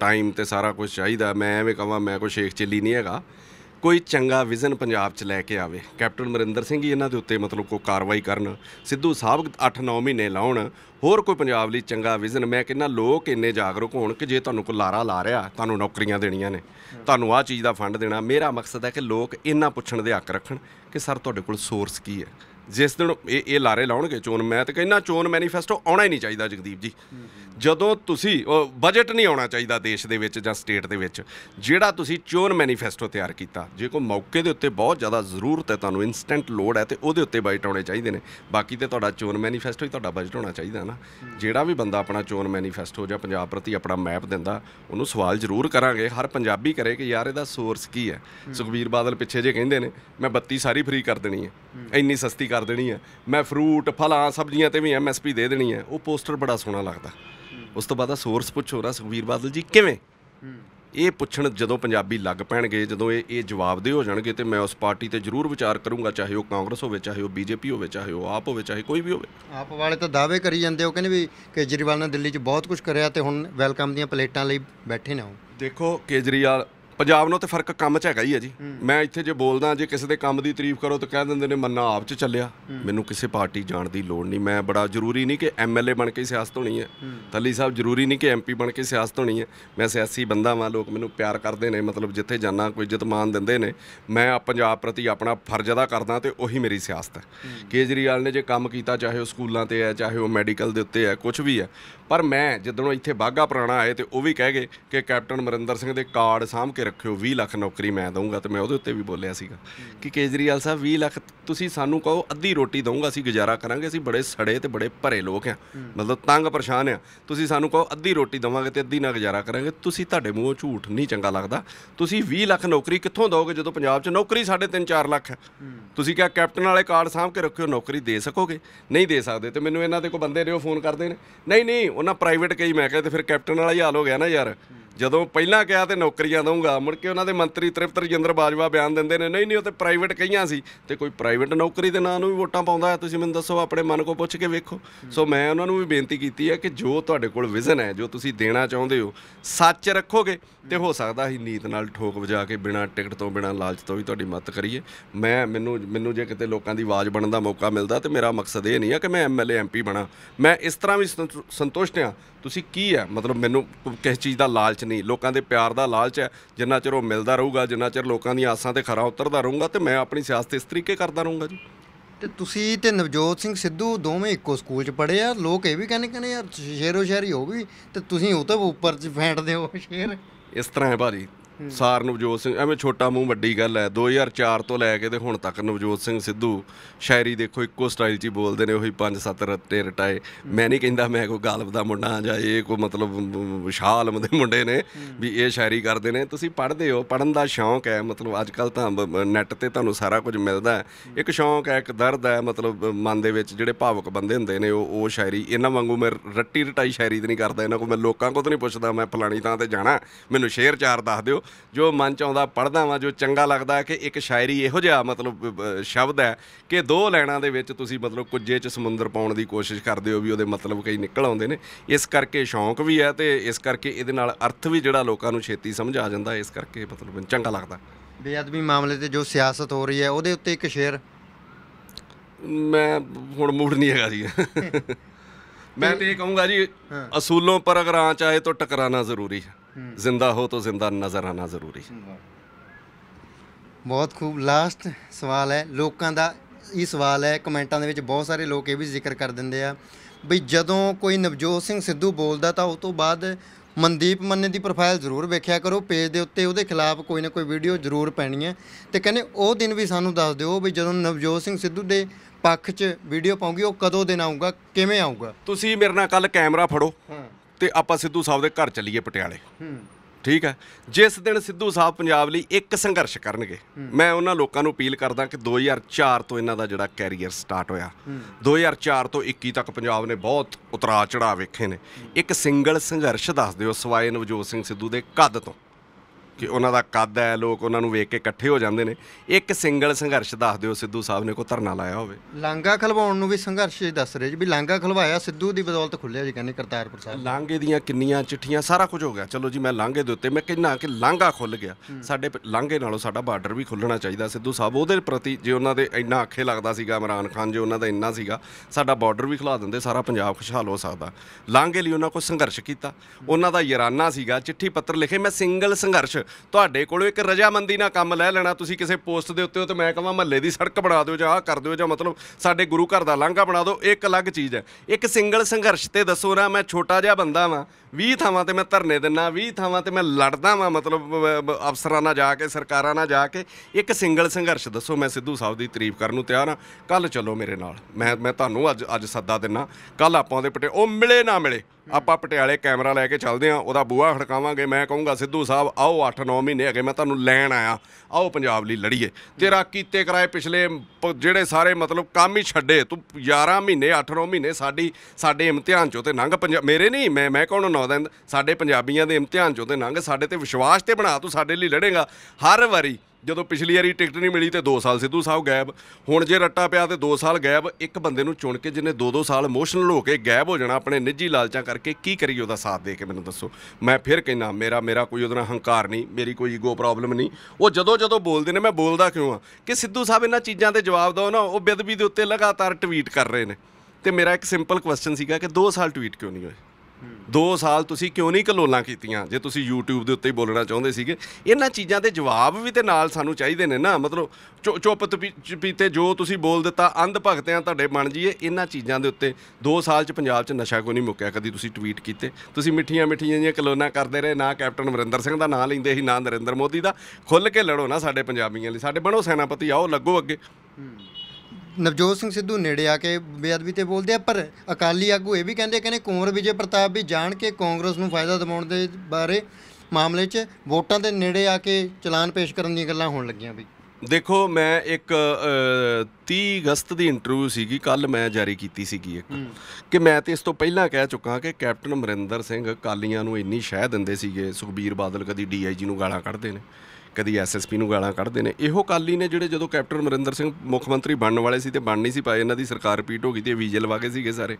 ਟਾਈਮ ਤੇ ਸਾਰਾ ਕੁਝ ਚਾਹੀਦਾ ਮੈਂ ਐਵੇਂ ਕਹਾਂ ਮੈਂ ਕੋਈ ਸ਼ੇਖ ਚਿੱਲੀ ਨਹੀਂ ਹੈਗਾ ਕੋਈ ਚੰਗਾ ਵਿਜ਼ਨ ਪੰਜਾਬ 'ਚ ਲੈ ਕੇ ਆਵੇ ਕੈਪਟਨ ਮਰਿੰਦਰ ਸਿੰਘ ਜੀ ਇਹਨਾਂ ਦੇ ਉੱਤੇ ਮਤਲਬ ਕੋਈ ਕਾਰਵਾਈ ਕਰਨ ਸਿੱਧੂ ਸਾਹਿਬ 8-9 ਮਹੀਨੇ ਲਾਉਣ ਹੋਰ ਕੋਈ ਪੰਜਾਬ ਲਈ ਚੰਗਾ ਵਿਜ਼ਨ ਮੈਂ ਕਹਿੰਦਾ ਲੋਕ ਇੰਨੇ ਜਾਗਰੂਕ ਹੋਣ ਕਿ ਜੇ ਤੁਹਾਨੂੰ ਕੋ ਲਾਰਾ ਲਾ ਰਿਹਾ ਤੁਹਾਨੂੰ ਨੌਕਰੀਆਂ ਦੇਣੀਆਂ ਨੇ ਤੁਹਾਨੂੰ ਆਹ ਚੀਜ਼ ਦਾ ਫੰਡ ਦੇਣਾ ਮੇਰਾ ਮਕਸਦ ਹੈ ਕਿ ਲੋਕ ਇਹਨਾਂ ਪੁੱਛਣ ਦੇ ਹੱਕ ਰੱਖਣ ਕਿ ਸਰ ਤੁਹਾਡੇ ਕੋਲ ਸੋਰਸ ਕੀ ਹੈ ਜਿਸ ਦਿਨ ਇਹ ਇਹ ਲਾਰੇ ਲਾਉਣਗੇ ਚੋਣ ਮੈਂ ਤਾਂ ਕਹਿੰਦਾ ਚੋਣ ਮੈਨੀਫੈਸਟੋ ਆਉਣਾ ਹੀ ਨਹੀਂ ਚਾਹੀਦਾ ਜਗਦੀਪ ਜੀ ਜਦੋਂ ਤੁਸੀਂ ਬਜਟ ਨਹੀਂ ਆਉਣਾ ਚਾਹੀਦਾ ਦੇਸ਼ ਦੇ ਵਿੱਚ ਜਾਂ ਸਟੇਟ ਦੇ ਵਿੱਚ ਜਿਹੜਾ ਤੁਸੀਂ ਚੋਣ ਮੈਨੀਫੈਸਟੋ ਤਿਆਰ ਕੀਤਾ ਜੇ ਕੋ ਮੌਕੇ ਦੇ ਉੱਤੇ ਬਹੁਤ ਜ਼ਿਆਦਾ ਜ਼ਰੂਰਤ ਹੈ ਤੁਹਾਨੂੰ ਇਨਸਟੈਂਟ ਲੋਡ ਹੈ ਤੇ ਉਹਦੇ ਉੱਤੇ ਬਜਟ ਆਉਣੇ ਚਾਹੀਦੇ ਨੇ ਬਾਕੀ ਤੇ ਤੁਹਾਡਾ ਚੋਣ ਮੈਨੀਫੈਸਟੋ ਹੀ ਤੁਹਾਡਾ ਬਜਟ ਹੋਣਾ ਚਾਹੀਦਾ ਨਾ ਜਿਹੜਾ ਵੀ ਬੰਦਾ ਆਪਣਾ ਚੋਣ ਮੈਨੀਫੈਸਟੋ ਜਾਂ ਪੰਜਾਬ ਪ੍ਰਤੀ ਆਪਣਾ ਮੈਪ ਦਿੰਦਾ ਉਹਨੂੰ ਸਵਾਲ ਜ਼ਰੂਰ ਕਰਾਂਗੇ ਹਰ ਪੰਜਾਬੀ ਕਰੇ ਕਿ ਯਾਰ ਇਹਦਾ ਸੋਰਸ ਕੀ ਹੈ ਸੁਖਵੀਰ ਬਾਦਲ ਪਿੱਛੇ ਜੇ ਕਹਿੰਦੇ ਨੇ ਮੈਂ ਬੱਤੀ ਸਾਰੀ ਫ੍ਰੀ ਕਰ ਦੇਣੀ ਹੈ ਇੰਨੀ ਸਸਤੀ ਕਰ ਦੇਣੀ ਹੈ ਮੈਂ ਫਰੂਟ ਫਲਾਂ ਸਬਜ਼ੀਆਂ ਤੇ ਵੀ ਐਮਐਸਪੀ ਦੇ ਦੇਣੀ ਹੈ ਉਹ ਪੋਸਟਰ ਬੜਾ ਸੋਹਣਾ ਲੱਗਦਾ ਉਸ ਤੋਂ ਬਾਅਦ ਆ ਸੋਰਸ ਪੁੱਛੋ ਨਾ ਸੁਖਵੀਰ ਬਾਦਲ ਜੀ ਕਿਵੇਂ ਇਹ ਪੁੱਛਣ ਜਦੋਂ ਪੰਜਾਬੀ ਲੱਗ ਪੈਣਗੇ ਜਦੋਂ ਇਹ ਇਹ ਜਵਾਬ ਦੇ ਹੋ ਜਾਣਗੇ ਤੇ ਮੈਂ ਉਸ ਪਾਰਟੀ ਤੇ ਜ਼ਰੂਰ ਵਿਚਾਰ ਕਰੂੰਗਾ ਚਾਹੇ ਉਹ ਕਾਂਗਰਸ ਹੋਵੇ ਚਾਹੇ ਉਹ ਬੀਜੇਪੀ ਹੋਵੇ ਚਾਹੇ ਉਹ ਆਪ ਹੋਵੇ ਚਾਹੇ ਕੋਈ ਵੀ ਹੋਵੇ ਆਪ ਵਾਲੇ ਤਾਂ ਦਾਅਵੇ ਕਰੀ ਜਾਂਦੇ ਹੋ ਕਹਿੰਦੇ ਵੀ ਕੇਜਰੀਵਾਲ ਨੇ ਦਿੱਲੀ 'ਚ ਬਹੁਤ ਕੁਝ ਕਰਿਆ ਤੇ ਹੁਣ ਵੈਲਕਮ ਦੀਆਂ ਪਲੇਟਾਂ ਲਈ ਬੈਠੇ ਨੇ ਉਹ ਦੇਖੋ ਕੇਜਰੀਵਾਲ ਪੰਜਾਬ ਨਾਲ ਤੇ ਫਰਕ ਕੰਮ 'ਚ ਹੈਗਾ ਹੀ ਹੈ ਜੀ ਮੈਂ ਇੱਥੇ ਜੇ ਬੋਲਦਾ ਜੇ ਕਿਸੇ ਦੇ ਕੰਮ ਦੀ ਤਾਰੀਫ ਕਰੋ ਤਾਂ ਕਹਿ ਦਿੰਦੇ ਨੇ ਮੰਨਾ ਆਪ 'ਚ ਚੱਲਿਆ ਮੈਨੂੰ ਕਿਸੇ ਪਾਰਟੀ ਜਾਣ ਦੀ ਲੋੜ ਨਹੀਂ ਮੈਂ ਬੜਾ ਜ਼ਰੂਰੀ ਨਹੀਂ ਕਿ ਐਮਐਲਏ ਬਣ ਕੇ ਸਿਆਸਤ ਹੋਣੀ ਹੈ ਥੱਲੀ ਸਾਹਿਬ ਜ਼ਰੂਰੀ ਨਹੀਂ ਕਿ ਐਮਪੀ ਬਣ ਕੇ ਸਿਆਸਤ ਹੋਣੀ ਹੈ ਮੈਂ ਸਿਆਸੀ ਬੰਦਾ ਵਾਂ ਲੋਕ ਮੈਨੂੰ ਪਿਆਰ ਕਰਦੇ ਨੇ ਮਤਲਬ ਜਿੱਥੇ ਜਾਣਾ ਕੋਈ ਇੱਜ਼ਤ ਮਾਨ ਦਿੰਦੇ ਨੇ ਮੈਂ ਆ ਪੰਜਾਬ ਪ੍ਰਤੀ ਆਪਣਾ ਫਰਜ਼ ਅਦਾ ਕਰਦਾ ਤੇ ਉਹੀ ਮੇਰੀ ਸਿਆਸਤ ਹੈ ਕੇਜਰੀਵਾਲ ਨੇ ਜੇ ਕੰਮ ਕੀਤਾ ਚਾਹੇ ਉਹ ਸਕੂਲਾਂ ਤੇ ਹੈ ਚਾਹੇ ਉਹ ਮੈਡੀਕਲ ਦੇ ਉੱਤੇ ਹੈ ਕੁਝ ਵੀ ਹੈ ਪਰ ਮੈਂ ਜਦੋਂ ਇੱਥੇ ਬਾਗਾ ਪੁਰਾਣਾ ਆਏ ਤੇ ਉਹ ਵੀ ਕਹਿ ਗਏ ਕਿ ਕੈਪਟਨ ਮਰਿੰਦਰ ਸਿੰਘ ਦੇ ਕਾਰਡ ਸਾਹਮਣੇ ਕੇ ਰੱਖਿਓ 20 ਲੱਖ ਨੌਕਰੀ ਮੈਂ ਦਊਂਗਾ ਤੇ ਮੈਂ ਉਹਦੇ ਉੱਤੇ ਵੀ ਬੋਲਿਆ ਸੀਗਾ ਕਿ ਕੇਜਰੀਵਾਲ ਸਾਹਿਬ 20 ਲੱਖ ਤੁਸੀਂ ਸਾਨੂੰ ਕਹੋ ਅੱਧੀ ਰੋਟੀ ਦਊਂਗਾ ਅਸੀਂ ਗੁਜ਼ਾਰਾ ਕਰਾਂਗੇ ਅਸੀਂ ਬੜੇ ਸੜੇ ਤੇ ਬੜੇ ਭਰੇ ਲੋਕ ਆ ਮਤਲਬ ਤੰਗ ਪਰੇਸ਼ਾਨ ਆ ਤੁਸੀਂ ਸਾਨੂੰ ਕਹੋ ਅੱਧੀ ਰੋਟੀ ਦਵਾਂਗੇ ਤੇ ਅੱਧੀ ਨਾਲ ਗੁਜ਼ਾਰਾ ਕਰਾਂਗੇ ਤੁਸੀਂ ਤੁਹਾਡੇ ਮੂੰਹੋਂ ਝੂਠ ਨਹੀਂ ਚੰਗਾ ਲੱਗਦਾ ਤੁਸੀਂ 20 ਲੱਖ ਨੌਕਰੀ ਕਿੱਥੋਂ ਦੋਗੇ ਜਦੋਂ ਪੰਜਾਬ 'ਚ ਨੌਕਰੀ 3 4 ਲੱਖ ਤੁਸੀਂ ਕਿਹਾ ਕੈਪਟਨ ਵਾਲੇ ਕਾਰਡ ਸਾਹਮਣੇ ਕੇ ਰੱਖਿਓ ਨੌਕਰੀ ਦੇ ਸਕੋਗੇ ਨਹੀਂ ਦੇ ਸਕਦੇ ਤੇ ਮੈਨੂੰ ਇਹਨਾਂ ਦੇ ਕੋ ਬੰਦੇ ਰਿਓ ਫੋਨ ਕਰਦੇ ਨੇ ਨਹੀਂ ਨਹੀਂ ਉਹਨਾਂ ਪ੍ਰਾਈਵੇਟ ਕਈ ਮੈਂ ਕਿਹਾ ਤੇ ਫਿਰ ਕੈਪਟਨ ਵਾਲਾ ਹੀ ਹਾਲ ਹੋ ਗਿਆ ਨਾ ਯਾਰ ਜਦੋਂ ਪਹਿਲਾਂ ਕਿਹਾ ਤੇ ਨੌਕਰੀਆਂ ਦਊਗਾ ਮੁੜ ਕੇ ਉਹਨਾਂ ਦੇ ਮੰਤਰੀ ਤ੍ਰਿਪਤ ਰਜਿੰਦਰ ਬਾਜਵਾ ਬਿਆਨ ਦਿੰਦੇ ਨੇ ਨਹੀਂ ਨਹੀਂ ਉਹ ਤੇ ਪ੍ਰਾਈਵੇਟ ਕਈਆਂ ਸੀ ਤੇ ਕੋਈ ਪ੍ਰਾਈਵੇਟ ਨੌਕਰੀ ਦੇ ਨਾਂ ਨੂੰ ਵੀ ਵੋਟਾਂ ਪਾਉਂਦਾ ਹੈ ਤੁਸੀਂ ਮੈਨੂੰ ਦੱਸੋ ਆਪਣੇ ਮਨ ਕੋ ਪੁੱਛ ਕੇ ਵੇਖੋ ਸੋ ਮੈਂ ਉਹਨਾਂ ਨੂੰ ਵੀ ਬੇਨਤੀ ਕੀਤੀ ਹੈ ਕਿ ਜੋ ਤੁਹਾਡੇ ਕੋਲ ਵਿਜ਼ਨ ਹੈ ਜੋ ਤੁਸੀਂ ਦੇਣਾ ਚਾਹੁੰਦੇ ਹੋ ਸੱਚ ਰੱਖੋਗੇ ਤੇ ਹੋ ਸਕਦਾ ਹੀ ਨੀਤ ਨਾਲ ਠੋਕ ਵਜਾ ਕੇ ਬਿਨਾਂ ਟਿਕਟ ਤੋਂ ਬਿਨਾਂ ਲਾਲਚ ਤੋਂ ਵੀ ਤੁਹਾਡੀ ਮਤ ਕਰੀਏ ਮੈਂ ਮੈਨੂੰ ਮੈਨੂੰ ਜੇ ਕਿਤੇ ਲੋਕਾਂ ਦੀ ਆਵਾਜ਼ ਬਣਨ ਦਾ ਮੌਕਾ ਮਿਲਦਾ ਤੇ ਮੇਰਾ ਮਕਸਦ ਇਹ ਨਹੀਂ ਹੈ ਕਿ ਮੈਂ ਐਮਐਲਏ ਐਮਪੀ ਬਣਾ ਮੈਂ ਇਸ ਤਰ੍ਹਾਂ ਵੀ ਸੰਤੁਸ਼ਟ ਹਾਂ ਤੁਸੀਂ ਕੀ ਆ ਮਤਲਬ ਮੈਨੂੰ ਕਿਸੇ ਚੀਜ਼ ਦਾ ਲਾਲਚ ਨਹੀਂ ਲੋਕਾਂ ਦੇ ਪਿਆਰ ਦਾ ਲਾਲਚ ਹੈ ਜਿੰਨਾ ਚਿਰ ਉਹ ਮਿਲਦਾ ਰਹੂਗਾ ਜਿੰਨਾ ਚਿਰ ਲੋਕਾਂ ਦੀਆਂ ਆਸਾਂ ਤੇ ਖਰਾ ਉਤਰਦਾ ਰਹੂੰਗਾ ਤੇ ਮੈਂ ਆਪਣੀ ਸਿਆਸਤ ਇਸ ਤਰੀਕੇ ਕਰਦਾ ਰਹੂੰਗਾ ਜੀ ਤੇ ਤੁਸੀਂ ਤੇ ਨਵਜੋਤ ਸਿੰਘ ਸਿੱਧੂ ਦੋਵੇਂ ਇੱਕੋ ਸਕੂਲ 'ਚ ਪੜ੍ਹੇ ਆ ਲੋਕ ਇਹ ਵੀ ਕਹਿੰਦੇ ਕਹਿੰਦੇ ਯਾਰ ਸ਼ੇਰੋ ਸ਼ਾਇਰੀ ਹੋ ਗਈ ਤੇ ਤੁਸੀਂ ਉਹ ਤਾਂ ਉੱਪਰ 'ਚ ਫੈਂਟਦੇ ਹੋ ਸ਼ੇਰ ਇਸ ਤਰ੍ਹਾਂ ਹੈ ਭਾਜੀ ਸਾਰ ਨਵਜੋਤ ਸਿੰਘ ਐਵੇਂ ਛੋਟਾ ਮੂੰਹ ਵੱਡੀ ਗੱਲ ਹੈ 2004 ਤੋਂ ਲੈ ਕੇ ਤੇ ਹੁਣ ਤੱਕ ਨਵਜੋਤ ਸਿੰਘ ਸਿੱਧੂ ਸ਼ਾਇਰੀ ਦੇਖੋ ਇੱਕੋ ਸਟਾਈਲ 'ਚ ਹੀ ਬੋਲਦੇ ਨੇ ਉਹੀ ਪੰਜ ਸੱਤ ਰੱਤੇ ਰਟਾਏ ਮੈਂ ਨਹੀਂ ਕਹਿੰਦਾ ਮੈਂ ਕੋਈ ਗਾਲਬ ਦਾ ਮੁੰਡਾ ਜਾਂ ਇਹ ਕੋਈ ਮਤਲਬ ਵਿਸ਼ਾਲ ਦੇ ਮੁੰਡੇ ਨੇ ਵੀ ਇਹ ਸ਼ਾਇਰੀ ਕਰਦੇ ਨੇ ਤੁਸੀਂ ਪੜ੍ਹਦੇ ਹੋ ਪੜਨ ਦਾ ਸ਼ੌਂਕ ਹੈ ਮਤਲਬ ਅੱਜ ਕੱਲ ਤਾਂ ਨੈਟ ਤੇ ਤੁਹਾਨੂੰ ਸਾਰਾ ਕੁਝ ਮਿਲਦਾ ਇੱਕ ਸ਼ੌਂਕ ਹੈ ਇੱਕ ਦਰਦ ਹੈ ਮਤਲਬ ਮਨ ਦੇ ਵਿੱਚ ਜਿਹੜੇ ਭਾਵਕ ਬੰਦੇ ਹੁੰਦੇ ਨੇ ਉਹ ਉਹ ਸ਼ਾਇਰੀ ਇਹਨਾਂ ਵਾਂਗੂ ਮੈਂ ਰੱਟੀ ਰਟਾਈ ਸ਼ਾਇਰੀ ਤੇ ਨਹੀਂ ਕਰਦਾ ਇਹਨਾਂ ਕੋ ਮੈਂ ਲੋਕਾਂ ਕੋ ਤਾਂ ਨਹੀਂ ਪੁੱਛਦਾ ਮੈਂ ਫਲਾਣੀ ਤਾਂ ਤੇ ਜਾਣਾ ਮੈਨੂੰ ਸ਼ੇਰ ਚਾਰ ਦੱਸ ਦਿਓ ਜੋ ਮਨ ਚ ਆਉਂਦਾ ਪੜਦਾ ਵਾਂ ਜੋ ਚੰਗਾ ਲੱਗਦਾ ਕਿ ਇੱਕ ਸ਼ਾਇਰੀ ਇਹੋ ਜਿਹਾ ਮਤਲਬ ਸ਼ਬਦ ਹੈ ਕਿ ਦੋ ਲਾਈਨਾਂ ਦੇ ਵਿੱਚ ਤੁਸੀਂ ਮਤਲਬ ਕੁਝੇ ਚ ਸਮੁੰਦਰ ਪਾਉਣ ਦੀ ਕੋਸ਼ਿਸ਼ ਕਰਦੇ ਹੋ ਵੀ ਉਹਦੇ ਮਤਲਬ ਕਈ ਨਿਕਲ ਆਉਂਦੇ ਨੇ ਇਸ ਕਰਕੇ ਸ਼ੌਂਕ ਵੀ ਹੈ ਤੇ ਇਸ ਕਰਕੇ ਇਹਦੇ ਨਾਲ ਅਰਥ ਵੀ ਜਿਹੜਾ ਲੋਕਾਂ ਨੂੰ ਛੇਤੀ ਸਮਝ ਆ ਜਾਂਦਾ ਇਸ ਕਰਕੇ ਮਤਲਬ ਚੰਗਾ ਲੱਗਦਾ ਬੇਅਦਬੀ ਮਾਮਲੇ ਤੇ ਜੋ ਸਿਆਸਤ ਹੋ ਰਹੀ ਹੈ ਉਹਦੇ ਉੱਤੇ ਇੱਕ ਸ਼ੇਰ ਮੈਂ ਹੁਣ ਮੂਡ ਨਹੀਂ ਹੈਗਾ ਜੀ ਮੈਂ ਤੇ ਇਹ ਕਹੂੰਗਾ ਜੀ ਅਸੂਲੋਂ ਪਰ ਅਗਰ ਆਂਚ ਆਏ ਤਾਂ ਟਕਰਾਣਾ ਜ਼ਰੂਰੀ ਹੈ ਜ਼ਿੰਦਾ ਹੋ ਤੋ ਜ਼ਿੰਦਾ ਨਜ਼ਰ ਆਣਾ ਜ਼ਰੂਰੀ ਬਹੁਤ ਖੂਬ ਲਾਸਟ ਸਵਾਲ ਹੈ ਲੋਕਾਂ ਦਾ ਇਹ ਸਵਾਲ ਹੈ ਕਮੈਂਟਾਂ ਦੇ ਵਿੱਚ ਬਹੁਤ ਸਾਰੇ ਲੋਕ ਇਹ ਵੀ ਜ਼ਿਕਰ ਕਰ ਦਿੰਦੇ ਆ ਵੀ ਜਦੋਂ ਕੋਈ ਨਵਜੋਤ ਸਿੰਘ ਸਿੱਧੂ ਬੋਲਦਾ ਤਾਂ ਉਸ ਤੋਂ ਬਾਅਦ ਮਨਦੀਪ ਮੰਨੇ ਦੀ ਪ੍ਰੋਫਾਈਲ ਜ਼ਰੂਰ ਵੇਖਿਆ ਕਰੋ ਪੇਜ ਦੇ ਉੱਤੇ ਉਹਦੇ ਖਿਲਾਫ ਕੋਈ ਨਾ ਕੋਈ ਵੀਡੀਓ ਜ਼ਰੂਰ ਪੈਣੀ ਹੈ ਤੇ ਕਹਿੰਦੇ ਉਹ ਦਿਨ ਵੀ ਸਾਨੂੰ ਦੱਸ ਦਿਓ ਵੀ ਜਦੋਂ ਨਵਜੋਤ ਸਿੰਘ ਸਿੱਧੂ ਦੇ ਪੱਖ 'ਚ ਵੀਡੀਓ ਪਾਉਂਗੀ ਉਹ ਕਦੋਂ ਦਿਨ ਆਊਗਾ ਕਿਵੇਂ ਆਊਗਾ ਤੁਸੀਂ ਮੇਰੇ ਨਾਲ ਕੱਲ ਕੈਮਰਾ ਫੜੋ ਹਾਂ ਤੇ ਆਪਾਂ ਸਿੱਧੂ ਸਾਹਿਬ ਦੇ ਘਰ ਚੱਲੀਏ ਪਟਿਆਲੇ ਠੀਕ ਹੈ ਜਿਸ ਦਿਨ ਸਿੱਧੂ ਸਾਹਿਬ ਪੰਜਾਬ ਲਈ ਇੱਕ ਸੰਘਰਸ਼ ਕਰਨਗੇ ਮੈਂ ਉਹਨਾਂ ਲੋਕਾਂ ਨੂੰ ਅਪੀਲ ਕਰਦਾ ਕਿ 2004 ਤੋਂ ਇਹਨਾਂ ਦਾ ਜਿਹੜਾ ਕੈਰੀਅਰ ਸਟਾਰਟ ਹੋਇਆ 2004 ਤੋਂ 21 ਤੱਕ ਪੰਜਾਬ ਨੇ ਬਹੁਤ ਉਤਰਾ ਚੜਾ ਵੇਖੇ ਨੇ ਇੱਕ ਸਿੰਗਲ ਸੰਘਰਸ਼ ਦੱਸ ਦਿਓ ਸਵਾਏ ਨਵਜੋਤ ਸਿੰਘ ਸਿੱਧੂ ਦੇ ਕੱਦ ਤੋਂ ਕਿ ਉਹਨਾਂ ਦਾ ਕੱਦ ਹੈ ਲੋਕ ਉਹਨਾਂ ਨੂੰ ਵੇਖ ਕੇ ਇਕੱਠੇ ਹੋ ਜਾਂਦੇ ਨੇ ਇੱਕ ਸਿੰਗਲ ਸੰਘਰਸ਼ ਦੱਸ ਦਿਓ ਸਿੱਧੂ ਸਾਹਿਬ ਨੇ ਕੋ ਧਰਨਾ ਲਾਇਆ ਹੋਵੇ ਲਾਂਗਾ ਖਲਵਾਉਣ ਨੂੰ ਵੀ ਸੰਘਰਸ਼ ਦੱਸ ਰਹੇ ਜੀ ਵੀ ਲਾਂਗਾ ਖਲਵਾਇਆ ਸਿੱਧੂ ਦੀ ਬਦੌਲਤ ਖੁੱਲਿਆ ਜੀ ਕਹਿੰਦੇ ਕਰਤਾਰਪੁਰ ਸਾਹਿਬ ਲਾਂਗੇ ਦੀਆਂ ਕਿੰਨੀਆਂ ਚਿੱਠੀਆਂ ਸਾਰਾ ਕੁਝ ਹੋ ਗਿਆ ਚਲੋ ਜੀ ਮੈਂ ਲਾਂਗੇ ਦੇ ਉੱਤੇ ਮੈਂ ਕਹਿੰਨਾ ਕਿ ਲਾਂਗਾ ਖੁੱਲ ਗਿਆ ਸਾਡੇ ਲਾਂਗੇ ਨਾਲੋਂ ਸਾਡਾ ਬਾਰਡਰ ਵੀ ਖੁੱਲਣਾ ਚਾਹੀਦਾ ਸਿੱਧੂ ਸਾਹਿਬ ਉਹਦੇ ਪ੍ਰਤੀ ਜੇ ਉਹਨਾਂ ਦੇ ਇੰਨਾ ਅੱਖੇ ਲੱਗਦਾ ਸੀਗਾ ਇਮਰਾਨ ਖਾਨ ਜੇ ਉਹਨਾਂ ਦਾ ਇੰਨਾ ਸੀਗਾ ਸਾਡਾ ਬਾਰਡਰ ਵੀ ਖੁਲਾ ਦਿੰਦੇ ਸਾਰਾ ਪੰਜਾਬ ਖੁਸ਼ਹਾਲ ਹੋ ਸਕਦਾ ਲਾਂਗੇ ਲਈ ਉਹਨਾਂ ਕੋ ਸੰਘਰਸ਼ ਕੀਤਾ ਉਹਨਾਂ ਦਾ ਯਰਾਨਾ ਸੀਗਾ ਚਿੱਠੀ ਪੱਤਰ ਲਿਖੇ ਮੈਂ ਸਿੰਗਲ ਸੰਘਰਸ਼ ਤੁਹਾਡੇ ਕੋਲੋਂ ਇੱਕ ਰਜਾਮੰਦੀ ਨਾਲ ਕੰਮ ਲੈ ਲੈਣਾ ਤੁਸੀਂ ਕਿਸੇ ਪੋਸਟ ਦੇ ਉੱਤੇ ਹੋ ਤੇ ਮੈਂ ਕਹਾਂ ਮਹੱਲੇ ਦੀ ਸੜਕ ਬਣਾ ਦਿਓ ਜਾਂ ਆਹ ਕਰ ਦਿਓ ਜਾਂ ਮਤਲਬ ਸਾਡੇ ਗੁਰੂ ਘਰ ਦਾ ਲਾਂਘਾ ਬਣਾ ਦਿਓ ਇੱਕ ਅਲੱਗ ਚੀਜ਼ ਹੈ ਇੱਕ ਸਿੰਗਲ ਸੰਘਰਸ਼ ਤੇ ਦੱਸੋ ਨਾ ਮੈਂ ਛੋਟਾ ਜਿਹਾ ਬੰਦਾ ਵਾਂ 20 ਥਾਵਾਂ ਤੇ ਮੈਂ ਧਰਨੇ ਦਿੰਨਾ 20 ਥਾਵਾਂ ਤੇ ਮੈਂ ਲੜਦਾ ਵਾਂ ਮਤਲਬ ਅਫਸਰਾਂ ਨਾਲ ਜਾ ਕੇ ਸਰਕਾਰਾਂ ਨਾਲ ਜਾ ਕੇ ਇੱਕ ਸਿੰਗਲ ਸੰਘਰਸ਼ ਦੱਸੋ ਮੈਂ ਸਿੱਧੂ ਸਾਹਿਬ ਦੀ ਤਾਰੀਫ ਕਰਨ ਨੂੰ ਤਿਆਰ ਹਾਂ ਕੱਲ ਚੱਲੋ ਮੇਰੇ ਨਾਲ ਮੈਂ ਮੈਂ ਤੁਹਾਨੂੰ ਅੱਜ ਅੱਜ ਸੱਦਾ ਦਿੰਨਾ ਕੱਲ ਆਪਾਂ ਦੇ ਪਟੇ ਉਹ ਮਿਲੇ ਨਾ ਮਿਲੇ ਆਪਾਂ ਪਟਿਆਲੇ ਕੈਮਰਾ ਲੈ ਕੇ ਚੱਲਦੇ ਆ ਉਹਦਾ ਬੂਹਾ ਖੜਕਾਵਾਂਗੇ ਮੈਂ ਕਹੂੰਗਾ ਸਿੱਧੂ ਸਾਹਿਬ ਆਓ 8-9 ਮਹੀਨੇ ਅਗੇ ਮੈਂ ਤੁਹਾਨੂੰ ਲੈਣ ਆਇਆ ਆਓ ਪੰਜਾਬ ਲਈ ਲੜੀਏ ਤੇਰਾ ਕੀਤੇ ਕਰਾਏ ਪਿਛਲੇ ਜਿਹੜੇ ਸਾਰੇ ਮਤਲਬ ਕੰਮ ਹੀ ਛੱਡੇ ਤੂੰ 11 ਮਹੀਨੇ 8-9 ਮਹੀਨੇ ਸਾਡੀ ਸਾਡੇ ਇਮਤਿਹਾਨ ਚੋਂ ਤੇ ਨੰਗ ਮੇਰੇ ਨਹੀਂ ਮੈਂ ਮੈਂ ਕੌਣ ਬਣਾਉਂਦਾ ਸਾਡੇ ਪੰਜਾਬੀਆਂ ਦੇ ਇਮਤਿਹਾਨ ਚੋਂ ਤੇ ਨੰਗ ਸਾਡੇ ਤੇ ਵਿਸ਼ਵਾਸ ਤੇ ਬਣਾ ਤੂੰ ਸਾਡੇ ਲਈ ਲੜੇਗਾ ਹਰ ਵਾਰੀ ਜਦੋਂ ਪਿਛਲੀ ਵਾਰੀ ਟਿਕਟ ਨਹੀਂ ਮਿਲੀ ਤੇ 2 ਸਾਲ ਸਿੱਧੂ ਸਾਹਿਬ ਗਾਇਬ ਹੁਣ ਜੇ ਰੱਟਾ ਪਿਆ ਤੇ 2 ਸਾਲ ਗਾਇਬ ਇੱਕ ਬੰਦੇ ਨੂੰ ਚੁਣ ਕੇ ਜਿਨੇ 2-2 ਸਾਲ ਇਮੋਸ਼ਨਲ ਹੋ ਕੇ ਗਾਇਬ ਹੋ ਜਾਣਾ ਆਪਣੇ ਨਿੱਜੀ ਲਾਲਚਾਂ ਕਰਕੇ ਕੀ ਕਰੀ ਉਹਦਾ ਸਾਥ ਦੇ ਕੇ ਮੈਨੂੰ ਦੱਸੋ ਮੈਂ ਫਿਰ ਕਹਿੰਦਾ ਮੇਰਾ ਮੇਰਾ ਕੋਈ ਉਹਦਾਂ ਹੰਕਾਰ ਨਹੀਂ ਮੇਰੀ ਕੋਈ ਈਗੋ ਪ੍ਰੋਬਲਮ ਨਹੀਂ ਉਹ ਜਦੋਂ ਜਦੋਂ ਬੋਲਦੇ ਨੇ ਮੈਂ ਬੋਲਦਾ ਕਿਉਂ ਆ ਕਿ ਸਿੱਧੂ ਸਾਹਿਬ ਇਹਨਾਂ ਚੀਜ਼ਾਂ ਤੇ ਜਵਾਬ ਦਿਓ ਨਾ ਉਹ ਬੇਦਬੀ ਦੇ ਉੱਤੇ ਲਗਾਤਾਰ ਟਵੀਟ ਕਰ ਰਹੇ ਨੇ ਤੇ ਮੇਰਾ ਇੱਕ ਸਿੰਪਲ ਕੁਐਸਚਨ ਸੀਗਾ ਕਿ 2 ਸਾਲ ਟਵੀਟ ਕਿਉਂ ਨਹੀਂ ਹੋਏ 2 ਸਾਲ ਤੁਸੀਂ ਕਿਉਂ ਨਹੀਂ ਕਲੋਲਾਂ ਕੀਤੀਆਂ ਜੇ ਤੁਸੀਂ YouTube ਦੇ ਉੱਤੇ ਹੀ ਬੋਲਣਾ ਚਾਹੁੰਦੇ ਸੀਗੇ ਇਹਨਾਂ ਚੀਜ਼ਾਂ ਦੇ ਜਵਾਬ ਵੀ ਤੇ ਨਾਲ ਸਾਨੂੰ ਚਾਹੀਦੇ ਨੇ ਨਾ ਮਤਲਬ ਚੁੱਪ ਪੀਤੇ ਜੋ ਤੁਸੀਂ ਬੋਲ ਦਿੱਤਾ ਅੰਧ ਭਗਤਿਆਂ ਤੁਹਾਡੇ ਬਣ ਜੀਏ ਇਹਨਾਂ ਚੀਜ਼ਾਂ ਦੇ ਉੱਤੇ 2 ਸਾਲ ਚ ਪੰਜਾਬ ਚ ਨਸ਼ਾ ਕੋ ਨਹੀਂ ਮੁੱਕਿਆ ਕਦੀ ਤੁਸੀਂ ਟਵੀਟ ਕੀਤੇ ਤੁਸੀਂ ਮਿੱਠੀਆਂ ਮਿੱਠੀਆਂ ਜੀਆਂ ਕਲੋਨਾ ਕਰਦੇ ਰਹੇ ਨਾ ਕੈਪਟਨ ਅਮਰਿੰਦਰ ਸਿੰਘ ਦਾ ਨਾਂ ਲੈਂਦੇ ਸੀ ਨਾ ਨਰਿੰਦਰ ਮੋਦੀ ਦਾ ਖੁੱਲ ਕੇ ਲੜੋ ਨਾ ਸਾਡੇ ਪੰਜਾਬੀਆਂ ਲਈ ਸਾਡੇ ਬਣੋ ਸੈਨਾਪਤੀ ਆਓ ਲੱਗੋ ਅੱਗੇ ਨਵਜੋਤ ਸਿੰਘ ਸਿੱਧੂ ਨੇੜੇ ਆ ਕੇ ਬੇਅਦਬੀ ਤੇ ਬੋਲਦੇ ਆ ਪਰ ਅਕਾਲੀ ਆਗੂ ਇਹ ਵੀ ਕਹਿੰਦੇ ਕਹਿੰਦੇ ਕੁੰਵਰ ਵਿਜੇ ਪ੍ਰਤਾਪ ਵੀ ਜਾਣ ਕੇ ਕਾਂਗਰਸ ਨੂੰ ਫਾਇਦਾ ਦਿਵਾਉਣ ਦੇ ਬਾਰੇ ਮਾਮਲੇ 'ਚ ਵੋਟਾਂ ਦੇ ਨੇੜੇ ਆ ਕੇ ਚਲਾਨ ਪੇਸ਼ ਕਰਨ ਦੀਆਂ ਗੱਲਾਂ ਹੋਣ ਲੱਗੀਆਂ ਵੀ ਦੇਖੋ ਮੈਂ ਇੱਕ 30 ਅਗਸਤ ਦੀ ਇੰਟਰਵਿਊ ਸੀਗੀ ਕੱਲ ਮੈਂ ਜਾਰੀ ਕੀਤੀ ਸੀਗੀ ਇੱਕ ਕਿ ਮੈਂ ਤੇ ਇਸ ਤੋਂ ਪਹਿਲਾਂ ਕਹਿ ਚੁੱਕਾ ਕਿ ਕੈਪਟਨ ਅਮਰਿੰਦਰ ਸਿੰਘ ਕਾਲੀਆਂ ਨੂੰ ਇੰਨੀ ਸ਼ਹਿ ਦਿੰਦੇ ਸੀਗੇ ਸੁਖਬੀਰ ਬਾਦਲ ਕਦੀ ਡੀਆਈਜੀ ਨੂੰ ਗਾਲਾਂ ਕੱਢਦੇ ਨੇ ਕਦੀ ਐਸਐਸਪੀ ਨੂੰ ਗਾਲਾਂ ਕੱਢਦੇ ਨੇ ਇਹੋ ਕਾਲੀ ਨੇ ਜਿਹੜੇ ਜਦੋਂ ਕੈਪਟਨ ਅਮਰਿੰਦਰ ਸਿੰਘ ਮੁੱਖ ਮੰਤਰੀ ਬਣਨ ਵਾਲੇ ਸੀ ਤੇ ਬਣ ਨਹੀਂ ਸੀ ਪਾਏ ਇਹਨਾਂ ਦੀ ਸਰਕਾਰ ਰਿਪੀਟ ਹੋ ਗਈ ਤੇ ਵੀਜ਼ੇ ਲਵਾ ਕੇ ਸੀਗੇ ਸਾਰੇ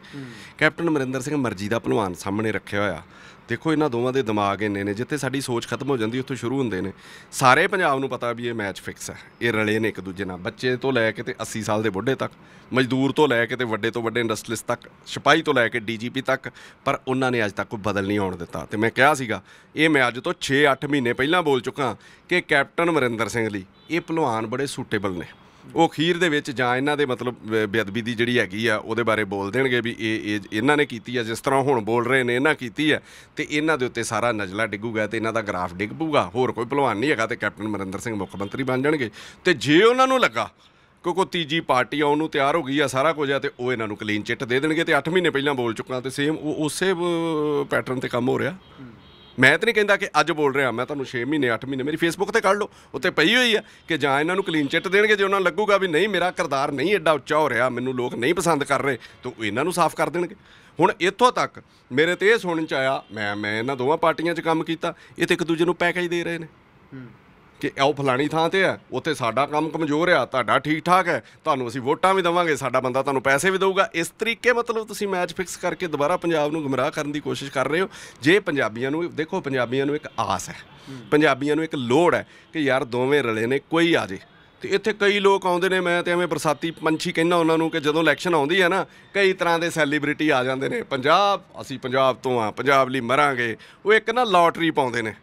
ਕੈਪਟਨ ਅਮਰਿੰਦਰ ਸਿੰਘ ਮਰਜ਼ੀ ਦਾ ਭਲਵਾਨ ਸਾਹਮਣੇ ਰੱਖਿਆ ਹੋਇਆ ਦੇਖੋ ਇਹਨਾਂ ਦੋਵਾਂ ਦੇ ਦਿਮਾਗ ਇੰਨੇ ਨੇ ਜਿੱਥੇ ਸਾਡੀ ਸੋਚ ਖਤਮ ਹੋ ਜਾਂਦੀ ਉੱਥੋਂ ਸ਼ੁਰੂ ਹੁੰਦੇ ਨੇ ਸਾਰੇ ਪੰਜਾਬ ਨੂੰ ਪਤਾ ਵੀ ਇਹ ਮੈਚ ਫਿਕਸ ਹੈ ਇਹ ਰਲੇ ਨੇ ਇੱਕ ਦੂਜੇ ਨਾਲ ਬੱਚੇ ਤੋਂ ਲੈ ਕੇ ਤੇ 80 ਸਾਲ ਦੇ ਬੁੱਢੇ ਤੱਕ ਮਜ਼ਦੂਰ ਤੋਂ ਲੈ ਕੇ ਤੇ ਵੱਡੇ ਤੋਂ ਵੱਡੇ ਇੰਡਸਟਰੀਸ ਤੱਕ ਸਿਪਾਹੀ ਤੋਂ ਲੈ ਕੇ ਡੀਜੀਪੀ ਤੱਕ ਪਰ ਉਹਨਾਂ ਨੇ ਅੱਜ ਤੱਕ ਕੋਈ ਬਦਲ ਨਹੀਂ ਆਉਣ ਦਿੱਤਾ ਤੇ ਮੈਂ ਕਿਹਾ ਸੀਗਾ ਇਹ ਮੈਂ ਅੱਜ ਤੋਂ 6-8 ਮਹੀਨੇ ਪਹਿਲਾਂ ਬੋਲ ਚੁੱਕਾ ਕਿ ਕੈਪਟਨ ਮਰਿੰਦਰ ਸਿੰਘ ਲਈ ਇਹ ਪਹਿਲਵਾਨ ਬੜੇ ਸੂਟੇਬਲ ਨੇ ਉਹ ਅਖੀਰ ਦੇ ਵਿੱਚ ਜਾਂ ਇਹਨਾਂ ਦੇ ਮਤਲਬ ਬੇਅਦਬੀ ਦੀ ਜਿਹੜੀ ਹੈਗੀ ਆ ਉਹਦੇ ਬਾਰੇ ਬੋਲ ਦੇਣਗੇ ਵੀ ਇਹ ਇਹਨਾਂ ਨੇ ਕੀਤੀ ਆ ਜਿਸ ਤਰ੍ਹਾਂ ਹੁਣ ਬੋਲ ਰਹੇ ਨੇ ਇਹਨਾਂ ਕੀਤੀ ਆ ਤੇ ਇਹਨਾਂ ਦੇ ਉੱਤੇ ਸਾਰਾ ਨਜਲਾ ਡਿੱਗੂਗਾ ਤੇ ਇਹਨਾਂ ਦਾ ਗ੍ਰਾਫ ਡਿੱਗ ਪੂਗਾ ਹੋਰ ਕੋਈ ਭਲਵਾਨ ਨਹੀਂ ਹੈਗਾ ਤੇ ਕੈਪਟਨ ਮਰਿੰਦਰ ਸਿੰਘ ਮੁੱਖ ਮੰਤਰੀ ਬਣ ਜਾਣਗੇ ਤੇ ਜੇ ਉਹਨਾਂ ਨੂੰ ਲੱਗਾ ਕੋ ਤੀਜੀ ਪਾਰਟੀ ਆਉਣ ਨੂੰ ਤਿਆਰ ਹੋ ਗਈ ਆ ਸਾਰਾ ਕੁਝ ਆ ਤੇ ਉਹ ਇਹਨਾਂ ਨੂੰ ਕਲੀਨ ਚਿੱਟ ਦੇ ਦੇਣਗੇ ਤੇ 8 ਮਹੀਨੇ ਪਹਿਲਾਂ ਬੋਲ ਚੁੱਕਾ ਤੇ ਸੇਮ ਉਹ ਉਸੇ ਪੈਟਰਨ ਤੇ ਕੰਮ ਹੋ ਰਿਹਾ ਮੈਂ ਤਾਂ ਨਹੀਂ ਕਹਿੰਦਾ ਕਿ ਅੱਜ ਬੋਲ ਰਿਹਾ ਮੈਂ ਤੁਹਾਨੂੰ 6 ਮਹੀਨੇ 8 ਮਹੀਨੇ ਮੇਰੀ ਫੇਸਬੁੱਕ ਤੇ ਕੱਢ ਲਓ ਉੱਤੇ ਪਈ ਹੋਈ ਆ ਕਿ ਜਾਂ ਇਹਨਾਂ ਨੂੰ ਕਲੀਨ ਚਿੱਟ ਦੇਣਗੇ ਜੇ ਉਹਨਾਂ ਲੱਗੂਗਾ ਵੀ ਨਹੀਂ ਮੇਰਾ ਕਰਤਾਰ ਨਹੀਂ ਐਡਾ ਉੱਚਾ ਹੋ ਰਿਹਾ ਮੈਨੂੰ ਲੋਕ ਨਹੀਂ ਪਸੰਦ ਕਰ ਰਹੇ ਤਾਂ ਇਹਨਾਂ ਨੂੰ ਸਾਫ਼ ਕਰ ਦੇਣਗੇ ਹੁਣ ਇੱਥੋਂ ਤੱਕ ਮੇਰੇ ਤੇ ਇਹ ਸੁਣਨ ਚ ਆਇਆ ਮੈਂ ਮੈਂ ਇਹਨਾਂ ਦੋਵਾਂ ਪਾਰਟੀਆਂ 'ਚ ਕੰਮ ਕੀਤਾ ਇਹ ਤੇ ਇੱਕ ਦੂਜੇ ਨੂੰ ਪੈਕੇਜ ਦੇ ਰਹੇ ਨੇ ਕਿ ਆਓ ਫਲਾਣੀ ਥਾਂ ਤੇ ਹੈ ਉੱਥੇ ਸਾਡਾ ਕੰਮ ਕਮਜ਼ੋਰ ਆ ਤੁਹਾਡਾ ਠੀਕ ਠਾਕ ਹੈ ਤੁਹਾਨੂੰ ਅਸੀਂ ਵੋਟਾਂ ਵੀ ਦਵਾਂਗੇ ਸਾਡਾ ਬੰਦਾ ਤੁਹਾਨੂੰ ਪੈਸੇ ਵੀ ਦੇਊਗਾ ਇਸ ਤਰੀਕੇ ਮਤਲਬ ਤੁਸੀਂ ਮੈਚ ਫਿਕਸ ਕਰਕੇ ਦੁਬਾਰਾ ਪੰਜਾਬ ਨੂੰ ਗੁੰਮਰਾਹ ਕਰਨ ਦੀ ਕੋਸ਼ਿਸ਼ ਕਰ ਰਹੇ ਹੋ ਜੇ ਪੰਜਾਬੀਆਂ ਨੂੰ ਦੇਖੋ ਪੰਜਾਬੀਆਂ ਨੂੰ ਇੱਕ ਆਸ ਹੈ ਪੰਜਾਬੀਆਂ ਨੂੰ ਇੱਕ ਲੋੜ ਹੈ ਕਿ ਯਾਰ ਦੋਵੇਂ ਰਲੇ ਨੇ ਕੋਈ ਆ ਜੇ ਤੇ ਇੱਥੇ ਕਈ ਲੋਕ ਆਉਂਦੇ ਨੇ ਮੈਂ ਤੇ ਐਵੇਂ ਬਰਸਾਤੀ ਪੰਛੀ ਕਹਿੰਦਾ ਉਹਨਾਂ ਨੂੰ ਕਿ ਜਦੋਂ ਇਲੈਕਸ਼ਨ ਆਉਂਦੀ ਹੈ ਨਾ ਕਈ ਤਰ੍ਹਾਂ ਦੇ ਸੈਲੀਬ੍ਰਿਟੀ ਆ ਜਾਂਦੇ ਨੇ ਪੰਜਾਬ ਅਸੀਂ ਪੰਜਾਬ ਤੋਂ ਆ ਪੰਜਾਬ ਲਈ ਮਰਾਂਗੇ ਉਹ ਇੱਕ ਨਾ ਲਾਟਰੀ ਪਾਉਂਦੇ ਨੇ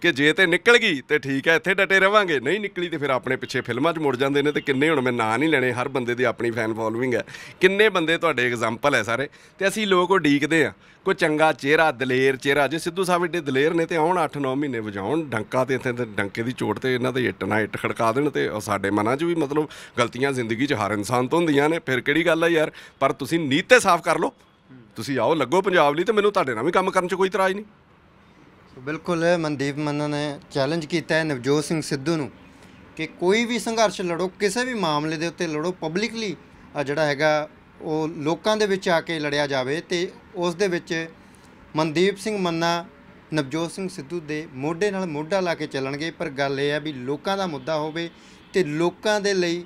ਕਿ ਜੇ ਤੇ ਨਿਕਲ ਗਈ ਤੇ ਠੀਕ ਹੈ ਇੱਥੇ ਡਟੇ ਰਵਾਂਗੇ ਨਹੀਂ ਨਿਕਲੀ ਤੇ ਫਿਰ ਆਪਣੇ ਪਿੱਛੇ ਫਿਲਮਾਂ 'ਚ ਮੁੜ ਜਾਂਦੇ ਨੇ ਤੇ ਕਿੰਨੇ ਹੁਣ ਮੈਂ ਨਾਂ ਨਹੀਂ ਲੈਣੇ ਹਰ ਬੰਦੇ ਦੀ ਆਪਣੀ ਫੈਨ ਫੋਲੋਇੰਗ ਹੈ ਕਿੰਨੇ ਬੰਦੇ ਤੁਹਾਡੇ ਐਗਜ਼ਾਮਪਲ ਹੈ ਸਾਰੇ ਤੇ ਅਸੀਂ ਲੋਕ ਉਹ ਡੀਕਦੇ ਆ ਕੋਈ ਚੰਗਾ ਚਿਹਰਾ ਦਲੇਰ ਚਿਹਰਾ ਜੇ ਸਿੱਧੂ ਸਾਹਿਬ ਇੱਡੇ ਦਲੇਰ ਨੇ ਤੇ ਆਉਣ 8-9 ਮਹੀਨੇ ਵਜਾਉਣ ਡੰਕਾ ਤੇ ਇੱਥੇ ਡੰਕੇ ਦੀ ਚੋਟ ਤੇ ਇਹਨਾਂ ਦੇ ਇੱਟ ਨਾ ਇੱਟ ਖੜਕਾ ਦੇਣ ਤੇ ਸਾਡੇ ਮਨਾਂ 'ਚ ਵੀ ਮਤਲਬ ਗਲਤੀਆਂ ਜ਼ਿੰਦਗੀ 'ਚ ਹਰ ਇਨਸਾਨ ਤੋਂ ਹੁੰਦੀਆਂ ਨੇ ਫਿਰ ਕਿਹੜੀ ਗੱਲ ਆ ਯਾਰ ਪਰ ਤੁਸੀਂ ਨੀਤੇ ਸਾਫ਼ ਕਰ ਲਓ ਤੁਸੀਂ ਆਓ ਲੱਗੋ ਪੰਜਾਬ ਲਈ ਤੇ ਮੈਨੂੰ ਤੁਹਾਡੇ ਨਾਲ ਵੀ ਕੰਮ ਕਰਨ 'ਚ ਕੋਈ ਇਤਰਾਜ਼ ਨਹੀਂ ਬਿਲਕੁਲ ਮਨਦੀਪ ਮੰਨਾ ਨੇ ਚੈਲੰਜ ਕੀਤਾ ਹੈ ਨਵਜੋਤ ਸਿੰਘ ਸਿੱਧੂ ਨੂੰ ਕਿ ਕੋਈ ਵੀ ਸੰਘਰਸ਼ ਲੜੋ ਕਿਸੇ ਵੀ ਮਾਮਲੇ ਦੇ ਉੱਤੇ ਲੜੋ ਪਬਲਿਕਲੀ ਜਿਹੜਾ ਹੈਗਾ ਉਹ ਲੋਕਾਂ ਦੇ ਵਿੱਚ ਆ ਕੇ ਲੜਿਆ ਜਾਵੇ ਤੇ ਉਸ ਦੇ ਵਿੱਚ ਮਨਦੀਪ ਸਿੰਘ ਮੰਨਾ ਨਵਜੋਤ ਸਿੰਘ ਸਿੱਧੂ ਦੇ ਮੋਢੇ ਨਾਲ ਮੋਢਾ ਲਾ ਕੇ ਚੱਲਣਗੇ ਪਰ ਗੱਲ ਇਹ ਹੈ ਵੀ ਲੋਕਾਂ ਦਾ ਮੁੱਦਾ ਹੋਵੇ ਤੇ ਲੋਕਾਂ ਦੇ ਲਈ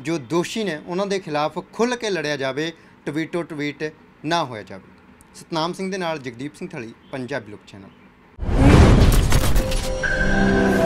ਜੋ ਦੋਸ਼ੀ ਨੇ ਉਹਨਾਂ ਦੇ ਖਿਲਾਫ ਖੁੱਲ੍ਹ ਕੇ ਲੜਿਆ ਜਾਵੇ ਟਵੀਟੋ ਟਵੀਟ ਨਾ ਹੋਇਆ ਜਾਵੇ ਸਤਨਾਮ ਸਿੰਘ ਦੇ ਨਾਲ ਜਗਦੀਪ ਸਿੰਘ ਥਲੀ ਪੰਜਾਬੀ ਲੋਕ ਚੈਨਲ うん。